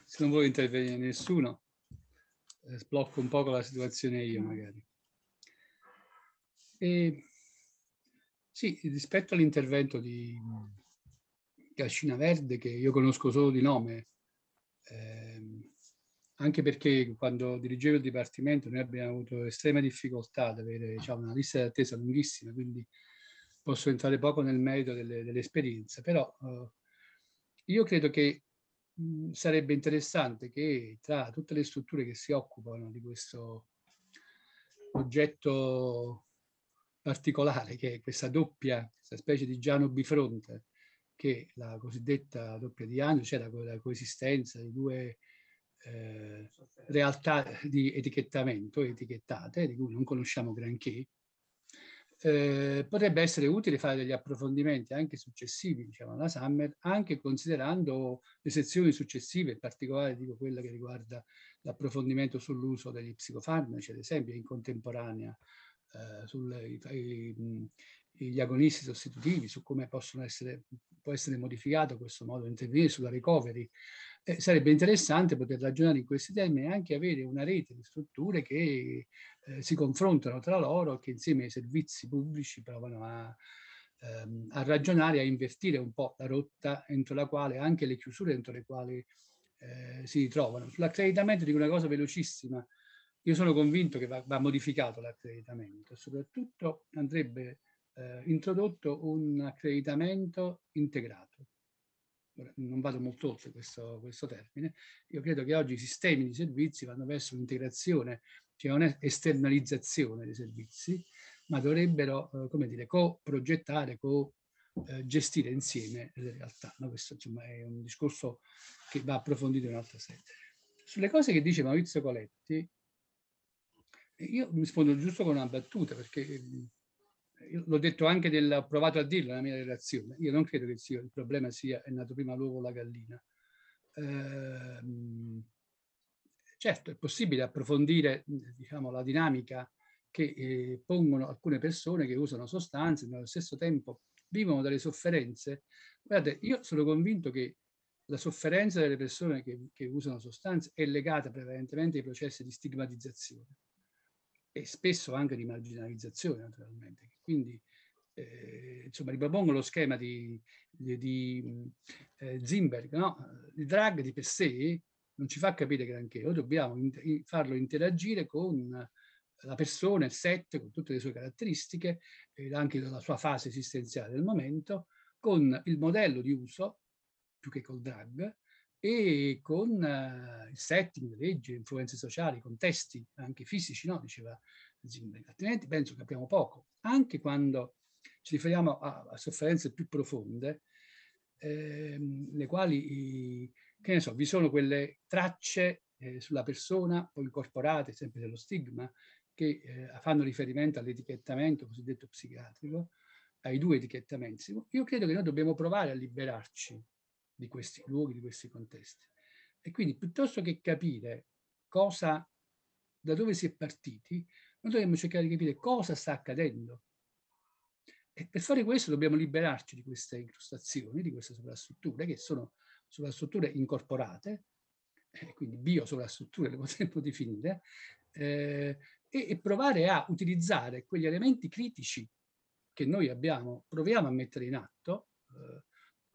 se non vuole intervenire nessuno, eh, sblocco un po' la situazione io magari. E sì, rispetto all'intervento di Cascina Verde, che io conosco solo di nome, ehm, anche perché quando dirigevo il dipartimento noi abbiamo avuto estrema difficoltà ad avere diciamo, una lista d'attesa lunghissima, quindi posso entrare poco nel merito delle, dell'esperienza, però eh, io credo che mh, sarebbe interessante che tra tutte le strutture che si occupano di questo oggetto particolare che è questa doppia, questa specie di Giano bifronte, che la cosiddetta doppia di Angelo, cioè la, la coesistenza di due eh, realtà di etichettamento, etichettate, di cui non conosciamo granché, eh, potrebbe essere utile fare degli approfondimenti anche successivi diciamo, alla Summer, anche considerando le sezioni successive, in particolare dico quella che riguarda l'approfondimento sull'uso degli psicofarmaci, ad esempio, in contemporanea eh, sugli agonisti sostitutivi, su come possono essere, può essere modificato questo modo di intervenire sulla recovery. Eh, sarebbe interessante poter ragionare in questi termini e anche avere una rete di strutture che eh, si confrontano tra loro che insieme ai servizi pubblici provano a, ehm, a ragionare, a invertire un po' la rotta entro la quale, anche le chiusure entro le quali eh, si ritrovano. L'accreditamento, dico una cosa velocissima, io sono convinto che va, va modificato l'accreditamento e soprattutto andrebbe eh, introdotto un accreditamento integrato. Ora, non vado molto oltre questo, questo termine. Io credo che oggi i sistemi di servizi vanno verso un'integrazione, cioè un'esternalizzazione dei servizi, ma dovrebbero, eh, come dire, co-progettare, co eh, gestire insieme le realtà. No? Questo insomma, è un discorso che va approfondito in un'altra sede. Sulle cose che dice Maurizio Coletti, io rispondo giusto con una battuta, perché eh, l'ho detto anche, del, ho provato a dirlo nella mia relazione, io non credo che sia, il problema sia è nato prima l'uovo o la gallina. Eh, certo, è possibile approfondire diciamo, la dinamica che eh, pongono alcune persone che usano sostanze e nello stesso tempo vivono delle sofferenze. Guardate, io sono convinto che la sofferenza delle persone che, che usano sostanze è legata prevalentemente ai processi di stigmatizzazione e spesso anche di marginalizzazione naturalmente. Quindi eh, insomma ribabongo lo schema di, di, di eh, Zimberg, no? il drag di per sé non ci fa capire granché, noi dobbiamo in, farlo interagire con la persona, il set, con tutte le sue caratteristiche ed anche la sua fase esistenziale del momento, con il modello di uso, più che col drag, e con eh, il setting, le leggi, le influenze sociali, i contesti anche fisici, no? diceva Zimmer, altrimenti penso che abbiamo poco. Anche quando ci riferiamo a, a sofferenze più profonde, ehm, le quali, i, che ne so, vi sono quelle tracce eh, sulla persona, poi incorporate sempre dello stigma, che eh, fanno riferimento all'etichettamento cosiddetto psichiatrico, ai due etichettamenti. Io credo che noi dobbiamo provare a liberarci di questi luoghi, di questi contesti. E quindi piuttosto che capire cosa, da dove si è partiti, noi dobbiamo cercare di capire cosa sta accadendo. E per fare questo dobbiamo liberarci di queste incrustazioni, di queste sovrastrutture, che sono sovrastrutture incorporate, eh, quindi bio-sovrastrutture, le potremmo definire, eh, e, e provare a utilizzare quegli elementi critici che noi abbiamo, proviamo a mettere in atto, eh,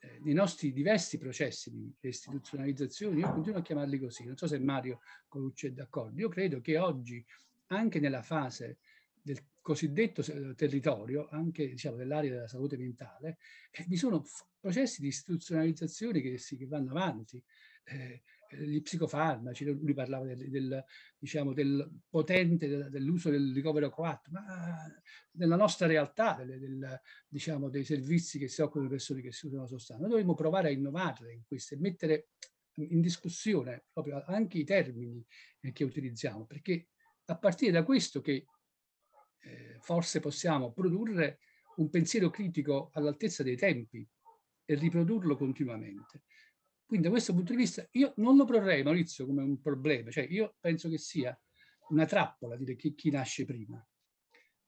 eh, nei nostri diversi processi di istituzionalizzazione, io continuo a chiamarli così, non so se Mario Colucci è d'accordo, io credo che oggi anche nella fase del cosiddetto eh, territorio, anche diciamo, dell'area della salute mentale, eh, vi sono processi di istituzionalizzazione che, sì, che vanno avanti. Eh, gli psicofarmaci, lui parlava del, del, diciamo, del potente dell'uso del ricovero coatto, ma nella nostra realtà, del, del, diciamo, dei servizi che si occupano di persone che si usano sostanze. Noi dovremmo provare a innovare in queste e mettere in discussione proprio anche i termini eh, che utilizziamo, perché a partire da questo che eh, forse possiamo produrre un pensiero critico all'altezza dei tempi e riprodurlo continuamente. Quindi da questo punto di vista io non lo porrei, Maurizio, come un problema. Cioè io penso che sia una trappola dire chi, chi nasce prima.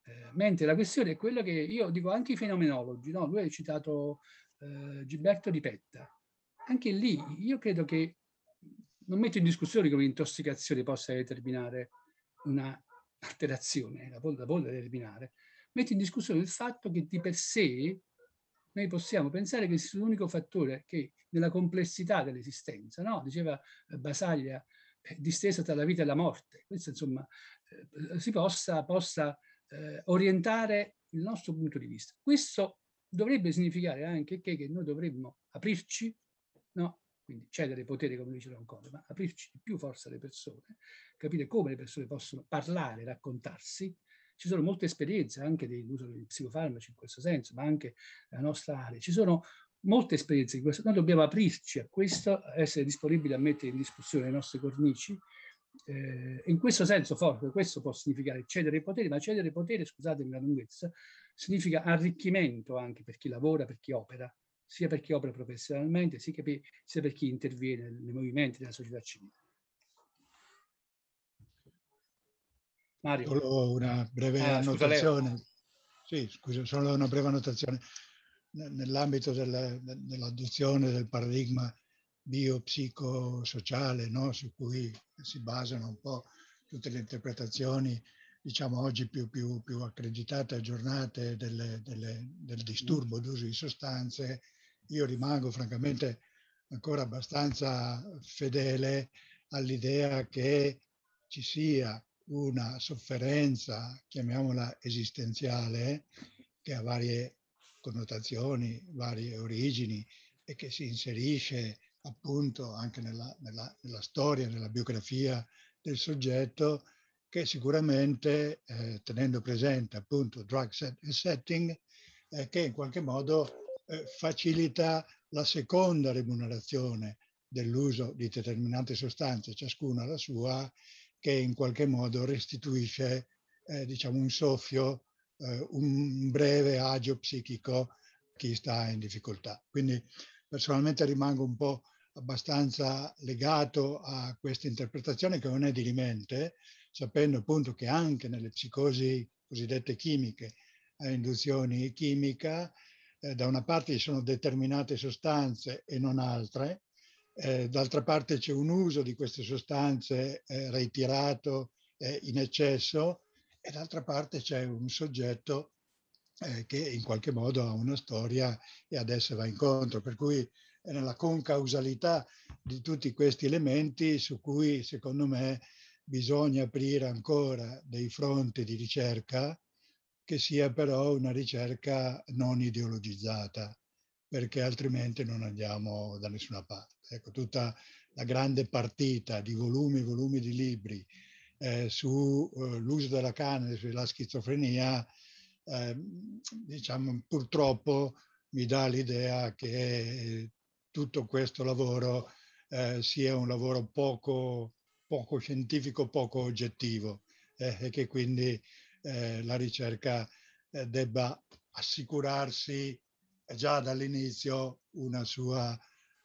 Eh, mentre la questione è quella che io dico anche i fenomenologi, no? lui ha citato eh, Gilberto Di Petta. Anche lì io credo che non metto in discussione come l'intossicazione possa determinare una alterazione, la polvere determinare, metto in discussione il fatto che di per sé noi possiamo pensare che sia l'unico fattore che nella complessità dell'esistenza, no? diceva eh, Basaglia, eh, distesa tra la vita e la morte, questo insomma eh, si possa, possa eh, orientare il nostro punto di vista. Questo dovrebbe significare anche che, che noi dovremmo aprirci, no? quindi cedere potere come dice Roncola, ma aprirci di più forse alle persone, capire come le persone possono parlare, raccontarsi, ci sono molte esperienze anche dell'uso dei psicofarmaci in questo senso, ma anche la nostra area. Ci sono molte esperienze di questo. Noi dobbiamo aprirci a questo, essere disponibili a mettere in discussione le nostre cornici. Eh, in questo senso forte, questo può significare cedere i poteri, ma cedere i poteri, scusatemi la lunghezza, significa arricchimento anche per chi lavora, per chi opera, sia per chi opera professionalmente, sia per chi interviene nei movimenti della società civile. Mario. Solo una breve ah, annotazione. Scusa, sì, scusa, solo una breve annotazione. Nell'ambito della, dell'adozione del paradigma biopsicosociale, no? su cui si basano un po' tutte le interpretazioni, diciamo oggi più, più, più accreditate, aggiornate delle, delle, del disturbo d'uso di sostanze, io rimango francamente ancora abbastanza fedele all'idea che ci sia una sofferenza, chiamiamola esistenziale, che ha varie connotazioni, varie origini e che si inserisce appunto anche nella, nella, nella storia, nella biografia del soggetto, che sicuramente, eh, tenendo presente appunto drug set e setting, eh, che in qualche modo eh, facilita la seconda remunerazione dell'uso di determinate sostanze, ciascuna la sua, che in qualche modo restituisce eh, diciamo un soffio, eh, un breve agio psichico a chi sta in difficoltà. Quindi personalmente rimango un po' abbastanza legato a questa interpretazione che non è dirimente, sapendo appunto che anche nelle psicosi cosiddette chimiche, a eh, induzioni chimica, eh, da una parte ci sono determinate sostanze e non altre, eh, d'altra parte c'è un uso di queste sostanze eh, ritirato eh, in eccesso e d'altra parte c'è un soggetto eh, che in qualche modo ha una storia e adesso va incontro. Per cui è nella concausalità di tutti questi elementi su cui secondo me bisogna aprire ancora dei fronti di ricerca che sia però una ricerca non ideologizzata perché altrimenti non andiamo da nessuna parte. Ecco, tutta la grande partita di volumi e volumi di libri eh, sull'uso eh, della canne, sulla schizofrenia, eh, diciamo purtroppo mi dà l'idea che tutto questo lavoro eh, sia un lavoro poco, poco scientifico, poco oggettivo eh, e che quindi eh, la ricerca debba assicurarsi già dall'inizio una sua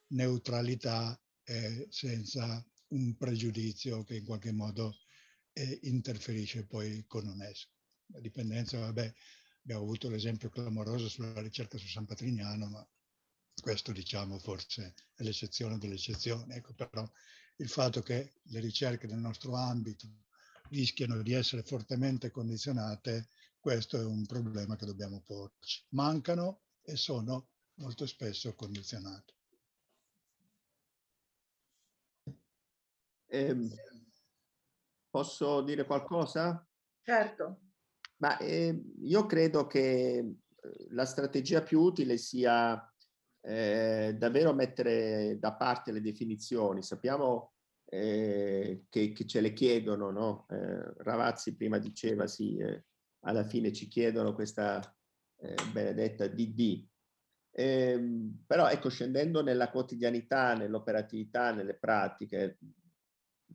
neutralità eh, senza un pregiudizio che in qualche modo eh, interferisce poi con UNESCO. La dipendenza, vabbè, abbiamo avuto l'esempio clamoroso sulla ricerca su San Patrignano, ma questo diciamo forse è l'eccezione dell'eccezione. Ecco, però il fatto che le ricerche nel nostro ambito rischiano di essere fortemente condizionate, questo è un problema che dobbiamo porci. Mancano e sono molto spesso condizionate. Eh, posso dire qualcosa? Certo. Ma eh, io credo che eh, la strategia più utile sia eh, davvero mettere da parte le definizioni. Sappiamo eh, che, che, ce le chiedono, no? Eh, Ravazzi prima diceva sì, eh, alla fine ci chiedono questa eh, benedetta DD. Eh, però ecco, scendendo nella quotidianità, nell'operatività, nelle pratiche,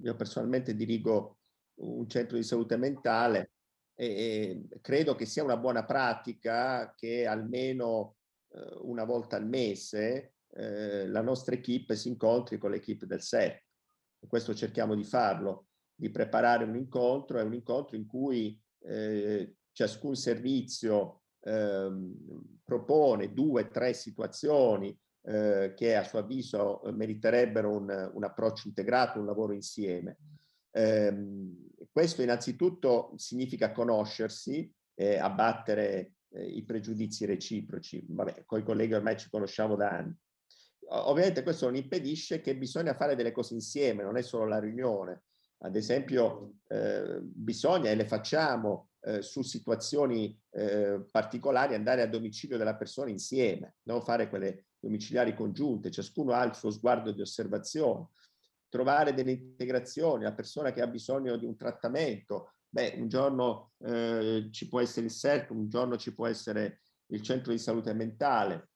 io personalmente dirigo un centro di salute mentale e, e credo che sia una buona pratica che almeno eh, una volta al mese eh, la nostra equipe si incontri con l'equipe del SEP. Questo cerchiamo di farlo, di preparare un incontro, è un incontro in cui eh, ciascun servizio Ehm, propone due o tre situazioni eh, che a suo avviso eh, meriterebbero un, un approccio integrato, un lavoro insieme. Ehm, questo innanzitutto significa conoscersi, eh, abbattere eh, i pregiudizi reciproci. Vabbè, con i colleghi ormai ci conosciamo da anni. Ovviamente questo non impedisce che bisogna fare delle cose insieme, non è solo la riunione. Ad esempio, eh, bisogna e le facciamo eh, su situazioni eh, particolari andare a domicilio della persona insieme, non fare quelle domiciliari congiunte, ciascuno ha il suo sguardo di osservazione, trovare delle integrazioni, la persona che ha bisogno di un trattamento, beh, un giorno eh, ci può essere il CERC, un giorno ci può essere il centro di salute mentale,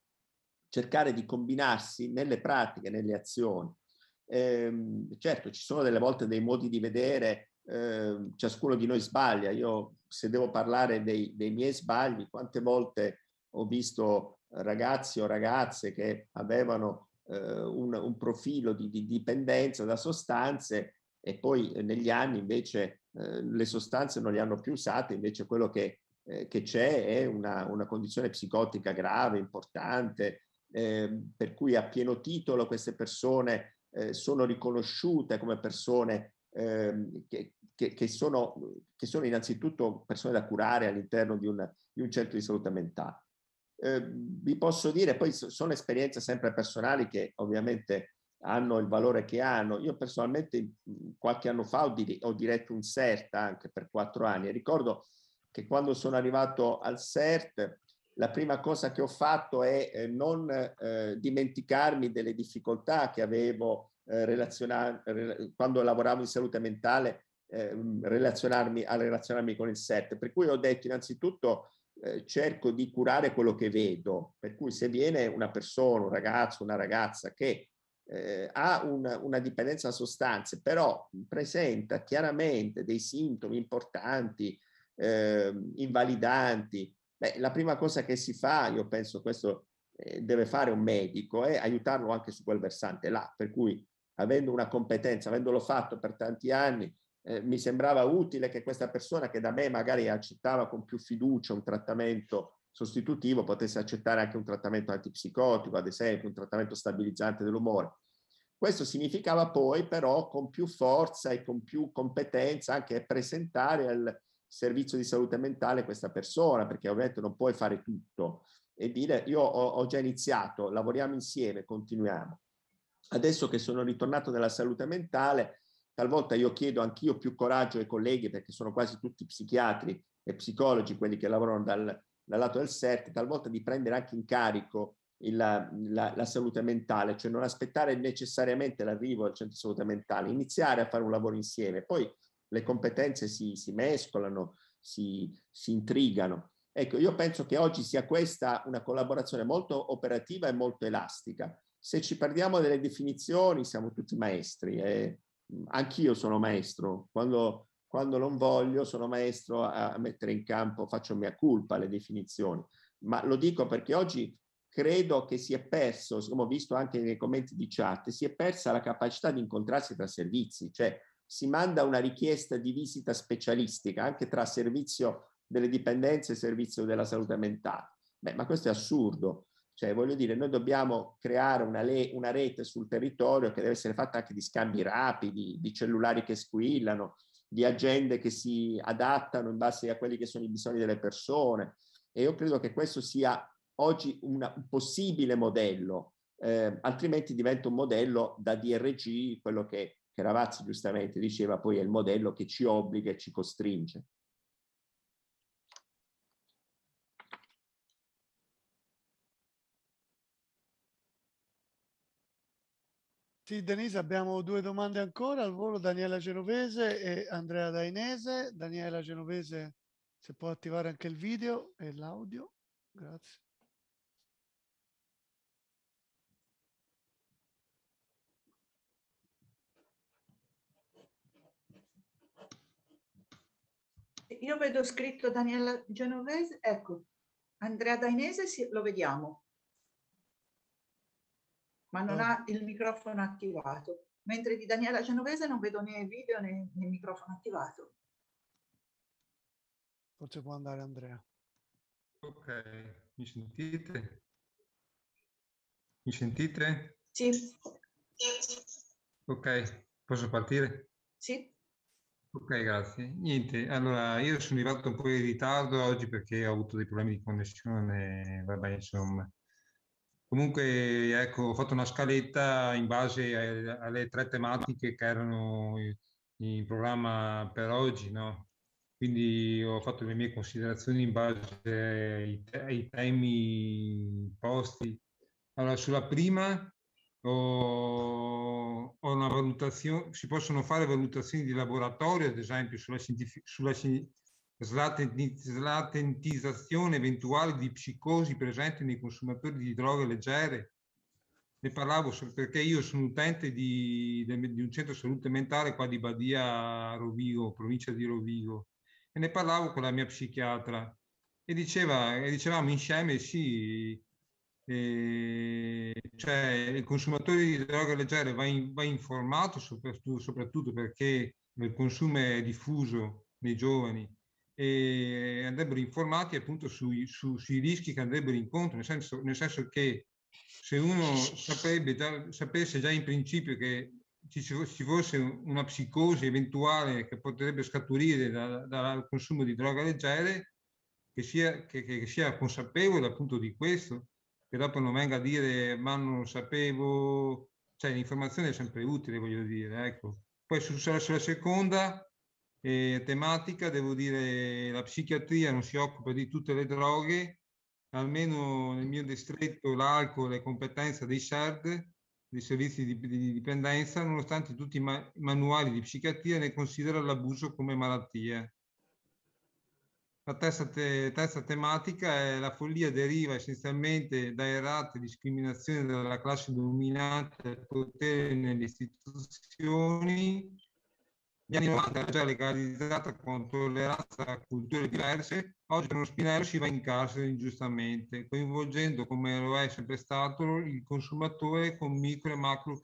cercare di combinarsi nelle pratiche, nelle azioni. Ehm, certo, ci sono delle volte dei modi di vedere Ehm, ciascuno di noi sbaglia. Io se devo parlare dei, dei, miei sbagli, quante volte ho visto ragazzi o ragazze che avevano eh, un, un, profilo di, di, dipendenza da sostanze e poi eh, negli anni invece eh, le sostanze non le hanno più usate, invece quello che, eh, che c'è è una, una, condizione psicotica grave, importante, ehm, per cui a pieno titolo queste persone eh, sono riconosciute come persone Ehm, che, che, sono, che, sono, innanzitutto persone da curare all'interno di, una, di un centro di salute mentale. Eh, vi posso dire, poi sono esperienze sempre personali che ovviamente hanno il valore che hanno. Io personalmente qualche anno fa ho, di, ho diretto un CERT anche per quattro anni e ricordo che quando sono arrivato al CERT la prima cosa che ho fatto è eh, non eh, dimenticarmi delle difficoltà che avevo eh, quando lavoravo in salute mentale, eh, mm, relazionarmi, a relazionarmi con il set. Per cui ho detto innanzitutto eh, cerco di curare quello che vedo, per cui se viene una persona, un ragazzo, una ragazza che eh, ha una, una, dipendenza da sostanze, però presenta chiaramente dei sintomi importanti, eh, invalidanti, beh, la prima cosa che si fa, io penso questo eh, deve fare un medico, è aiutarlo anche su quel versante là, per cui avendo una competenza, avendolo fatto per tanti anni, eh, mi sembrava utile che questa persona che da me magari accettava con più fiducia un trattamento sostitutivo potesse accettare anche un trattamento antipsicotico, ad esempio, un trattamento stabilizzante dell'umore. Questo significava poi però con più forza e con più competenza anche presentare al servizio di salute mentale questa persona, perché ovviamente non puoi fare tutto e dire io ho, ho già iniziato, lavoriamo insieme, continuiamo. Adesso che sono ritornato nella salute mentale, talvolta io chiedo anch'io più coraggio ai colleghi, perché sono quasi tutti psichiatri e psicologi quelli che lavorano dal, dal lato del CERT, talvolta di prendere anche in carico il, la, la, salute mentale, cioè non aspettare necessariamente l'arrivo al centro di salute mentale, iniziare a fare un lavoro insieme. Poi le competenze si, si mescolano, si, si intrigano. Ecco, io penso che oggi sia questa una collaborazione molto operativa e molto elastica se ci perdiamo delle definizioni siamo tutti maestri e mm, anch'io sono maestro. Quando, quando non voglio sono maestro a mettere in campo, faccio mia colpa le definizioni. Ma lo dico perché oggi credo che si è perso, come ho visto anche nei commenti di chat, si è persa la capacità di incontrarsi tra servizi, cioè si manda una richiesta di visita specialistica anche tra servizio delle dipendenze e servizio della salute mentale. Beh, ma questo è assurdo. Cioè, voglio dire, noi dobbiamo creare una, le- una rete sul territorio che deve essere fatta anche di scambi rapidi, di cellulari che squillano, di agende che si adattano in base a quelli che sono i bisogni delle persone. E io credo che questo sia oggi una, un possibile modello, eh, altrimenti diventa un modello da DRG, quello che, che Ravazzi giustamente diceva, poi è il modello che ci obbliga e ci costringe. Sì, Denise, abbiamo due domande ancora al volo, Daniela Genovese e Andrea Dainese. Daniela Genovese, se può attivare anche il video e l'audio, grazie. Io vedo scritto Daniela Genovese, ecco, Andrea Dainese sì, lo vediamo ma non mm. ha il microfono attivato, mentre di Daniela Genovese non vedo né video né, né microfono attivato. Forse può andare Andrea. Ok, mi sentite? Mi sentite? Sì. Ok, posso partire? Sì. Ok, grazie. Niente, allora io sono arrivato un po' in ritardo oggi perché ho avuto dei problemi di connessione, vabbè, insomma. Comunque, ecco, ho fatto una scaletta in base alle tre tematiche che erano in programma per oggi, no? Quindi ho fatto le mie considerazioni in base ai, ai temi posti. Allora, sulla prima ho, ho, una valutazione, si possono fare valutazioni di laboratorio, ad esempio, sulla, scientific, sulla, slatentizzazione eventuale di psicosi presenti nei consumatori di droghe leggere. Ne parlavo perché io sono utente di, di un centro salute mentale qua di Badia Rovigo, provincia di Rovigo, e ne parlavo con la mia psichiatra e, diceva, e dicevamo insieme sì, eh, cioè il consumatore di droghe leggere va, in, va informato soprattutto, soprattutto perché il consumo è diffuso nei giovani e andrebbero informati appunto sui, su, sui rischi che andrebbero incontro, nel senso, nel senso che se uno già, sapesse già in principio che ci, ci fosse una psicosi eventuale che potrebbe scaturire da, dal consumo di droga leggere, che sia, che, che sia consapevole appunto di questo, che dopo non venga a dire ma non lo sapevo, cioè l'informazione è sempre utile, voglio dire, ecco. Poi sulla, sulla seconda, e tematica, devo dire la psichiatria non si occupa di tutte le droghe, almeno nel mio distretto l'alcol è competenza dei SERD, dei servizi di, di dipendenza, nonostante tutti i ma manuali di psichiatria ne considerano l'abuso come malattia. La terza, te terza tematica è la follia deriva essenzialmente da errate discriminazioni della classe dominante del potere nelle istituzioni, gli anni 90 era già legalizzata con tolleranza a culture diverse, oggi per uno spinello si va in carcere ingiustamente, coinvolgendo come lo è sempre stato il consumatore con micro e macro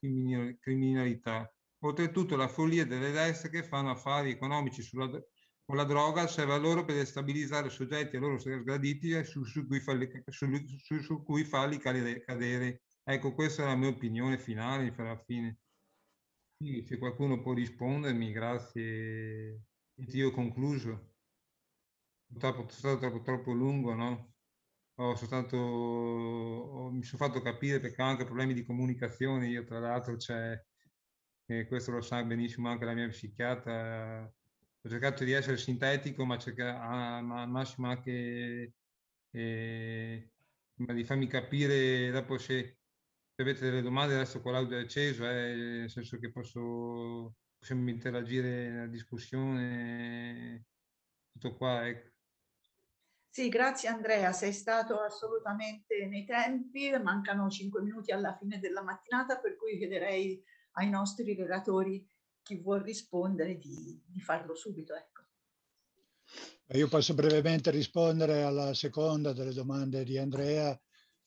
criminalità. Oltretutto la follia delle destre che fanno affari economici sulla, con la droga serve a loro per destabilizzare soggetti a loro sgraditi e su, su, cui farli, su, su, cui farli cadere. Ecco, questa è la mia opinione finale per la fine. Sì, se qualcuno può rispondermi, grazie. Senti, io ho concluso. Purtroppo è stato troppo, troppo lungo, no? Ho soltanto, ho, mi sono fatto capire perché ho anche problemi di comunicazione. Io, tra l'altro, c'è, e eh, questo lo sa benissimo anche la mia psichiatra. Ho cercato di essere sintetico, ma, cerca, ma al massimo anche eh, ma di farmi capire dopo se se avete delle domande adesso con l'audio è acceso, eh, nel senso che posso, possiamo interagire nella discussione, tutto qua. Ecco. Sì, grazie Andrea, sei stato assolutamente nei tempi, mancano 5 minuti alla fine della mattinata, per cui chiederei ai nostri relatori chi vuol rispondere di, di farlo subito. Ecco. Io posso brevemente rispondere alla seconda delle domande di Andrea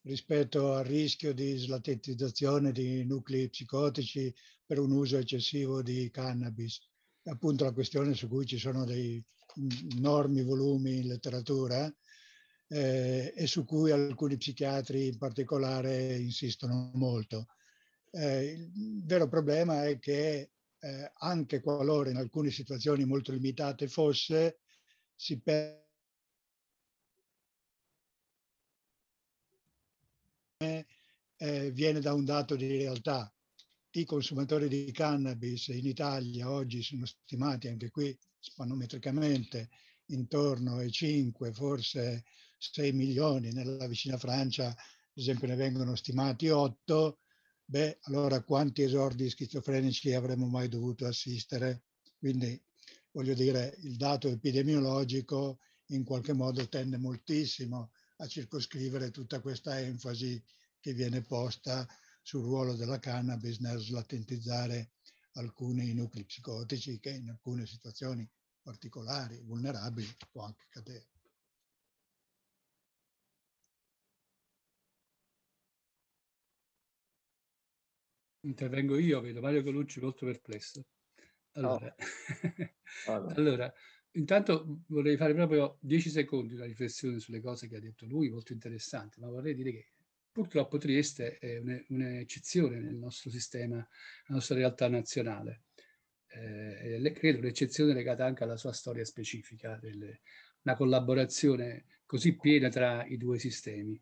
rispetto al rischio di slatentizzazione di nuclei psicotici per un uso eccessivo di cannabis. Appunto la questione su cui ci sono dei enormi volumi in letteratura eh, e su cui alcuni psichiatri in particolare insistono molto. Eh, il vero problema è che eh, anche qualora in alcune situazioni molto limitate fosse, si perde eh, viene da un dato di realtà. I consumatori di cannabis in Italia oggi sono stimati, anche qui spanometricamente, intorno ai 5, forse 6 milioni, nella vicina Francia ad esempio ne vengono stimati 8, beh allora quanti esordi schizofrenici avremmo mai dovuto assistere? Quindi voglio dire, il dato epidemiologico in qualche modo tende moltissimo a circoscrivere tutta questa enfasi che viene posta sul ruolo della cannabis nel slatentizzare alcuni nuclei psicotici che in alcune situazioni particolari, vulnerabili, può anche cadere. Intervengo io, vedo Mario Colucci molto perplesso. Allora, oh. allora. allora intanto mhmm, vorrei fare proprio 10 secondi una riflessione sulle cose che ha detto lui, molto interessante, ma vorrei dire che purtroppo Trieste è un'eccezione nel nostro sistema, nella nostra realtà nazionale. Eh, credo un'eccezione legata anche alla sua storia specifica, delle, una collaborazione così piena tra i due sistemi.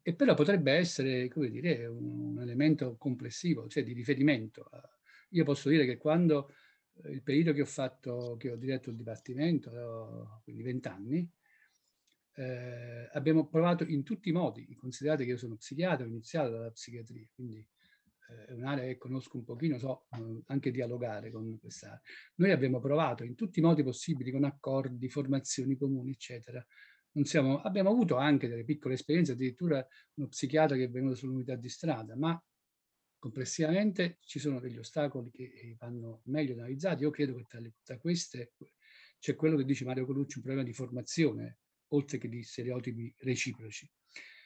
E però potrebbe essere, come dire, un, un elemento complessivo, cioè di riferimento. Io posso dire che quando il periodo che ho fatto, che ho diretto il dibattimento, eh, quindi vent'anni, eh, abbiamo provato in tutti i modi, considerate che io sono psichiatra, ho iniziato dalla psichiatria, quindi eh, è un'area che conosco un pochino, so eh, anche dialogare con questa. Noi abbiamo provato in tutti i modi possibili, con accordi, formazioni comuni, eccetera. Siamo, abbiamo avuto anche delle piccole esperienze, addirittura uno psichiatra che è venuto sull'unità di strada, ma complessivamente ci sono degli ostacoli che eh, vanno meglio analizzati. Io credo che tra, le, tra queste c'è quello che dice Mario Colucci, un problema di formazione, oltre che di stereotipi reciproci.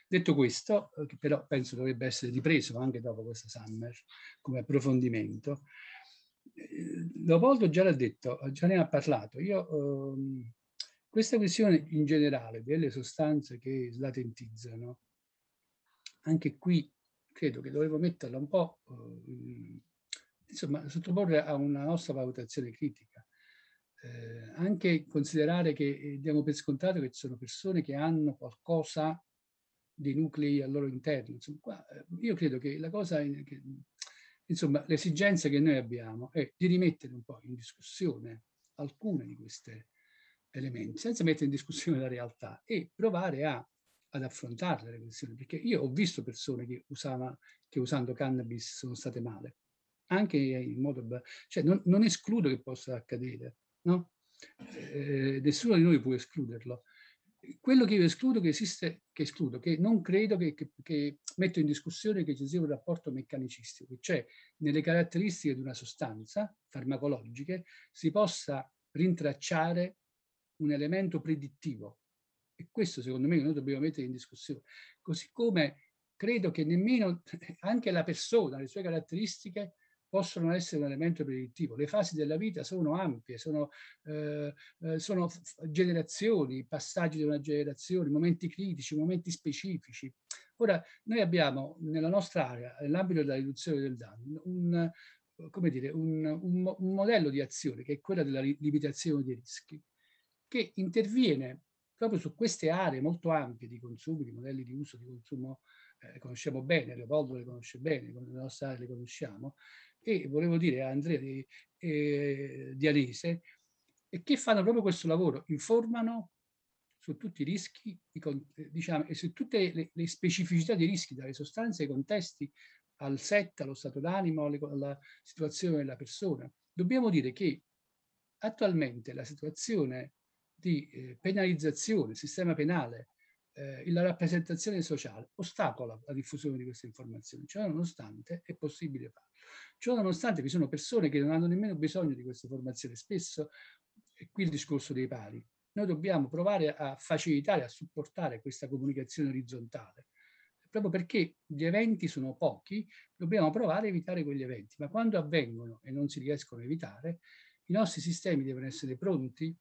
Detto questo, eh, che però penso dovrebbe essere ripreso anche dopo questa summer come approfondimento, eh, Leopoldo già l'ha detto, già ne ha parlato. Io, ehm, questa questione in generale delle sostanze che slatentizzano, anche qui credo che dovremmo metterla un po', eh, insomma, sottoporre a una nostra valutazione critica. Eh, anche considerare che eh, diamo per scontato che ci sono persone che hanno qualcosa di nuclei al loro interno. Insomma, qua, eh, io credo che la cosa, che, insomma, l'esigenza che noi abbiamo è di rimettere un po' in discussione alcune di queste elementi, senza mettere in discussione la realtà e provare a ad affrontare le questioni, perché io ho visto persone che, usava, che usando cannabis sono state male, anche in modo... Cioè non, non escludo che possa accadere, no? Eh, nessuno di noi può escluderlo. Quello che io escludo che esiste, che escludo, che non credo che, che, che metto in discussione che ci sia un rapporto meccanicistico, cioè nelle caratteristiche di una sostanza farmacologiche si possa rintracciare un elemento predittivo, e questo secondo me noi dobbiamo mettere in discussione. Così come credo che nemmeno anche la persona, le sue caratteristiche possono essere un elemento predittivo. Le fasi della vita sono ampie, sono, eh, eh sono generazioni, passaggi di una generazione, momenti critici, momenti specifici. Ora, noi abbiamo nella nostra area, nell'ambito della riduzione del danno, un, come dire, un, un, un modello di azione che è quella della limitazione dei rischi, che interviene proprio su queste aree molto ampie di consumo, di modelli di uso, di consumo, eh, conosciamo bene, Leopoldo le conosce bene, le nostre aree le conosciamo, e volevo dire a Andrea di, eh, di Alese, che fanno proprio questo lavoro, informano su tutti i rischi, eh, diciamo, e su tutte le, le specificità dei rischi, dalle sostanze ai contesti, al set, allo stato d'animo, alla situazione della persona. Dobbiamo dire che attualmente la situazione di eh, penalizzazione, sistema penale, eh, la rappresentazione sociale ostacola la diffusione di queste informazioni, cioè nonostante è possibile farlo. Cioè nonostante vi sono persone che non hanno nemmeno bisogno di questa informazioni, spesso e qui il discorso dei pari. Noi dobbiamo provare a facilitare, a supportare questa comunicazione orizzontale, proprio perché gli eventi sono pochi, dobbiamo provare a evitare quegli eventi, ma quando avvengono e non si riescono a evitare, i nostri sistemi devono essere pronti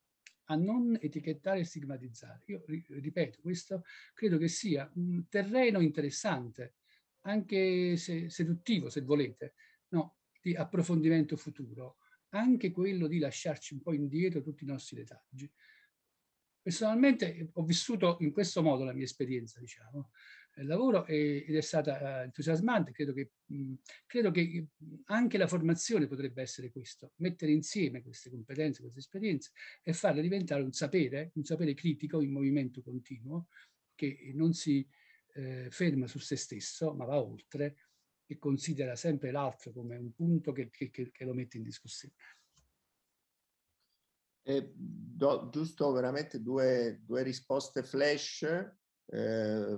a non etichettare e stigmatizzare. Io ripeto, questo credo che sia un terreno interessante, anche se seduttivo se volete, no, di approfondimento futuro, anche quello di lasciarci un po' indietro tutti i nostri dettagli. Personalmente eh, ho vissuto in questo modo la mia esperienza, diciamo, eh, lavoro ed è stata eh, entusiasmante. Credo che, credo che anche la formazione potrebbe essere questo, mettere insieme queste competenze, queste esperienze e farle diventare un sapere, un sapere critico in movimento continuo che non si eh, ferma su se stesso ma va oltre e considera sempre l'altro come un punto che, che, che lo mette in discussione. Eh, do, giusto veramente due, due risposte flash eh,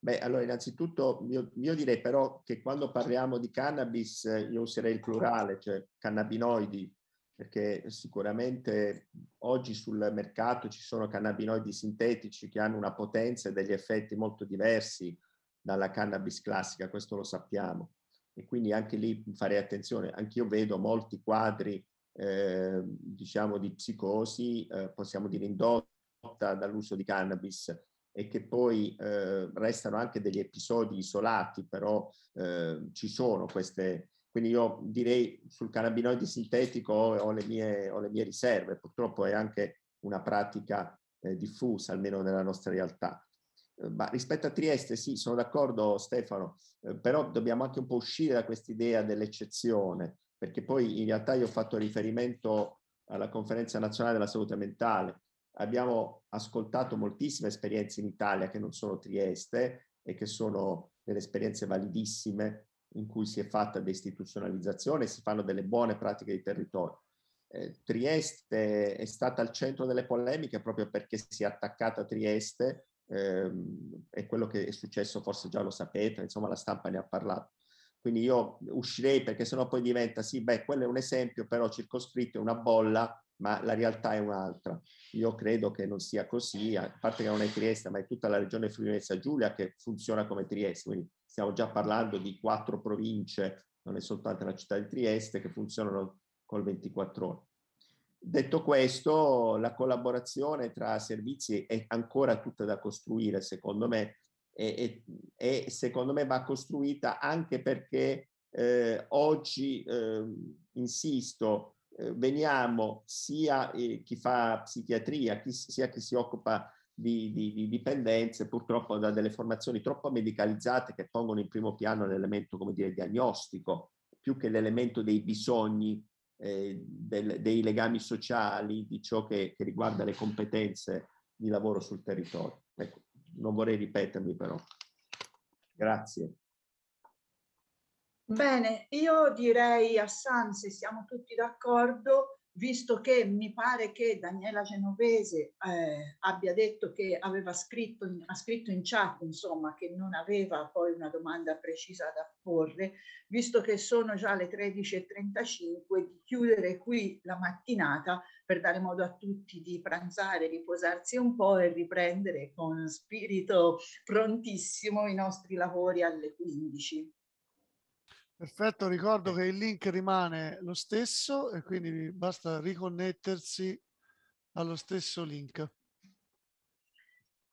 Beh, allora innanzitutto io, io, direi però che quando parliamo di cannabis eh, io userei il plurale, cioè cannabinoidi, perché sicuramente oggi sul mercato ci sono cannabinoidi sintetici che hanno una potenza e degli effetti molto diversi dalla cannabis classica, questo lo sappiamo. E quindi anche lì farei attenzione, anch'io vedo molti quadri eh, diciamo di psicosi, eh, possiamo dire indotta dall'uso di cannabis, e che poi eh, restano anche degli episodi isolati, però eh, ci sono queste. Quindi io direi sul cannabinoide sintetico ho, ho, le, mie, ho le mie, riserve, purtroppo è anche una pratica eh, diffusa, almeno nella nostra realtà. Eh, ma rispetto a Trieste, sì, sono d'accordo Stefano, eh, però dobbiamo anche un po' uscire da quest'idea dell'eccezione, perché poi in realtà io ho fatto riferimento alla conferenza nazionale della salute mentale, abbiamo ascoltato moltissime esperienze in Italia che non sono Trieste e che sono delle esperienze validissime in cui si è fatta deistituzionalizzazione e si fanno delle buone pratiche di territorio. Eh, Trieste è stata al centro delle polemiche proprio perché si è attaccata a Trieste ehm, e quello che è successo forse già lo sapete, insomma la stampa ne ha parlato. Quindi io uscirei perché sennò poi diventa sì, beh, quello è un esempio però circoscritto, è una bolla ma la realtà è un'altra. Io credo che non sia così, a parte che non è Trieste, ma è tutta la regione Friulenza Giulia che funziona come Trieste, quindi stiamo già parlando di quattro province, non è soltanto la città di Trieste, che funzionano col 24 ore. Detto questo, la collaborazione tra servizi è ancora tutta da costruire, secondo me, e, e, e secondo me va costruita anche perché eh, oggi, eh, insisto, eh, veniamo sia eh, chi fa psichiatria, chi, sia chi si occupa di, di, di, dipendenze, purtroppo da delle formazioni troppo medicalizzate che pongono in primo piano l'elemento, come dire, diagnostico, più che l'elemento dei bisogni, eh, del, dei legami sociali, di ciò che, che, riguarda le competenze di lavoro sul territorio. Ecco, non vorrei ripetermi però. Grazie. Bene, io direi a San se siamo tutti d'accordo, visto che mi pare che Daniela Genovese eh, abbia detto che aveva scritto, in, ha scritto in chat, insomma, che non aveva poi una domanda precisa da porre, visto che sono già le 13.35, di chiudere qui la mattinata per dare modo a tutti di pranzare, riposarsi un po' e riprendere con spirito prontissimo i nostri lavori alle 15. Perfetto, ricordo eh. che il link rimane lo stesso e quindi basta riconnettersi allo stesso link.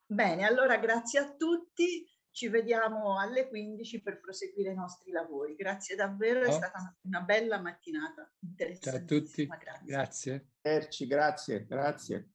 Bene, allora grazie a tutti, ci vediamo alle 15 per proseguire i nostri lavori. Grazie davvero, oh. è stata una bella mattinata. Ciao a tutti, grazie. Grazie, grazie. grazie.